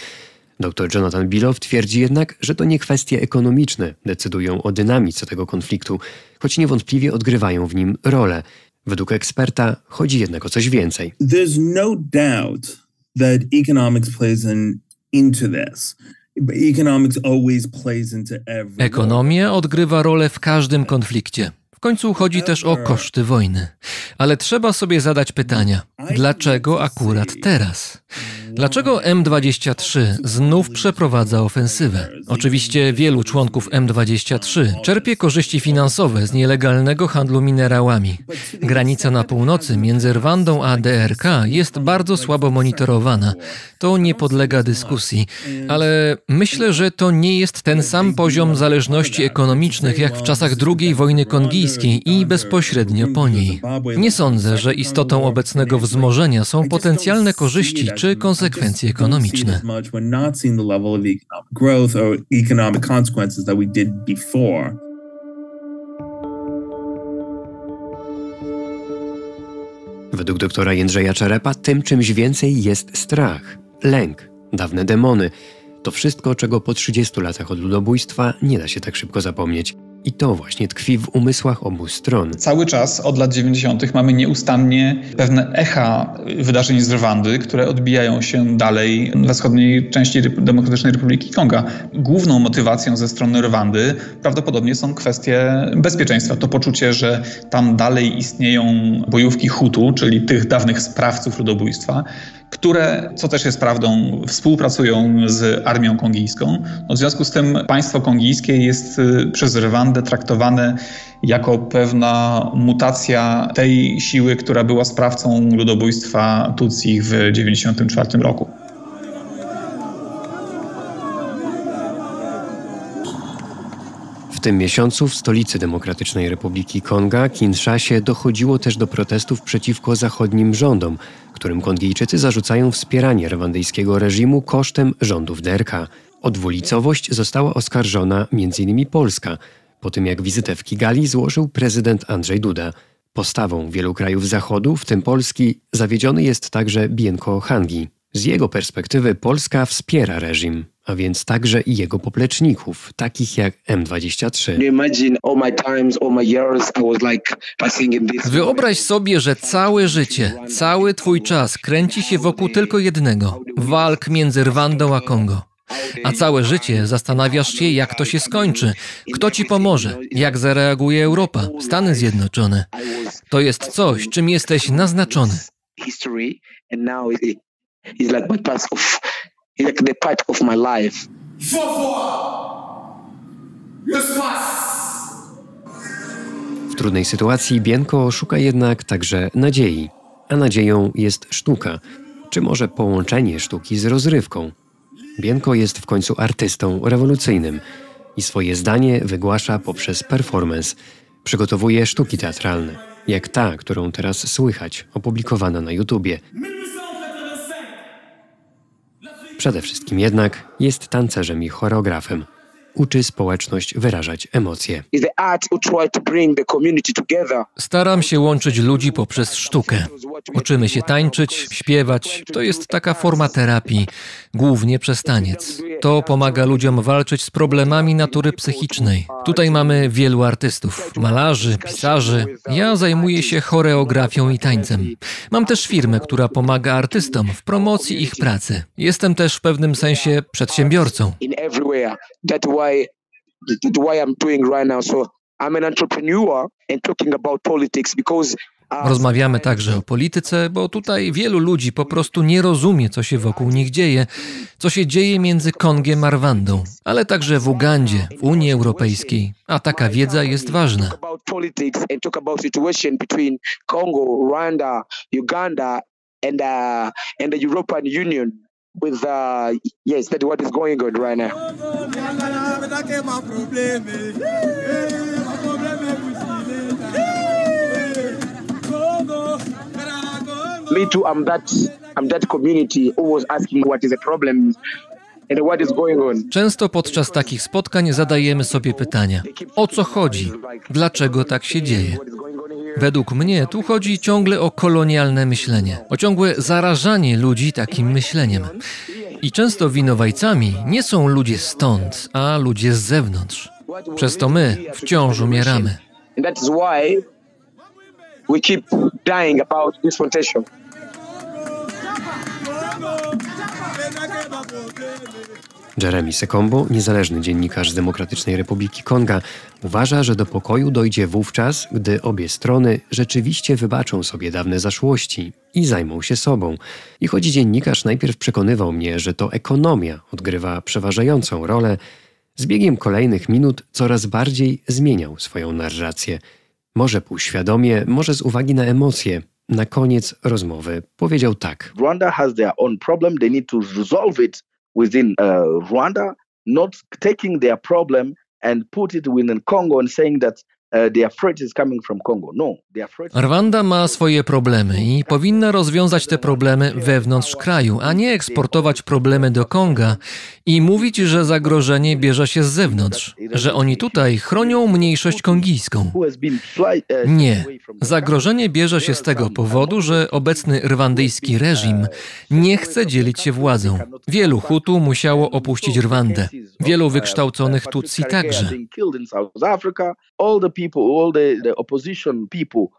Dr Jonathan Bilow twierdzi jednak, że to nie kwestie ekonomiczne decydują o dynamice tego konfliktu, choć niewątpliwie odgrywają w nim rolę. Według eksperta chodzi jednak o coś więcej. There's no doubt that economics plays in, into this. Ekonomia odgrywa rolę w każdym konflikcie. W końcu chodzi też o koszty wojny. Ale trzeba sobie zadać pytania, dlaczego akurat teraz? Dlaczego M23 znów przeprowadza ofensywę? Oczywiście wielu członków M23 czerpie korzyści finansowe z nielegalnego handlu minerałami. Granica na północy między Rwandą a DRK jest bardzo słabo monitorowana. To nie podlega dyskusji, ale myślę, że to nie jest ten sam poziom zależności ekonomicznych jak w czasach II wojny kongijskiej i bezpośrednio po niej. Nie sądzę, że istotą obecnego wzmożenia są potencjalne korzyści czy konsekwencje konsekwencje ekonomiczne. Według doktora Jędrzeja Czerepa tym czymś więcej jest strach, lęk, dawne demony. To wszystko, czego po 30 latach od ludobójstwa nie da się tak szybko zapomnieć. I to właśnie tkwi w umysłach obu stron. Cały czas od lat 90. mamy nieustannie pewne echa wydarzeń z Rwandy, które odbijają się dalej we wschodniej części Demokratycznej Republiki Konga. Główną motywacją ze strony Rwandy prawdopodobnie są kwestie bezpieczeństwa. To poczucie, że tam dalej istnieją bojówki Hutu, czyli tych dawnych sprawców ludobójstwa, które, co też jest prawdą, współpracują z armią kongijską. No, w związku z tym państwo kongijskie jest y, przez Rwandę traktowane jako pewna mutacja tej siły, która była sprawcą ludobójstwa Tutsi w 1994 roku. W tym miesiącu w stolicy Demokratycznej Republiki Konga, Kinszasie, dochodziło też do protestów przeciwko zachodnim rządom, którym Kongijczycy zarzucają wspieranie rwandyjskiego reżimu kosztem rządów Derka. O dwulicowość została oskarżona m.in. Polska, po tym jak wizytę w Kigali złożył prezydent Andrzej Duda. Postawą wielu krajów Zachodu, w tym Polski, zawiedziony jest także Bienko Hangi. Z jego perspektywy Polska wspiera reżim a więc także i jego popleczników, takich jak M23. Wyobraź sobie, że całe życie, cały twój czas kręci się wokół tylko jednego walk między Rwandą a Kongo. A całe życie zastanawiasz się, jak to się skończy, kto ci pomoże, jak zareaguje Europa, Stany Zjednoczone. To jest coś, czym jesteś naznaczony. History and now it's like my of like the part of my life. W trudnej sytuacji Bienko szuka jednak także nadziei, a nadzieją jest sztuka, czy może połączenie sztuki z rozrywką. Bienko jest w końcu artystą rewolucyjnym i swoje zdanie wygłasza poprzez performance. Przygotowuje sztuki teatralne, jak ta, którą teraz słychać, opublikowana na YouTubie. Przede wszystkim jednak jest tancerzem i choreografem uczy społeczność wyrażać emocje. Staram się łączyć ludzi poprzez sztukę. Uczymy się tańczyć, śpiewać. To jest taka forma terapii, głównie przez taniec. To pomaga ludziom walczyć z problemami natury psychicznej. Tutaj mamy wielu artystów, malarzy, pisarzy. Ja zajmuję się choreografią i tańcem. Mam też firmę, która pomaga artystom w promocji ich pracy. Jestem też w pewnym sensie przedsiębiorcą. I the, the way I'm doing right now. So I'm an entrepreneur and talking about politics because uh, Rozmawiamy także o polityce, bo tutaj wielu ludzi po prostu nie rozumie, co się wokół nich dzieje, co się dzieje między Kongiem a Rwandą, ale także w Ugandzie, w Unii Europejskiej, a taka wiedza jest ważna. Uh, with uh, régler ma problème. Mon problème Me too, I'm that, I'm that community who was asking what is the problem. Często podczas takich spotkań zadajemy sobie pytania: o co chodzi? Dlaczego tak się dzieje? Według mnie tu chodzi ciągle o kolonialne myślenie, o ciągłe zarażanie ludzi takim myśleniem. I często winowajcami nie są ludzie stąd, a ludzie z zewnątrz. Przez to my wciąż umieramy. Thank you. Jeremy Sekombo, niezależny dziennikarz z Demokratycznej Republiki Konga, uważa, że do pokoju dojdzie wówczas, gdy obie strony rzeczywiście wybaczą sobie dawne zaszłości i zajmą się sobą. I choć dziennikarz najpierw przekonywał mnie, że to ekonomia odgrywa przeważającą rolę, z biegiem kolejnych minut coraz bardziej zmieniał swoją narrację. Może półświadomie, może z uwagi na emocje, na koniec rozmowy powiedział tak. Rwanda has their own problem, they need to resolve it within uh, Rwanda, not taking their problem and put it within Congo and saying that Uh, no, Rwanda ma swoje problemy i powinna rozwiązać te problemy wewnątrz kraju, a nie eksportować problemy do Konga i mówić, że zagrożenie bierze się z zewnątrz, że oni tutaj chronią mniejszość kongijską. Uh, nie. Zagrożenie bierze się z tego powodu, że obecny rwandyjski reżim nie chce dzielić się władzą. Wielu Hutu musiało opuścić Rwandę, wielu wykształconych Tutsi także people, all the, the opposition people uh,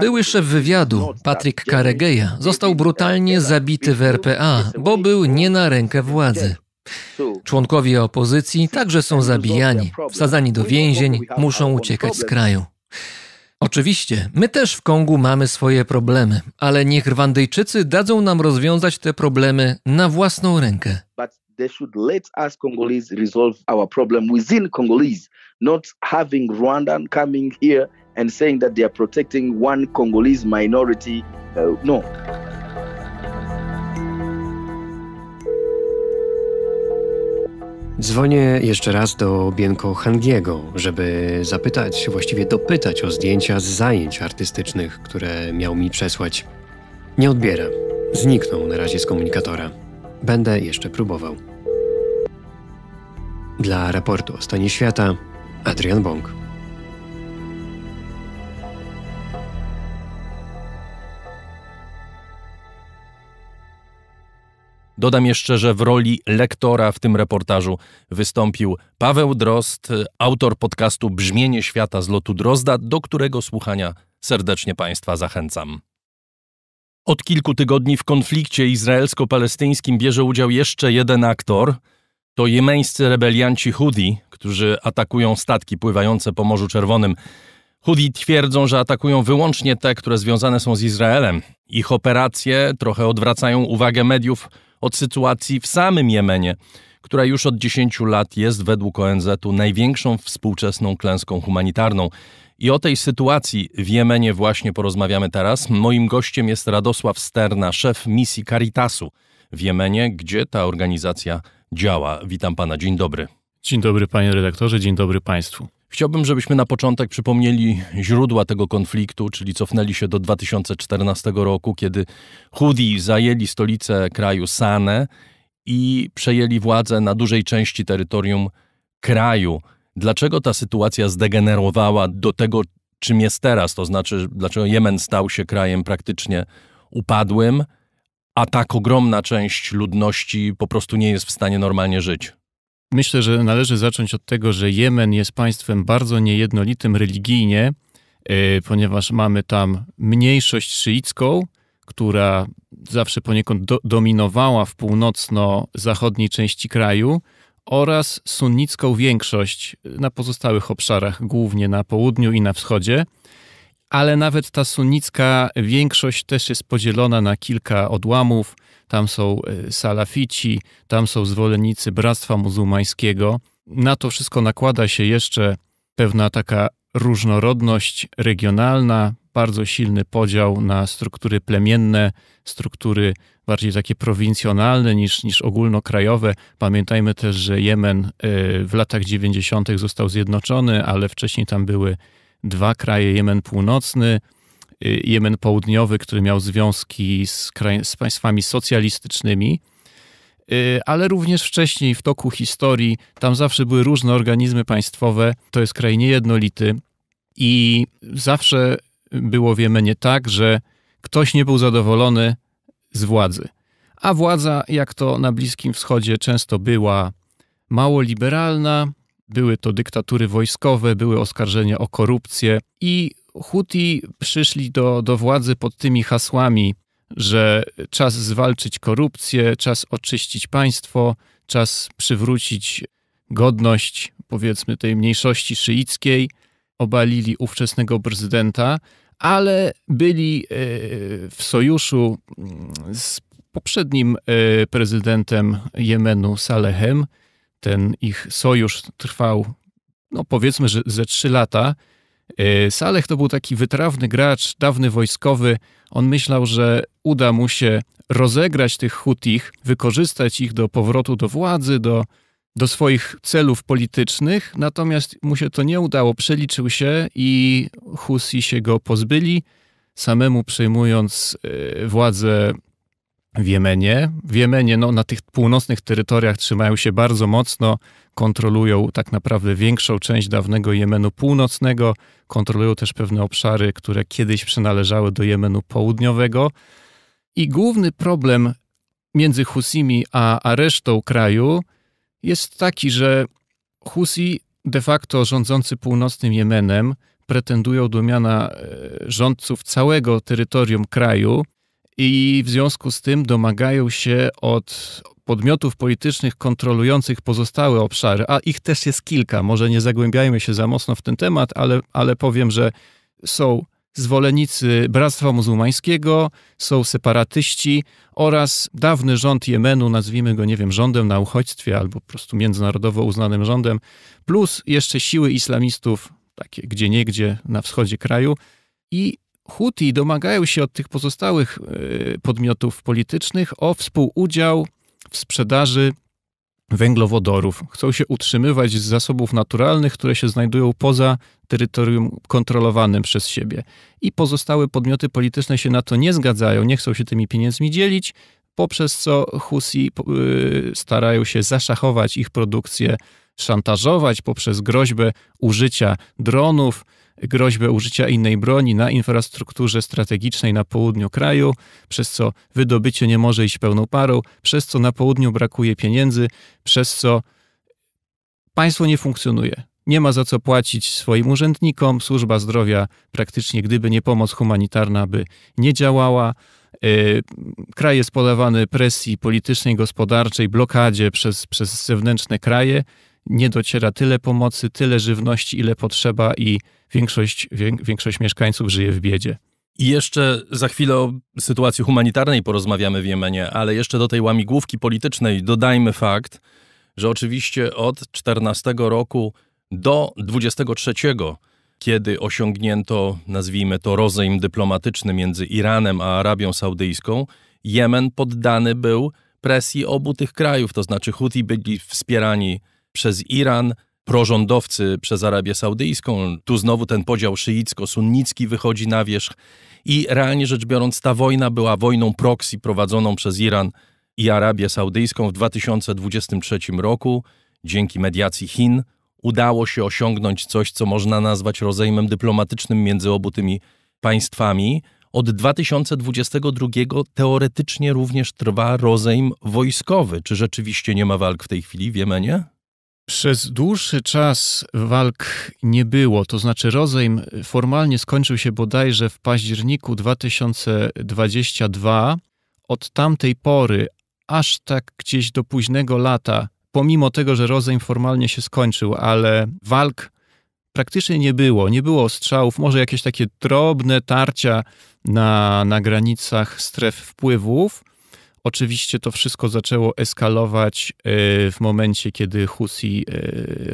Były szef wywiadu, Patrick Karegeja, został brutalnie zabity w RPA, bo był nie na rękę władzy. Członkowie opozycji także są zabijani, wsadzani do więzień, muszą uciekać z kraju. Oczywiście, my też w Kongu mamy swoje problemy, ale niech Rwandyjczycy dadzą nam rozwiązać te problemy na własną rękę not having Rwandan coming here and saying that they are protecting one Congolese minority. Uh, no. Dzwonię jeszcze raz do Bienko Hangiego, żeby zapytać, właściwie dopytać o zdjęcia z zajęć artystycznych, które miał mi przesłać. Nie odbiera. Zniknął na razie z komunikatora. Będę jeszcze próbował. Dla raportu o stanie świata Adrian Bong. Dodam jeszcze, że w roli lektora w tym reportażu wystąpił Paweł Drozd, autor podcastu Brzmienie świata z lotu Drozda, do którego słuchania serdecznie Państwa zachęcam. Od kilku tygodni w konflikcie izraelsko-palestyńskim bierze udział jeszcze jeden aktor. To jemeńscy rebelianci Hudi, którzy atakują statki pływające po Morzu Czerwonym. Hudi twierdzą, że atakują wyłącznie te, które związane są z Izraelem. Ich operacje trochę odwracają uwagę mediów od sytuacji w samym Jemenie, która już od 10 lat jest według ONZ-u największą współczesną klęską humanitarną. I o tej sytuacji w Jemenie właśnie porozmawiamy teraz. Moim gościem jest Radosław Sterna, szef misji Caritasu w Jemenie, gdzie ta organizacja działa. Witam pana, dzień dobry. Dzień dobry, panie redaktorze, dzień dobry państwu. Chciałbym, żebyśmy na początek przypomnieli źródła tego konfliktu, czyli cofnęli się do 2014 roku, kiedy Hudi zajęli stolicę kraju Sane i przejęli władzę na dużej części terytorium kraju. Dlaczego ta sytuacja zdegenerowała do tego, czym jest teraz? To znaczy, dlaczego Jemen stał się krajem praktycznie upadłym, a tak ogromna część ludności po prostu nie jest w stanie normalnie żyć? Myślę, że należy zacząć od tego, że Jemen jest państwem bardzo niejednolitym religijnie, e, ponieważ mamy tam mniejszość szyicką, która zawsze poniekąd do, dominowała w północno-zachodniej części kraju, oraz sunnicką większość na pozostałych obszarach, głównie na południu i na wschodzie. Ale nawet ta sunnicka większość też jest podzielona na kilka odłamów tam są y, salafici, tam są zwolennicy Bractwa Muzułmańskiego. Na to wszystko nakłada się jeszcze pewna taka różnorodność regionalna, bardzo silny podział na struktury plemienne, struktury bardziej takie prowincjonalne niż, niż ogólnokrajowe. Pamiętajmy też, że Jemen y, w latach 90. został zjednoczony, ale wcześniej tam były dwa kraje: Jemen Północny Y, Jemen Południowy, który miał związki z, kraj, z państwami socjalistycznymi, y, ale również wcześniej w toku historii tam zawsze były różne organizmy państwowe. To jest kraj niejednolity i zawsze było w Jemenie tak, że ktoś nie był zadowolony z władzy. A władza, jak to na Bliskim Wschodzie często była mało liberalna, były to dyktatury wojskowe, były oskarżenia o korupcję i Huti przyszli do, do władzy pod tymi hasłami, że czas zwalczyć korupcję, czas oczyścić państwo, czas przywrócić godność, powiedzmy, tej mniejszości szyickiej. Obalili ówczesnego prezydenta, ale byli e, w sojuszu mm, z poprzednim e, prezydentem Jemenu Salehem. Ten ich sojusz trwał, no powiedzmy, że ze trzy lata. Y, Saleh to był taki wytrawny gracz, dawny wojskowy. On myślał, że uda mu się rozegrać tych Hutich, wykorzystać ich do powrotu do władzy, do, do swoich celów politycznych, natomiast mu się to nie udało. Przeliczył się i Husi się go pozbyli, samemu przejmując y, władzę w Jemenie. W Jemenie no, na tych północnych terytoriach trzymają się bardzo mocno, kontrolują tak naprawdę większą część dawnego Jemenu Północnego, kontrolują też pewne obszary, które kiedyś przynależały do Jemenu Południowego. I główny problem między Husimi a, a resztą kraju jest taki, że Husi de facto rządzący północnym Jemenem pretendują do miana e, rządców całego terytorium kraju, i w związku z tym domagają się od podmiotów politycznych kontrolujących pozostałe obszary, a ich też jest kilka. Może nie zagłębiajmy się za mocno w ten temat, ale, ale powiem, że są zwolennicy Bractwa Muzułmańskiego, są separatyści oraz dawny rząd Jemenu, nazwijmy go, nie wiem, rządem na uchodźstwie albo po prostu międzynarodowo uznanym rządem, plus jeszcze siły islamistów, takie gdzie na wschodzie kraju. I Huti domagają się od tych pozostałych e, podmiotów politycznych o współudział w sprzedaży węglowodorów. Chcą się utrzymywać z zasobów naturalnych, które się znajdują poza terytorium kontrolowanym przez siebie. I pozostałe podmioty polityczne się na to nie zgadzają, nie chcą się tymi pieniędzmi dzielić, poprzez co Husi e, starają się zaszachować ich produkcję, szantażować poprzez groźbę użycia dronów, groźbę użycia innej broni na infrastrukturze strategicznej na południu kraju, przez co wydobycie nie może iść pełną parą, przez co na południu brakuje pieniędzy, przez co państwo nie funkcjonuje. Nie ma za co płacić swoim urzędnikom, służba zdrowia praktycznie, gdyby nie pomoc humanitarna, by nie działała. E, kraj jest podawany presji politycznej, gospodarczej, blokadzie przez, przez zewnętrzne kraje nie dociera tyle pomocy, tyle żywności, ile potrzeba, i większość, większość mieszkańców żyje w biedzie. I jeszcze za chwilę o sytuacji humanitarnej porozmawiamy w Jemenie, ale jeszcze do tej łamigłówki politycznej dodajmy fakt, że oczywiście od 14 roku do 23, kiedy osiągnięto, nazwijmy to, rozejm dyplomatyczny między Iranem a Arabią Saudyjską, Jemen poddany był presji obu tych krajów, to znaczy Houthi byli wspierani przez Iran, prorządowcy przez Arabię Saudyjską. Tu znowu ten podział szyicko-sunnicki wychodzi na wierzch. I realnie rzecz biorąc, ta wojna była wojną proxy prowadzoną przez Iran i Arabię Saudyjską w 2023 roku. Dzięki mediacji Chin udało się osiągnąć coś, co można nazwać rozejmem dyplomatycznym między obu tymi państwami. Od 2022 teoretycznie również trwa rozejm wojskowy. Czy rzeczywiście nie ma walk w tej chwili w Jemenie? Przez dłuższy czas walk nie było, to znaczy rozejm formalnie skończył się bodajże w październiku 2022. Od tamtej pory, aż tak gdzieś do późnego lata, pomimo tego, że rozejm formalnie się skończył, ale walk praktycznie nie było. Nie było strzałów, może jakieś takie drobne tarcia na, na granicach stref wpływów, Oczywiście to wszystko zaczęło eskalować e, w momencie, kiedy Husi e,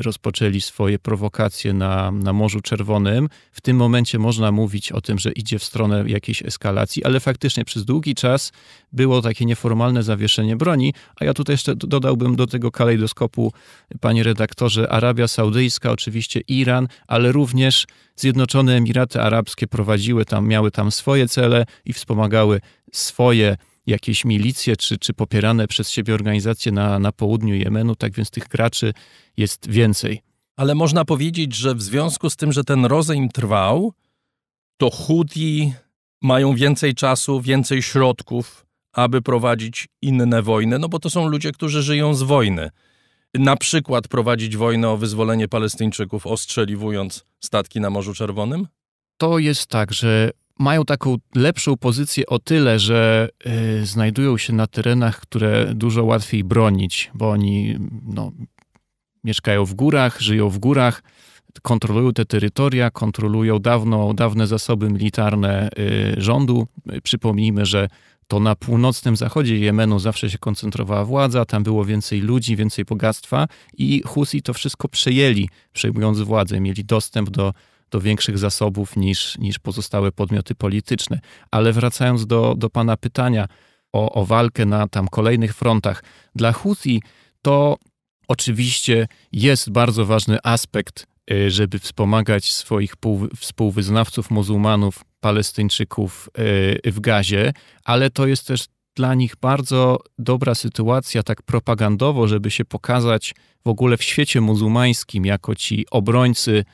rozpoczęli swoje prowokacje na, na Morzu Czerwonym. W tym momencie można mówić o tym, że idzie w stronę jakiejś eskalacji, ale faktycznie przez długi czas było takie nieformalne zawieszenie broni. A ja tutaj jeszcze dodałbym do tego kalejdoskopu, panie redaktorze, Arabia Saudyjska, oczywiście Iran, ale również Zjednoczone Emiraty Arabskie prowadziły tam, miały tam swoje cele i wspomagały swoje jakieś milicje czy, czy popierane przez siebie organizacje na, na południu Jemenu, tak więc tych graczy jest więcej. Ale można powiedzieć, że w związku z tym, że ten rozejm trwał, to Houthi mają więcej czasu, więcej środków, aby prowadzić inne wojny, no bo to są ludzie, którzy żyją z wojny. Na przykład prowadzić wojnę o wyzwolenie Palestyńczyków, ostrzeliwując statki na Morzu Czerwonym? To jest tak, że mają taką lepszą pozycję o tyle, że y, znajdują się na terenach, które dużo łatwiej bronić, bo oni no, mieszkają w górach, żyją w górach, kontrolują te terytoria, kontrolują dawno, dawne zasoby militarne y, rządu. Przypomnijmy, że to na północnym zachodzie Jemenu zawsze się koncentrowała władza, tam było więcej ludzi, więcej bogactwa i Husi to wszystko przejęli, przejmując władzę. Mieli dostęp do do większych zasobów niż, niż pozostałe podmioty polityczne. Ale wracając do, do pana pytania o, o walkę na tam kolejnych frontach, dla Houthi to oczywiście jest bardzo ważny aspekt, y, żeby wspomagać swoich współwyznawców muzułmanów, Palestyńczyków y, w Gazie, ale to jest też dla nich bardzo dobra sytuacja, tak propagandowo, żeby się pokazać w ogóle w świecie muzułmańskim jako ci obrońcy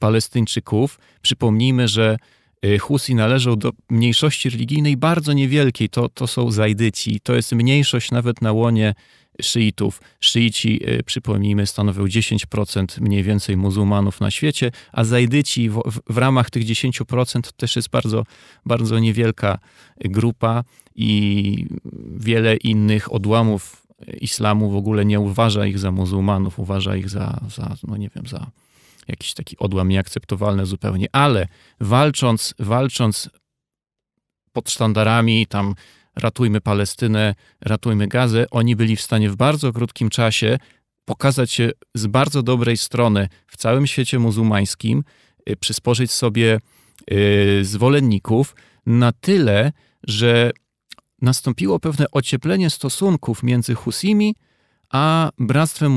Palestyńczyków. Przypomnijmy, że y, Husi należą do mniejszości religijnej bardzo niewielkiej, to, to są Zajdyci, to jest mniejszość nawet na łonie szyitów. Szyici, y, przypomnijmy, stanowią 10% mniej więcej muzułmanów na świecie, a Zajdyci w, w, ramach tych 10% też jest bardzo, bardzo niewielka grupa i wiele innych odłamów islamu w ogóle nie uważa ich za muzułmanów, uważa ich za, za no nie wiem, za jakiś taki odłam nieakceptowalny zupełnie, ale walcząc, walcząc pod sztandarami, tam ratujmy Palestynę, ratujmy Gazę, oni byli w stanie w bardzo krótkim czasie pokazać się z bardzo dobrej strony w całym świecie muzułmańskim, y, przysporzyć sobie y, zwolenników na tyle, że nastąpiło pewne ocieplenie stosunków między Husimi a Bractwem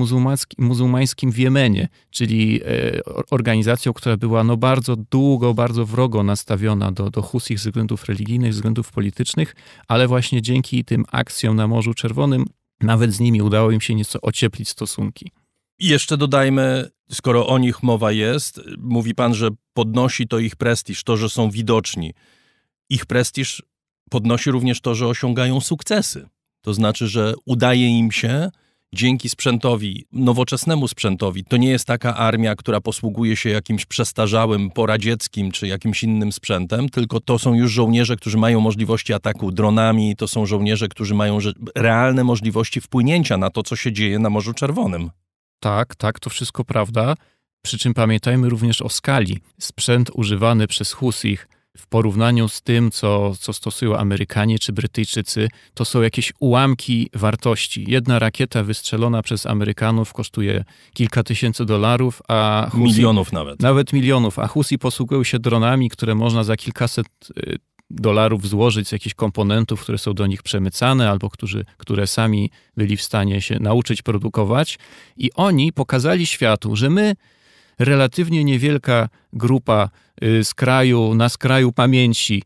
Muzułmańskim, w Jemenie, czyli e, organizacją, która była no bardzo długo, bardzo wrogo nastawiona do, do Husich względów religijnych, względów politycznych, ale właśnie dzięki tym akcjom na Morzu Czerwonym nawet z nimi udało im się nieco ocieplić stosunki. I jeszcze dodajmy, skoro o nich mowa jest, mówi pan, że podnosi to ich prestiż, to, że są widoczni. Ich prestiż podnosi również to, że osiągają sukcesy. To znaczy, że udaje im się dzięki sprzętowi, nowoczesnemu sprzętowi. To nie jest taka armia, która posługuje się jakimś przestarzałym, poradzieckim czy jakimś innym sprzętem, tylko to są już żołnierze, którzy mają możliwości ataku dronami, to są żołnierze, którzy mają realne możliwości wpłynięcia na to, co się dzieje na Morzu Czerwonym. Tak, tak, to wszystko prawda. Przy czym pamiętajmy również o skali. Sprzęt używany przez Husich w porównaniu z tym, co, co stosują Amerykanie czy Brytyjczycy, to są jakieś ułamki wartości. Jedna rakieta wystrzelona przez Amerykanów kosztuje kilka tysięcy dolarów, a Husi, milionów nawet. Nawet milionów, a Husi posługują się dronami, które można za kilkaset y, dolarów złożyć z jakichś komponentów, które są do nich przemycane albo którzy, które sami byli w stanie się nauczyć produkować i oni pokazali światu, że my relatywnie niewielka grupa y, z kraju, na skraju pamięci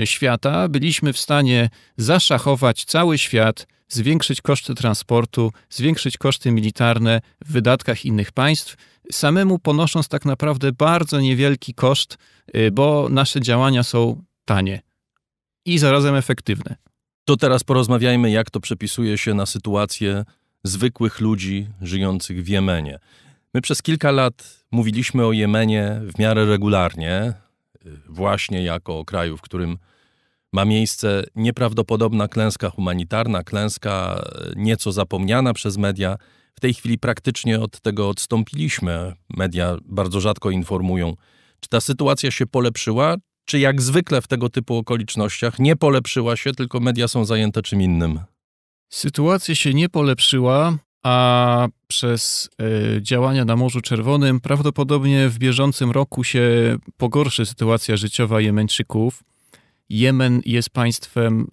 e, świata, byliśmy w stanie zaszachować cały świat, zwiększyć koszty transportu, zwiększyć koszty militarne w wydatkach innych państw, samemu ponosząc tak naprawdę bardzo niewielki koszt, y, bo nasze działania są tanie i zarazem efektywne. To teraz porozmawiajmy, jak to przepisuje się na sytuację zwykłych ludzi żyjących w Jemenie. My przez kilka lat mówiliśmy o Jemenie w miarę regularnie, właśnie jako o kraju, w którym ma miejsce nieprawdopodobna klęska humanitarna, klęska e, nieco zapomniana przez media. W tej chwili praktycznie od tego odstąpiliśmy. Media bardzo rzadko informują, czy ta sytuacja się polepszyła, czy jak zwykle w tego typu okolicznościach nie polepszyła się, tylko media są zajęte czym innym. Sytuacja się nie polepszyła, a przez e, działania na Morzu Czerwonym prawdopodobnie w bieżącym roku się pogorszy sytuacja życiowa Jemeńczyków. Jemen jest państwem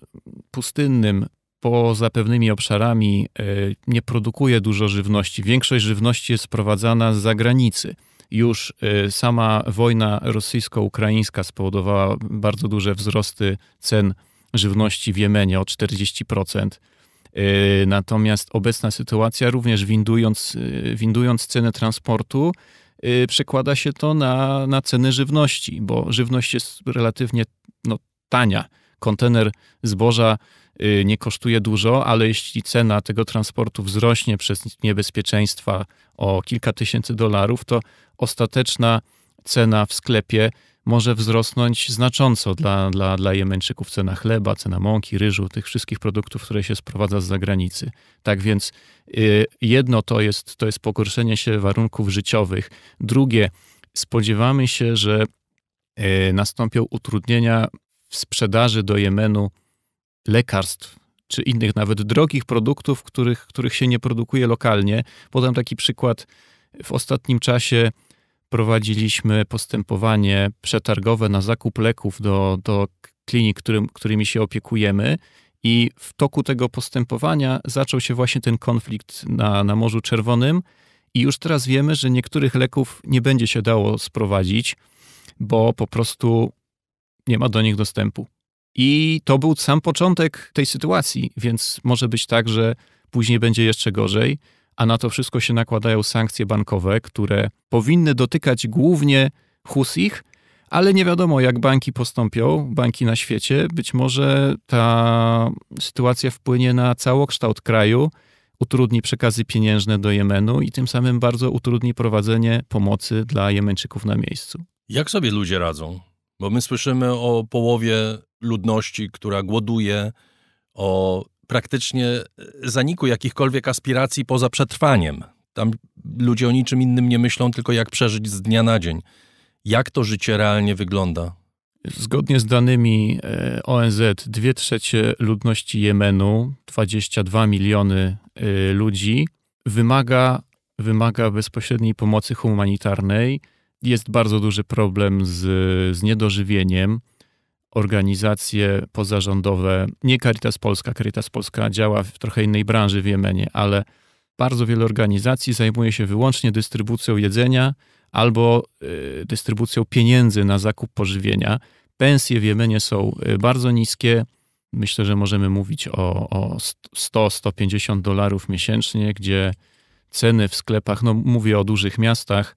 pustynnym, poza pewnymi obszarami e, nie produkuje dużo żywności. Większość żywności jest sprowadzana z zagranicy. Już e, sama wojna rosyjsko-ukraińska spowodowała bardzo duże wzrosty cen żywności w Jemenie o 40%. Y, natomiast obecna sytuacja, również windując, y, windując cenę transportu, y, przekłada się to na, na ceny żywności, bo żywność jest relatywnie no, tania. Kontener zboża nie kosztuje dużo, ale jeśli cena tego transportu wzrośnie przez niebezpieczeństwa o kilka tysięcy dolarów, to ostateczna cena w sklepie może wzrosnąć znacząco dla, dla, dla Jemeńczyków cena chleba, cena mąki, ryżu, tych wszystkich produktów, które się sprowadza z zagranicy. Tak więc y, jedno to jest, to jest pogorszenie się warunków życiowych. Drugie, spodziewamy się, że yy, nastąpią utrudnienia w sprzedaży do Jemenu lekarstw czy innych nawet drogich produktów, których, których się nie produkuje lokalnie. Podam taki przykład. W ostatnim czasie prowadziliśmy postępowanie przetargowe na zakup leków do, do klinik, którym, którymi się opiekujemy. I w toku tego postępowania zaczął się właśnie ten konflikt na, na Morzu Czerwonym. I już teraz wiemy, że niektórych leków nie będzie się dało sprowadzić, bo po prostu nie ma do nich dostępu. I to był sam początek tej sytuacji, więc może być tak, że później będzie jeszcze gorzej a na to wszystko się nakładają sankcje bankowe, które powinny dotykać głównie Husich, ale nie wiadomo, jak banki postąpią, banki na świecie. Być może ta sytuacja wpłynie na całokształt kraju, utrudni przekazy pieniężne do Jemenu i tym samym bardzo utrudni prowadzenie pomocy dla Jemeńczyków na miejscu. Jak sobie ludzie radzą? Bo my słyszymy o połowie ludności, która głoduje, o praktycznie e, zaniku jakichkolwiek aspiracji poza przetrwaniem. Tam ludzie o niczym innym nie myślą, tylko jak przeżyć z dnia na dzień. Jak to życie realnie wygląda? Zgodnie z danymi e, ONZ, dwie trzecie ludności Jemenu, 22 miliony e, ludzi, wymaga, wymaga bezpośredniej pomocy humanitarnej. Jest bardzo duży problem z, z niedożywieniem organizacje pozarządowe, nie Caritas Polska, Caritas Polska działa w trochę innej branży w Jemenie, ale bardzo wiele organizacji zajmuje się wyłącznie dystrybucją jedzenia albo e, dystrybucją pieniędzy na zakup pożywienia. Pensje w Jemenie są e, bardzo niskie. Myślę, że możemy mówić o, o 100-150 dolarów miesięcznie, gdzie ceny w sklepach, no mówię o dużych miastach,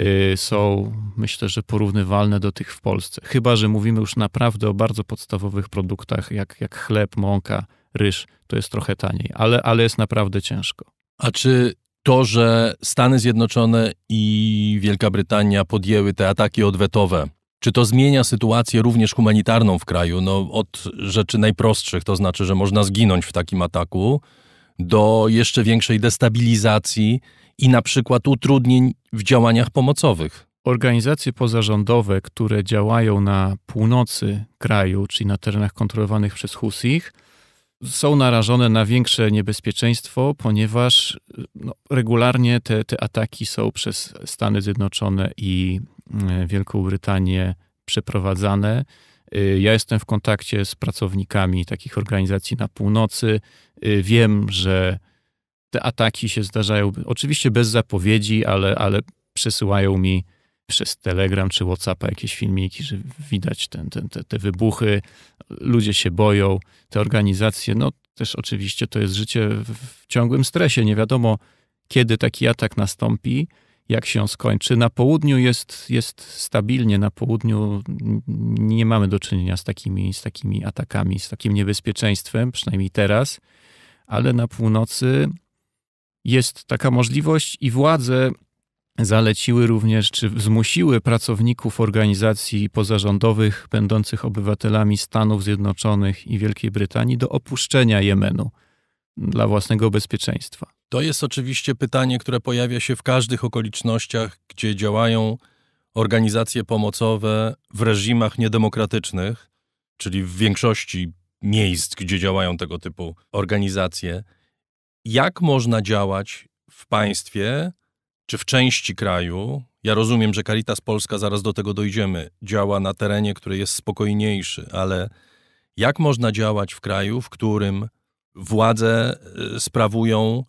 Y, są myślę, że porównywalne do tych w Polsce. Chyba, że mówimy już naprawdę o bardzo podstawowych produktach, jak, jak chleb, mąka, ryż, to jest trochę taniej, ale, ale jest naprawdę ciężko. A czy to, że Stany Zjednoczone i Wielka Brytania podjęły te ataki odwetowe, czy to zmienia sytuację również humanitarną w kraju? No, od rzeczy najprostszych, to znaczy, że można zginąć w takim ataku, do jeszcze większej destabilizacji i na przykład utrudnień w działaniach pomocowych. Organizacje pozarządowe, które działają na północy kraju, czyli na terenach kontrolowanych przez Husich, są narażone na większe niebezpieczeństwo, ponieważ no, regularnie te, te ataki są przez Stany Zjednoczone i e, Wielką Brytanię przeprowadzane. E, ja jestem w kontakcie z pracownikami takich organizacji na północy. E, wiem, że te ataki się zdarzają, oczywiście bez zapowiedzi, ale, ale przesyłają mi przez Telegram czy WhatsAppa jakieś filmiki, że widać ten, ten, te, te wybuchy, ludzie się boją, te organizacje, no też oczywiście to jest życie w ciągłym stresie, nie wiadomo kiedy taki atak nastąpi, jak się on skończy. Na południu jest, jest stabilnie, na południu nie mamy do czynienia z takimi, z takimi atakami, z takim niebezpieczeństwem, przynajmniej teraz, ale na północy jest taka możliwość i władze zaleciły również, czy zmusiły pracowników organizacji pozarządowych będących obywatelami Stanów Zjednoczonych i Wielkiej Brytanii do opuszczenia Jemenu dla własnego bezpieczeństwa. To jest oczywiście pytanie, które pojawia się w każdych okolicznościach, gdzie działają organizacje pomocowe w reżimach niedemokratycznych, czyli w większości miejsc, gdzie działają tego typu organizacje jak można działać w państwie czy w części kraju. Ja rozumiem, że Caritas Polska, zaraz do tego dojdziemy, działa na terenie, który jest spokojniejszy, ale jak można działać w kraju, w którym władze y, sprawują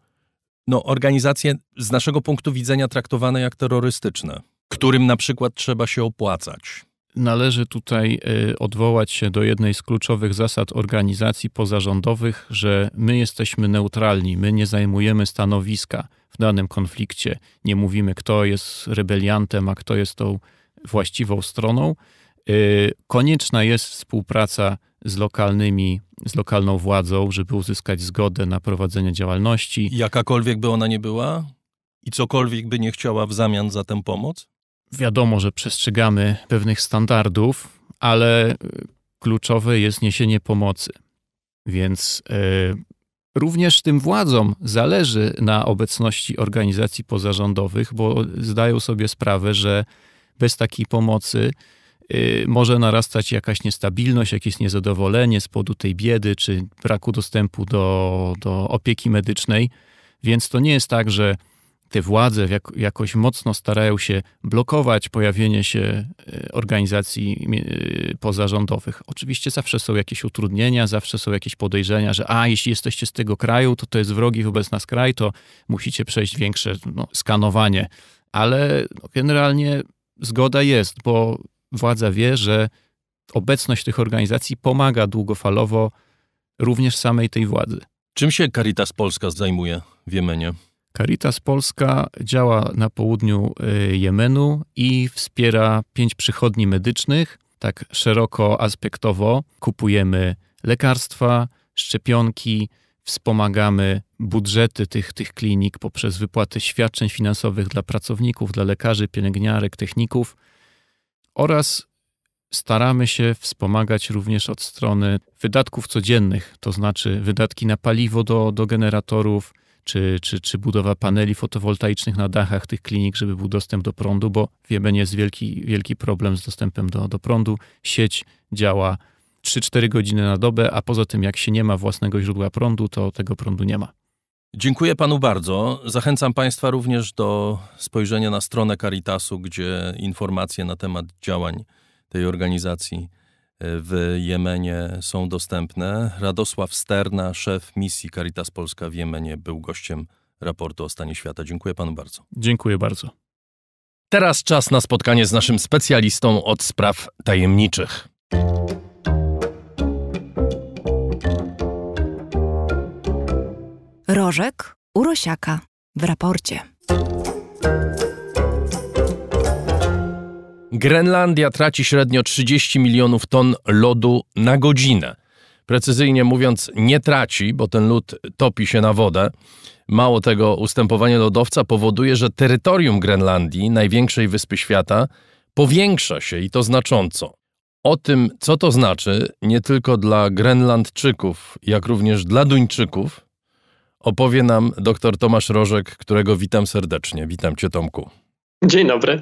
no, organizacje z naszego punktu widzenia traktowane jak terrorystyczne, którym na przykład trzeba się opłacać? należy tutaj y, odwołać się do jednej z kluczowych zasad organizacji pozarządowych, że my jesteśmy neutralni, my nie zajmujemy stanowiska w danym konflikcie, nie mówimy, kto jest rebeliantem, a kto jest tą właściwą stroną. Y, konieczna jest współpraca z lokalnymi, z lokalną władzą, żeby uzyskać zgodę na prowadzenie działalności. Jakakolwiek by ona nie była i cokolwiek by nie chciała w zamian za tę pomoc? wiadomo, że przestrzegamy pewnych standardów, ale e, kluczowe jest niesienie pomocy. Więc e, również tym władzom zależy na obecności organizacji pozarządowych, bo zdają sobie sprawę, że bez takiej pomocy e, może narastać jakaś niestabilność, jakieś niezadowolenie z powodu tej biedy czy braku dostępu do, do opieki medycznej. Więc to nie jest tak, że te władze jak, jakoś mocno starają się blokować pojawienie się e, organizacji e, pozarządowych. Oczywiście zawsze są jakieś utrudnienia, zawsze są jakieś podejrzenia, że a jeśli jesteście z tego kraju, to to jest wrogi wobec nas kraj, to musicie przejść większe no, skanowanie. Ale no, generalnie zgoda jest, bo władza wie, że obecność tych organizacji pomaga długofalowo również samej tej władzy. Czym się Caritas Polska zajmuje w Jemenie? Caritas Polska działa na południu y, Jemenu i wspiera pięć przychodni medycznych. Tak szeroko aspektowo kupujemy lekarstwa, szczepionki, wspomagamy budżety tych, tych klinik poprzez wypłaty świadczeń finansowych dla pracowników, dla lekarzy, pielęgniarek, techników oraz staramy się wspomagać również od strony wydatków codziennych, to znaczy wydatki na paliwo do, do generatorów, czy, czy, czy budowa paneli fotowoltaicznych na dachach tych klinik, żeby był dostęp do prądu, bo wiemy, Jemenie jest wielki, wielki problem z dostępem do, do prądu. Sieć działa 3-4 godziny na dobę, a poza tym, jak się nie ma własnego źródła prądu, to tego prądu nie ma. Dziękuję panu bardzo. Zachęcam państwa również do spojrzenia na stronę Caritasu, gdzie informacje na temat działań tej organizacji w Jemenie są dostępne. Radosław Sterna, szef misji Caritas Polska w Jemenie, był gościem raportu o stanie świata. Dziękuję panu bardzo. Dziękuję bardzo. Teraz czas na spotkanie z naszym specjalistą od spraw tajemniczych. Rożek Urosiaka w raporcie. Grenlandia traci średnio 30 milionów ton lodu na godzinę. Precyzyjnie mówiąc, nie traci, bo ten lód topi się na wodę. Mało tego, ustępowanie lodowca powoduje, że terytorium Grenlandii, największej wyspy świata, powiększa się i to znacząco. O tym, co to znaczy, nie tylko dla Grenlandczyków, jak również dla Duńczyków, opowie nam dr Tomasz Rożek, którego witam serdecznie. Witam cię, Tomku. Dzień dobry.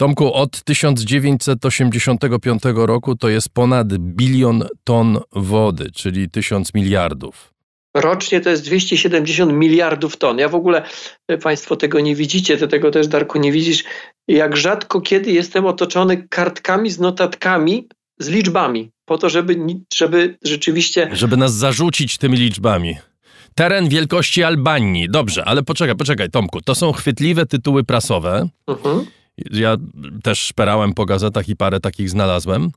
Tomku, od 1985 roku to jest ponad bilion ton wody, czyli tysiąc miliardów. Rocznie to jest 270 miliardów ton. Ja w ogóle, e, Państwo tego nie widzicie, tego też, Darku, nie widzisz, jak rzadko kiedy jestem otoczony kartkami z notatkami z liczbami, po to, żeby, żeby rzeczywiście. Żeby nas zarzucić tymi liczbami. Teren wielkości Albanii. Dobrze, ale poczekaj, poczekaj, Tomku. To są chwytliwe tytuły prasowe. Mhm. Uh -huh ja też szperałem po gazetach i parę takich znalazłem,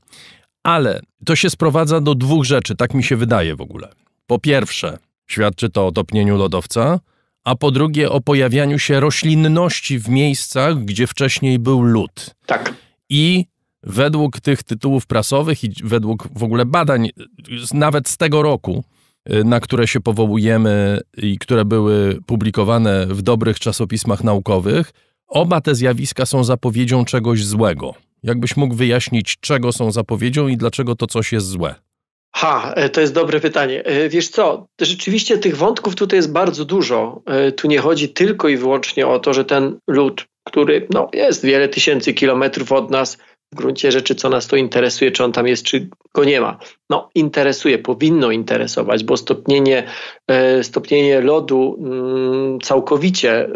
ale to się sprowadza do dwóch rzeczy, tak mi się wydaje w ogóle. Po pierwsze, świadczy to o topnieniu lodowca, a po drugie o pojawianiu się roślinności w miejscach, gdzie wcześniej był lód. Tak. I według tych tytułów prasowych i według w ogóle badań, nawet z tego roku, y, na które się powołujemy i które były publikowane w dobrych czasopismach naukowych, Oba te zjawiska są zapowiedzią czegoś złego. Jakbyś mógł wyjaśnić, czego są zapowiedzią i dlaczego to coś jest złe? Ha, e, to jest dobre pytanie. E, wiesz co, rzeczywiście tych wątków tutaj jest bardzo dużo. E, tu nie chodzi tylko i wyłącznie o to, że ten lud, który no, jest wiele tysięcy kilometrów od nas, w gruncie rzeczy, co nas to interesuje, czy on tam jest, czy go nie ma. No, interesuje, powinno interesować, bo stopnienie, e, stopnienie lodu mm, całkowicie e,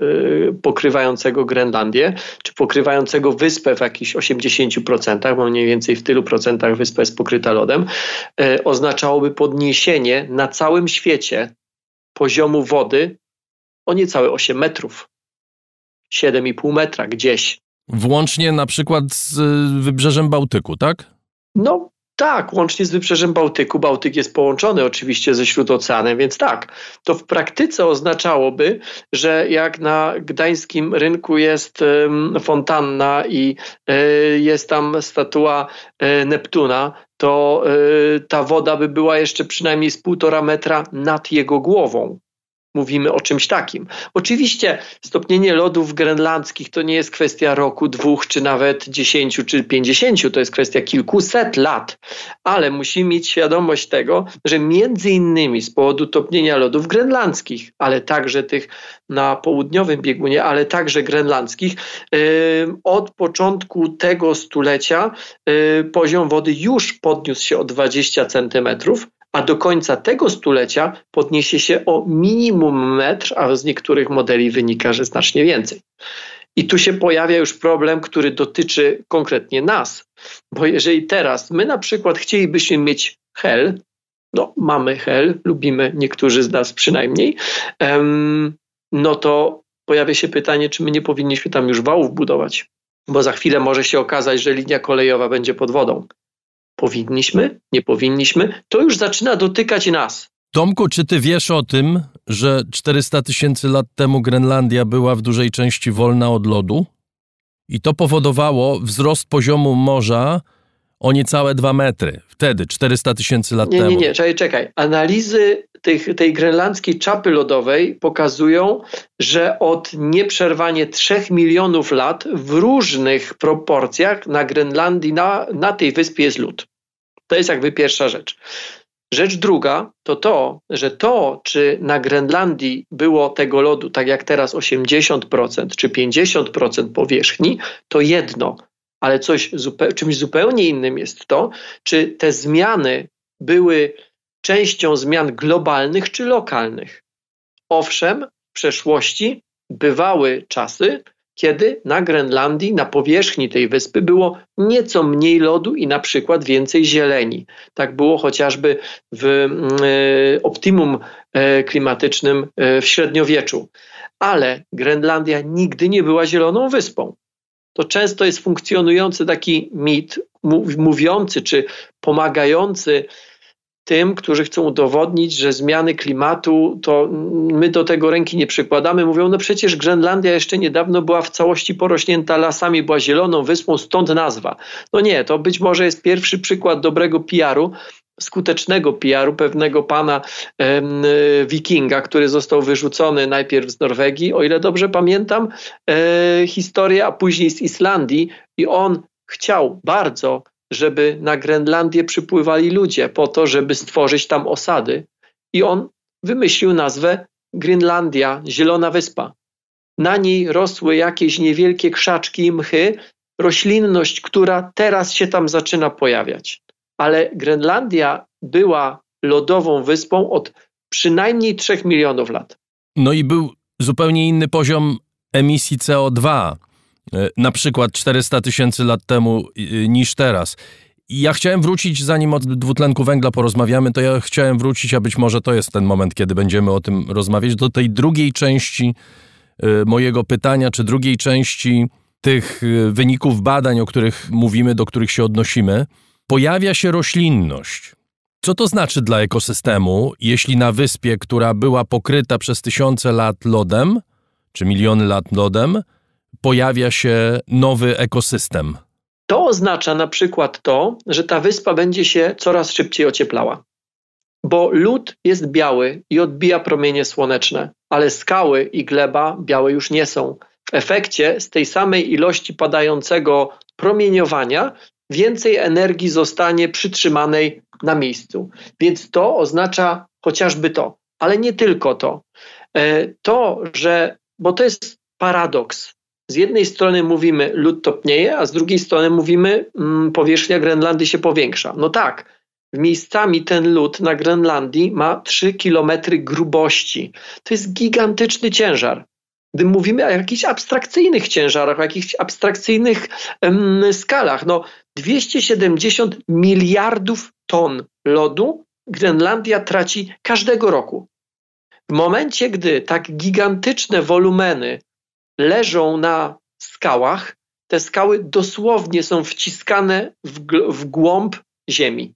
pokrywającego Grenlandię, czy pokrywającego wyspę w jakichś 80%, bo mniej więcej w tylu procentach wyspa jest pokryta lodem, e, oznaczałoby podniesienie na całym świecie poziomu wody o niecałe 8 metrów. 7,5 metra gdzieś. Włącznie na przykład z y, wybrzeżem Bałtyku, tak? No tak, łącznie z wybrzeżem Bałtyku. Bałtyk jest połączony oczywiście ze śródoceanem, więc tak. To w praktyce oznaczałoby, że jak na gdańskim rynku jest fontanna i y, jest tam statua y, Neptuna, to ta woda by była jeszcze przynajmniej z półtora metra nad jego głową mówimy o czymś takim. Oczywiście stopnienie lodów grenlandzkich to nie jest kwestia roku, dwóch, czy nawet dziesięciu, czy pięćdziesięciu, to jest kwestia kilkuset lat, ale musimy mieć świadomość tego, że między innymi z powodu topnienia lodów grenlandzkich, ale także tych na południowym biegunie, ale także grenlandzkich, yy, od początku tego stulecia yy, poziom wody już podniósł się o 20 centymetrów a do końca tego stulecia podniesie się o minimum metr, a z niektórych modeli wynika, że znacznie więcej. I tu się pojawia już problem, który dotyczy konkretnie nas, bo jeżeli teraz my na przykład chcielibyśmy mieć hel, no mamy hel, lubimy niektórzy z nas przynajmniej, um, no to pojawia się pytanie, czy my nie powinniśmy tam już wałów budować, bo za chwilę może się okazać, że linia kolejowa będzie pod wodą. Powinniśmy? Nie powinniśmy? To już zaczyna dotykać nas. Tomku, czy ty wiesz o tym, że 400 tysięcy lat temu Grenlandia była w dużej części wolna od lodu? I to powodowało wzrost poziomu morza o niecałe 2 metry. Wtedy, 400 tysięcy lat nie, temu. Nie, nie, czekaj, czekaj. Analizy tych, tej grenlandzkiej czapy lodowej pokazują, że od nieprzerwanie 3 milionów lat w różnych proporcjach na Grenlandii, na, na tej wyspie jest lód. To jest jakby pierwsza rzecz. Rzecz druga to to, że to, czy na Grenlandii było tego lodu, tak jak teraz 80% czy 50% powierzchni, to jedno, ale coś, czymś zupełnie innym jest to, czy te zmiany były częścią zmian globalnych czy lokalnych. Owszem, w przeszłości bywały czasy, kiedy na Grenlandii, na powierzchni tej wyspy było nieco mniej lodu i na przykład więcej zieleni. Tak było chociażby w mm, e, optimum e, klimatycznym e, w średniowieczu. Ale Grenlandia nigdy nie była zieloną wyspą. To często jest funkcjonujący taki mit mówiący czy pomagający tym, którzy chcą udowodnić, że zmiany klimatu, to my do tego ręki nie przykładamy. Mówią, no przecież Grenlandia jeszcze niedawno była w całości porośnięta lasami, była zieloną wyspą, stąd nazwa. No nie, to być może jest pierwszy przykład dobrego PR-u, skutecznego PR-u pewnego pana wikinga, który został wyrzucony najpierw z Norwegii, o ile dobrze pamiętam e, historię, a później z Islandii i on chciał bardzo żeby na Grenlandię przypływali ludzie po to, żeby stworzyć tam osady. I on wymyślił nazwę Grenlandia, Zielona Wyspa. Na niej rosły jakieś niewielkie krzaczki i mchy, roślinność, która teraz się tam zaczyna pojawiać. Ale Grenlandia była lodową wyspą od przynajmniej 3 milionów lat. No i był zupełnie inny poziom emisji CO2 E, na przykład 400 tysięcy lat temu y, niż teraz. Ja chciałem wrócić, zanim o dwutlenku węgla porozmawiamy, to ja chciałem wrócić, a być może to jest ten moment, kiedy będziemy o tym rozmawiać, do tej drugiej części e, mojego pytania, czy drugiej części tych e, wyników badań, o których mówimy, do których się odnosimy. Pojawia się roślinność. Co to znaczy dla ekosystemu, jeśli na wyspie, która była pokryta przez tysiące lat lodem, czy miliony lat lodem, pojawia się nowy ekosystem. To oznacza na przykład to, że ta wyspa będzie się coraz szybciej ocieplała. Bo lód jest biały i odbija promienie słoneczne, ale skały i gleba białe już nie są. W efekcie z tej samej ilości padającego promieniowania więcej energii zostanie przytrzymanej na miejscu. Więc to oznacza chociażby to, ale nie tylko to. E, to, że, bo to jest paradoks, z jednej strony mówimy lód topnieje, a z drugiej strony mówimy mm, powierzchnia Grenlandy się powiększa. No tak, miejscami ten lód na Grenlandii ma 3 km grubości. To jest gigantyczny ciężar. Gdy mówimy o jakichś abstrakcyjnych ciężarach, o jakichś abstrakcyjnych mm, skalach, no 270 miliardów ton lodu Grenlandia traci każdego roku. W momencie, gdy tak gigantyczne wolumeny leżą na skałach. Te skały dosłownie są wciskane w, w głąb ziemi.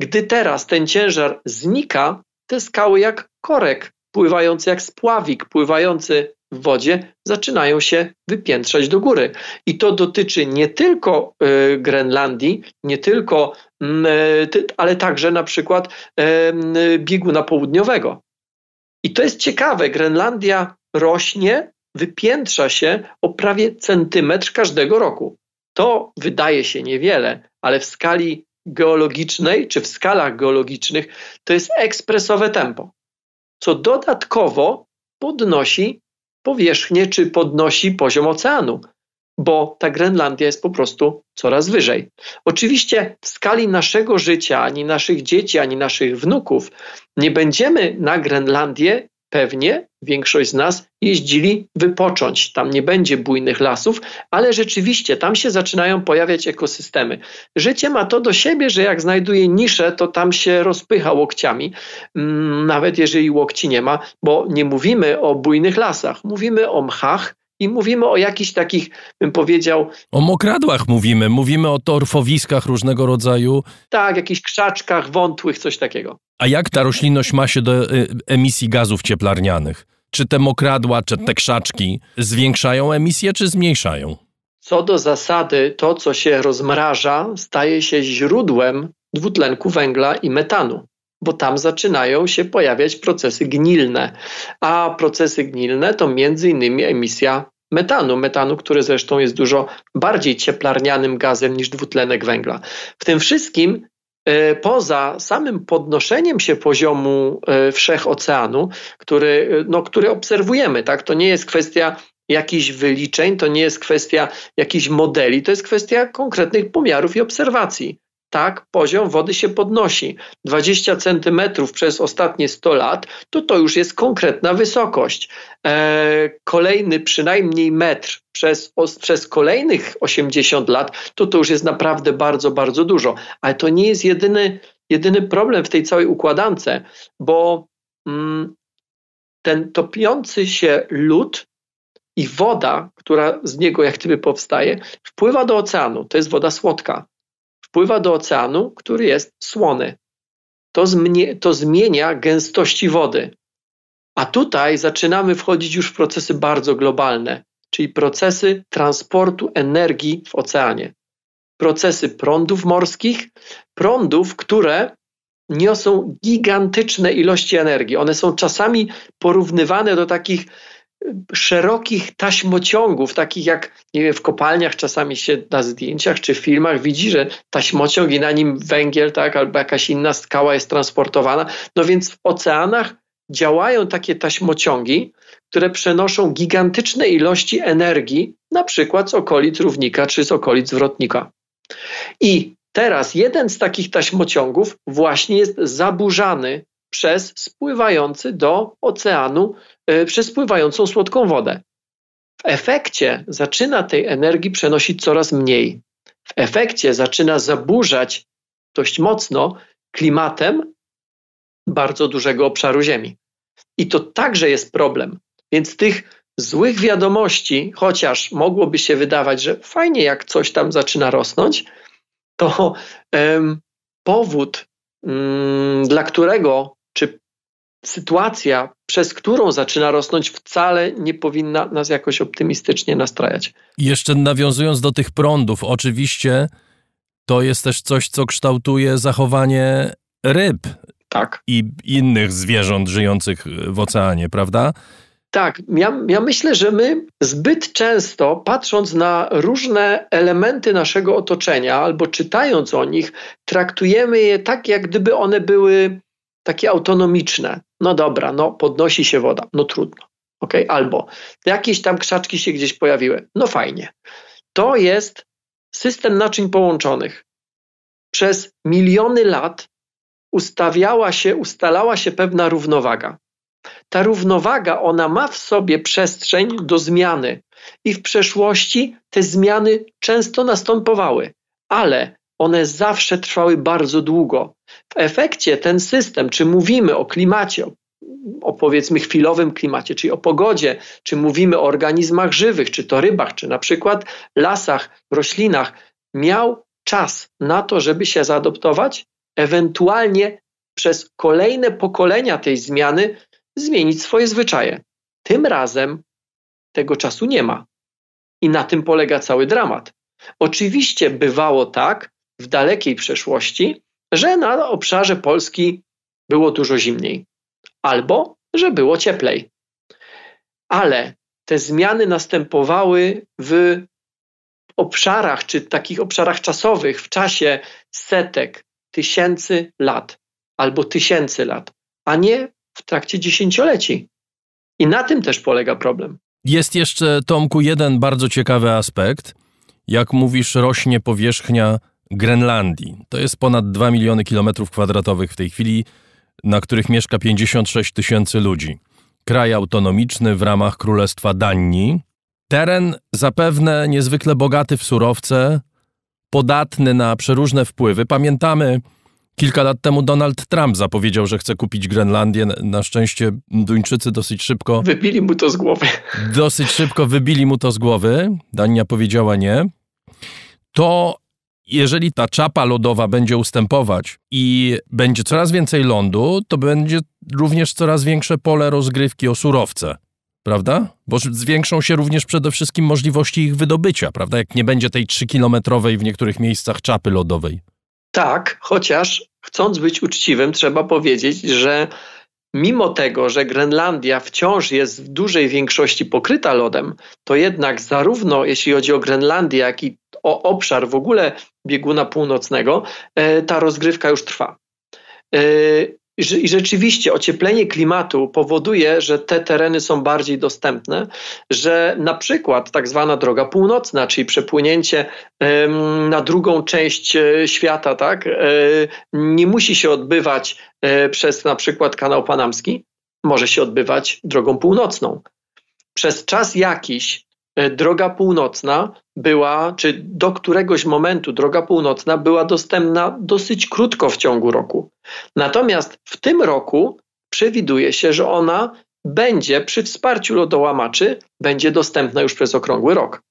Gdy teraz ten ciężar znika, te skały jak korek pływający, jak spławik pływający w wodzie, zaczynają się wypiętrzać do góry. I to dotyczy nie tylko y, Grenlandii, nie tylko, mm, y, ty, ale także na przykład y, y bieguna południowego. I to jest ciekawe, Grenlandia rośnie wypiętrza się o prawie centymetr każdego roku. To wydaje się niewiele, ale w skali geologicznej czy w skalach geologicznych to jest ekspresowe tempo, co dodatkowo podnosi powierzchnię czy podnosi poziom oceanu, bo ta Grenlandia jest po prostu coraz wyżej. Oczywiście w skali naszego życia, ani naszych dzieci, ani naszych wnuków nie będziemy na Grenlandię Pewnie większość z nas jeździli wypocząć. Tam nie będzie bujnych lasów, ale rzeczywiście tam się zaczynają pojawiać ekosystemy. Życie ma to do siebie, że jak znajduje niszę, to tam się rozpycha łokciami, mm, nawet jeżeli łokci nie ma, bo nie mówimy o bujnych lasach, mówimy o mchach, i mówimy o jakichś takich, bym powiedział. O mokradłach mówimy, mówimy o torfowiskach różnego rodzaju. Tak, jakichś krzaczkach wątłych, coś takiego. A jak ta roślinność ma się do y, emisji gazów cieplarnianych? Czy te mokradła, czy te krzaczki zwiększają emisję, czy zmniejszają? Co do zasady, to co się rozmraża, staje się źródłem dwutlenku węgla i metanu bo tam zaczynają się pojawiać procesy gnilne. A procesy gnilne to między innymi emisja metanu, metanu, który zresztą jest dużo bardziej cieplarnianym gazem niż dwutlenek węgla. W tym wszystkim e, poza samym podnoszeniem się poziomu e, wszechoceanu, który, e, no, który obserwujemy, tak? to nie jest kwestia jakichś wyliczeń, to nie jest kwestia jakichś modeli, to jest kwestia konkretnych pomiarów i obserwacji tak poziom wody się podnosi. 20 centymetrów przez ostatnie 100 lat to to już jest konkretna wysokość. E, kolejny przynajmniej metr przez, o, przez kolejnych 80 lat to to już jest naprawdę bardzo, bardzo dużo. Ale to nie jest jedyny, jedyny problem w tej całej układance, bo mm, ten topiący się lód i woda, która z niego jak gdyby powstaje, wpływa do oceanu. To jest woda słodka wpływa do oceanu, który jest słony. To, to zmienia gęstości wody. A tutaj zaczynamy wchodzić już w procesy bardzo globalne, czyli procesy transportu energii w oceanie. Procesy prądów morskich, prądów, które niosą gigantyczne ilości energii. One są czasami porównywane do takich szerokich taśmociągów, takich jak nie wiem, w kopalniach czasami się na zdjęciach czy filmach widzi, że taśmociąg i na nim węgiel, tak, albo jakaś inna skała jest transportowana. No więc w oceanach działają takie taśmociągi, które przenoszą gigantyczne ilości energii, na przykład z okolic równika czy z okolic zwrotnika. I teraz jeden z takich taśmociągów właśnie jest zaburzany przez spływający do oceanu Y, przez pływającą słodką wodę. W efekcie zaczyna tej energii przenosić coraz mniej. W efekcie zaczyna zaburzać dość mocno klimatem bardzo dużego obszaru Ziemi. I to także jest problem. Więc tych złych wiadomości, chociaż mogłoby się wydawać, że fajnie jak coś tam zaczyna rosnąć, to um, powód, um, dla którego, czy sytuacja, przez którą zaczyna rosnąć, wcale nie powinna nas jakoś optymistycznie nastrajać. Jeszcze nawiązując do tych prądów, oczywiście to jest też coś, co kształtuje zachowanie ryb tak. i innych zwierząt żyjących w oceanie, prawda? Tak, ja, ja, myślę, że my zbyt często, patrząc na różne elementy naszego otoczenia albo czytając o nich, traktujemy je tak, jak gdyby one były takie autonomiczne. No dobra, no podnosi się woda, no trudno. Okay? Albo jakieś tam krzaczki się gdzieś pojawiły, no fajnie. To jest system naczyń połączonych. Przez miliony lat ustawiała się, ustalała się pewna równowaga. Ta równowaga, ona ma w sobie przestrzeń do zmiany i w przeszłości te zmiany często następowały, ale one zawsze trwały bardzo długo. W efekcie ten system, czy mówimy o klimacie, o powiedzmy chwilowym klimacie, czyli o pogodzie, czy mówimy o organizmach żywych, czy to rybach, czy na przykład lasach, roślinach, miał czas na to, żeby się zaadoptować, ewentualnie przez kolejne pokolenia tej zmiany zmienić swoje zwyczaje. Tym razem tego czasu nie ma. I na tym polega cały dramat. Oczywiście bywało tak w dalekiej przeszłości, że na obszarze Polski było dużo zimniej, albo że było cieplej. Ale te zmiany następowały w obszarach, czy takich obszarach czasowych, w czasie setek, tysięcy lat albo tysięcy lat, a nie w trakcie dziesięcioleci. I na tym też polega problem. Jest jeszcze, Tomku, jeden bardzo ciekawy aspekt. Jak mówisz, rośnie powierzchnia Grenlandii. To jest ponad 2 miliony kilometrów kwadratowych w tej chwili, na których mieszka 56 tysięcy ludzi. Kraj autonomiczny w ramach Królestwa Danii. Teren zapewne niezwykle bogaty w surowce, podatny na przeróżne wpływy. Pamiętamy, kilka lat temu Donald Trump zapowiedział, że chce kupić Grenlandię. Na szczęście Duńczycy dosyć szybko. Wybili mu to z głowy. Dosyć szybko wybili mu to z głowy. Dania powiedziała nie. To jeżeli ta czapa lodowa będzie ustępować i będzie coraz więcej lądu, to będzie również coraz większe pole rozgrywki o surowce. Prawda? Bo zwiększą się również przede wszystkim możliwości ich wydobycia, prawda? Jak nie będzie tej 3-kilometrowej w niektórych miejscach czapy lodowej. Tak, chociaż chcąc być uczciwym, trzeba powiedzieć, że mimo tego, że Grenlandia wciąż jest w dużej większości pokryta lodem, to jednak zarówno jeśli chodzi o Grenlandię, jak i o obszar w ogóle bieguna północnego, e, ta rozgrywka już trwa. E, I rzeczywiście ocieplenie klimatu powoduje, że te tereny są bardziej dostępne, że na przykład tak zwana droga północna, czyli przepłynięcie na drugą część e, świata, tak, nie musi się odbywać przez na przykład kanał panamski, może się odbywać drogą północną. Przez czas jakiś E, droga północna była, czy do któregoś momentu droga północna była dostępna dosyć krótko w ciągu roku. Natomiast w tym roku przewiduje się, że ona będzie przy wsparciu lodołamaczy, będzie dostępna już przez okrągły rok.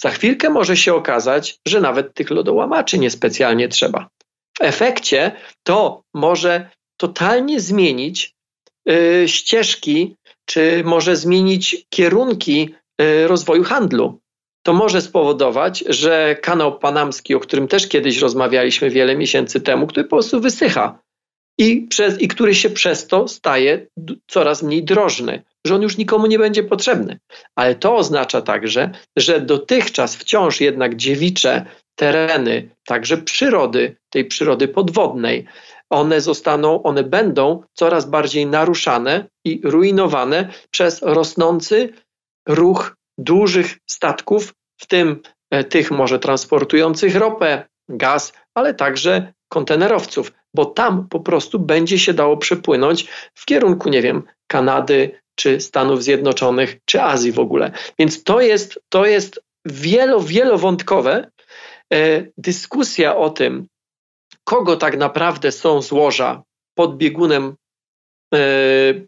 Za chwilkę może się okazać, że nawet tych lodołamaczy niespecjalnie trzeba. W efekcie to może totalnie zmienić yy, ścieżki, czy może zmienić kierunki Y, rozwoju handlu. To może spowodować, że kanał panamski, o którym też kiedyś rozmawialiśmy wiele miesięcy temu, który po prostu wysycha i, przez, i który się przez to staje coraz mniej drożny, że on już nikomu nie będzie potrzebny. Ale to oznacza także, że dotychczas wciąż jednak dziewicze tereny, także przyrody, tej przyrody podwodnej, one zostaną, one będą coraz bardziej naruszane i ruinowane przez rosnący ruch dużych statków, w tym e, tych może transportujących ropę, gaz, ale także kontenerowców, bo tam po prostu będzie się dało przepłynąć w kierunku, nie wiem, Kanady czy Stanów Zjednoczonych, czy Azji w ogóle. Więc to jest, to jest wielo, wielowątkowe e, dyskusja o tym, kogo tak naprawdę są złoża pod biegunem e,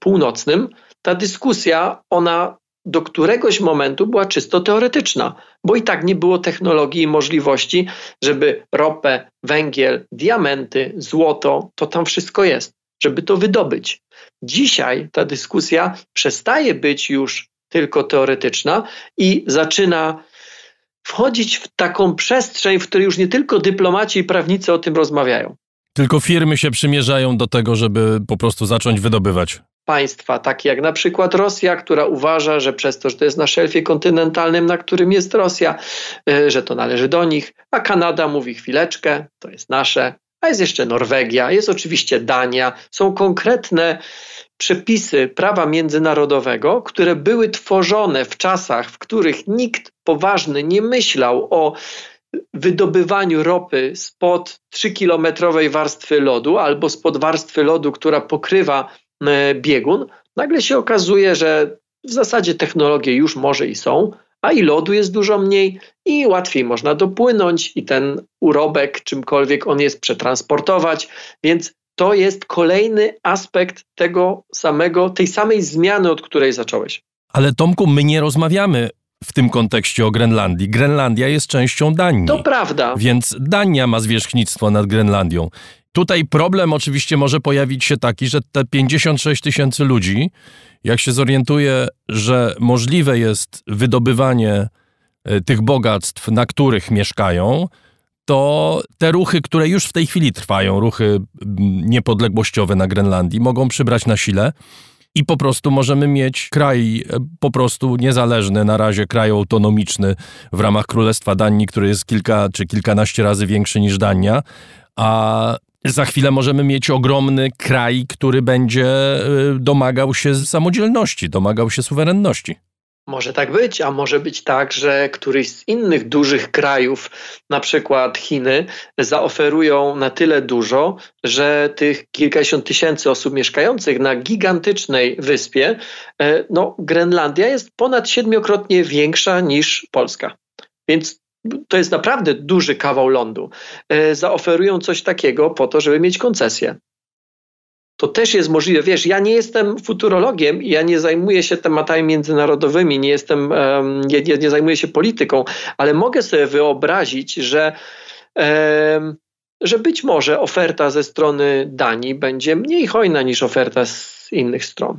północnym. Ta dyskusja, ona do któregoś momentu była czysto teoretyczna, bo i tak nie było technologii i możliwości, żeby ropę, węgiel, diamenty, złoto, to tam wszystko jest, żeby to wydobyć. Dzisiaj ta dyskusja przestaje być już tylko teoretyczna i zaczyna wchodzić w taką przestrzeń, w której już nie tylko dyplomaci i prawnicy o tym rozmawiają. Tylko firmy się przymierzają do tego, żeby po prostu zacząć wydobywać. Państwa, takie jak na przykład Rosja, która uważa, że przez to, że to jest na szelfie kontynentalnym, na którym jest Rosja, y, że to należy do nich, a Kanada mówi chwileczkę, to jest nasze, a jest jeszcze Norwegia, jest oczywiście Dania, są konkretne przepisy prawa międzynarodowego, które były tworzone w czasach, w których nikt poważny nie myślał o wydobywaniu ropy spod 3-kilometrowej warstwy lodu albo spod warstwy lodu, która pokrywa e, biegun, nagle się okazuje, że w zasadzie technologie już może i są, a i lodu jest dużo mniej i łatwiej można dopłynąć i ten urobek, czymkolwiek on jest, przetransportować. Więc to jest kolejny aspekt tego samego, tej samej zmiany, od której zacząłeś. Ale Tomku, my nie rozmawiamy w tym kontekście o Grenlandii. Grenlandia jest częścią Danii. To prawda. Więc Dania ma zwierzchnictwo nad Grenlandią. Tutaj problem oczywiście może pojawić się taki, że te 56 tysięcy ludzi, jak się zorientuje, że możliwe jest wydobywanie e, tych bogactw, na których mieszkają, to te ruchy, które już w tej chwili trwają, ruchy niepodległościowe na Grenlandii, mogą przybrać na sile i po prostu możemy mieć kraj e, po prostu niezależny, na razie kraj autonomiczny w ramach Królestwa Danii, który jest kilka czy kilkanaście razy większy niż Dania, a za chwilę możemy mieć ogromny kraj, który będzie e, domagał się samodzielności, domagał się suwerenności. Może tak być, a może być tak, że któryś z innych dużych krajów, na przykład Chiny, zaoferują na tyle dużo, że tych kilkadziesiąt tysięcy osób mieszkających na gigantycznej wyspie, e, no, Grenlandia jest ponad siedmiokrotnie większa niż Polska. Więc to jest naprawdę duży kawał lądu. E, zaoferują coś takiego po to, żeby mieć koncesję to też jest możliwe. Wiesz, ja nie jestem futurologiem, ja nie zajmuję się tematami międzynarodowymi, nie jestem, nie, nie, nie zajmuję się polityką, ale mogę sobie wyobrazić, że że być może oferta ze strony Danii będzie mniej hojna niż oferta z innych stron.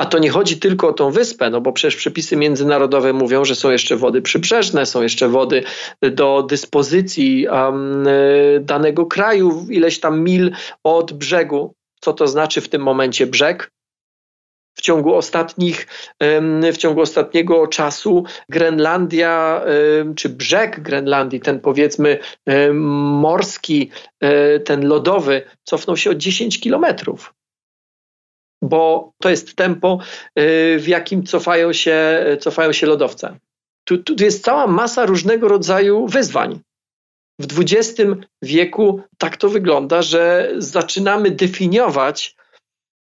A to nie chodzi tylko o tą wyspę, no bo przecież przepisy międzynarodowe mówią, że są jeszcze wody przybrzeżne, są jeszcze wody do dyspozycji um, danego kraju, ileś tam mil od brzegu co to znaczy w tym momencie brzeg. W ciągu, ostatnich, w ciągu ostatniego czasu Grenlandia, czy brzeg Grenlandii, ten powiedzmy morski, e, ten lodowy, cofnął się o 10 kilometrów bo to jest tempo, e, w jakim cofają się, e, cofają się lodowce. Tu, tu jest cała masa różnego rodzaju wyzwań w XX wieku tak to wygląda, że zaczynamy definiować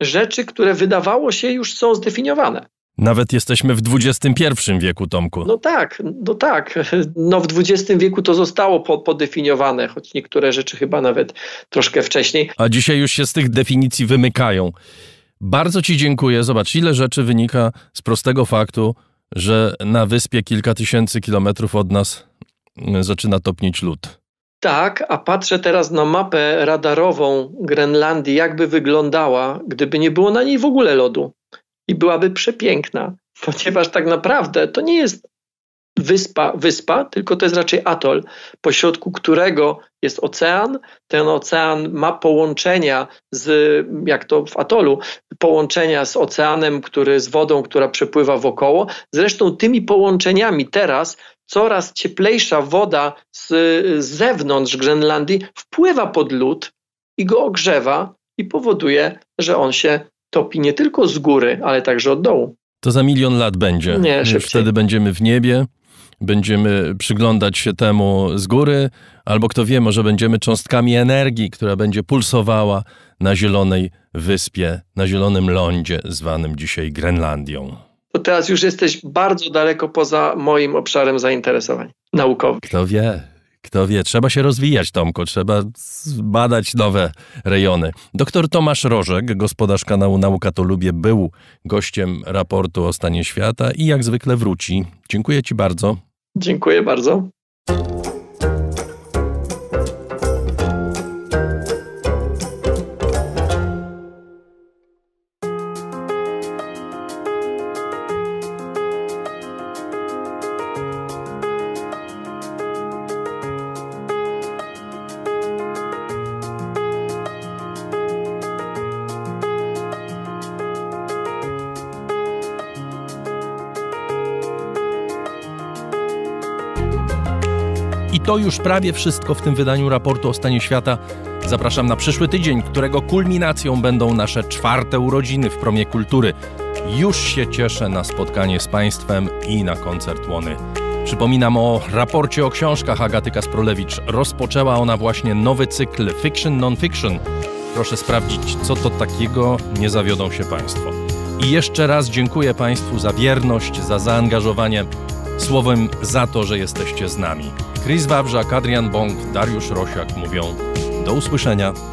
rzeczy, które wydawało się już są zdefiniowane. Nawet jesteśmy w XXI wieku, Tomku. No tak, no tak. No w XX wieku to zostało po, podefiniowane, choć niektóre rzeczy chyba nawet troszkę wcześniej. A dzisiaj już się z tych definicji wymykają. Bardzo Ci dziękuję. Zobacz, ile rzeczy wynika z prostego faktu, że na wyspie kilka tysięcy kilometrów od nas zaczyna topnieć lód. Tak, a patrzę teraz na mapę radarową Grenlandii, jakby wyglądała, gdyby nie było na niej w ogóle lodu. I byłaby przepiękna, ponieważ tak naprawdę to nie jest wyspa, wyspa, tylko to jest raczej atol, pośrodku którego jest ocean. Ten ocean ma połączenia z, jak to w atolu, połączenia z oceanem, który z wodą, która przepływa wokoło. Zresztą tymi połączeniami teraz coraz cieplejsza woda z, zewnątrz Grenlandii wpływa pod lód i go ogrzewa i powoduje, że on się topi nie tylko z góry, ale także od dołu. To za milion lat będzie. Nie, szybciej. Wtedy będziemy w niebie, będziemy przyglądać się temu z góry, albo kto wie, może będziemy cząstkami energii, która będzie pulsowała na zielonej wyspie, na zielonym lądzie zwanym dzisiaj Grenlandią to teraz już jesteś bardzo daleko poza moim obszarem zainteresowań naukowych. Kto wie, kto wie, trzeba się rozwijać, Tomko, trzeba badać nowe rejony. Doktor Tomasz Rożek, gospodarz kanału Nauka to Lubię, był gościem raportu o stanie świata i jak zwykle wróci. Dziękuję Ci bardzo. Dziękuję bardzo. to już prawie wszystko w tym wydaniu raportu o stanie świata. Zapraszam na przyszły tydzień, którego kulminacją będą nasze czwarte urodziny w promie kultury. Już się cieszę na spotkanie z Państwem i na koncert Łony. Przypominam o raporcie o książkach Agaty Kasprolewicz. Rozpoczęła ona właśnie nowy cykl Fiction Non-Fiction. Proszę sprawdzić, co to takiego, nie zawiodą się Państwo. I jeszcze raz dziękuję Państwu za wierność, za zaangażowanie, słowem za to, że jesteście z nami. Chris Wawrzak, Adrian Bąk, Dariusz Rosiak mówią do usłyszenia.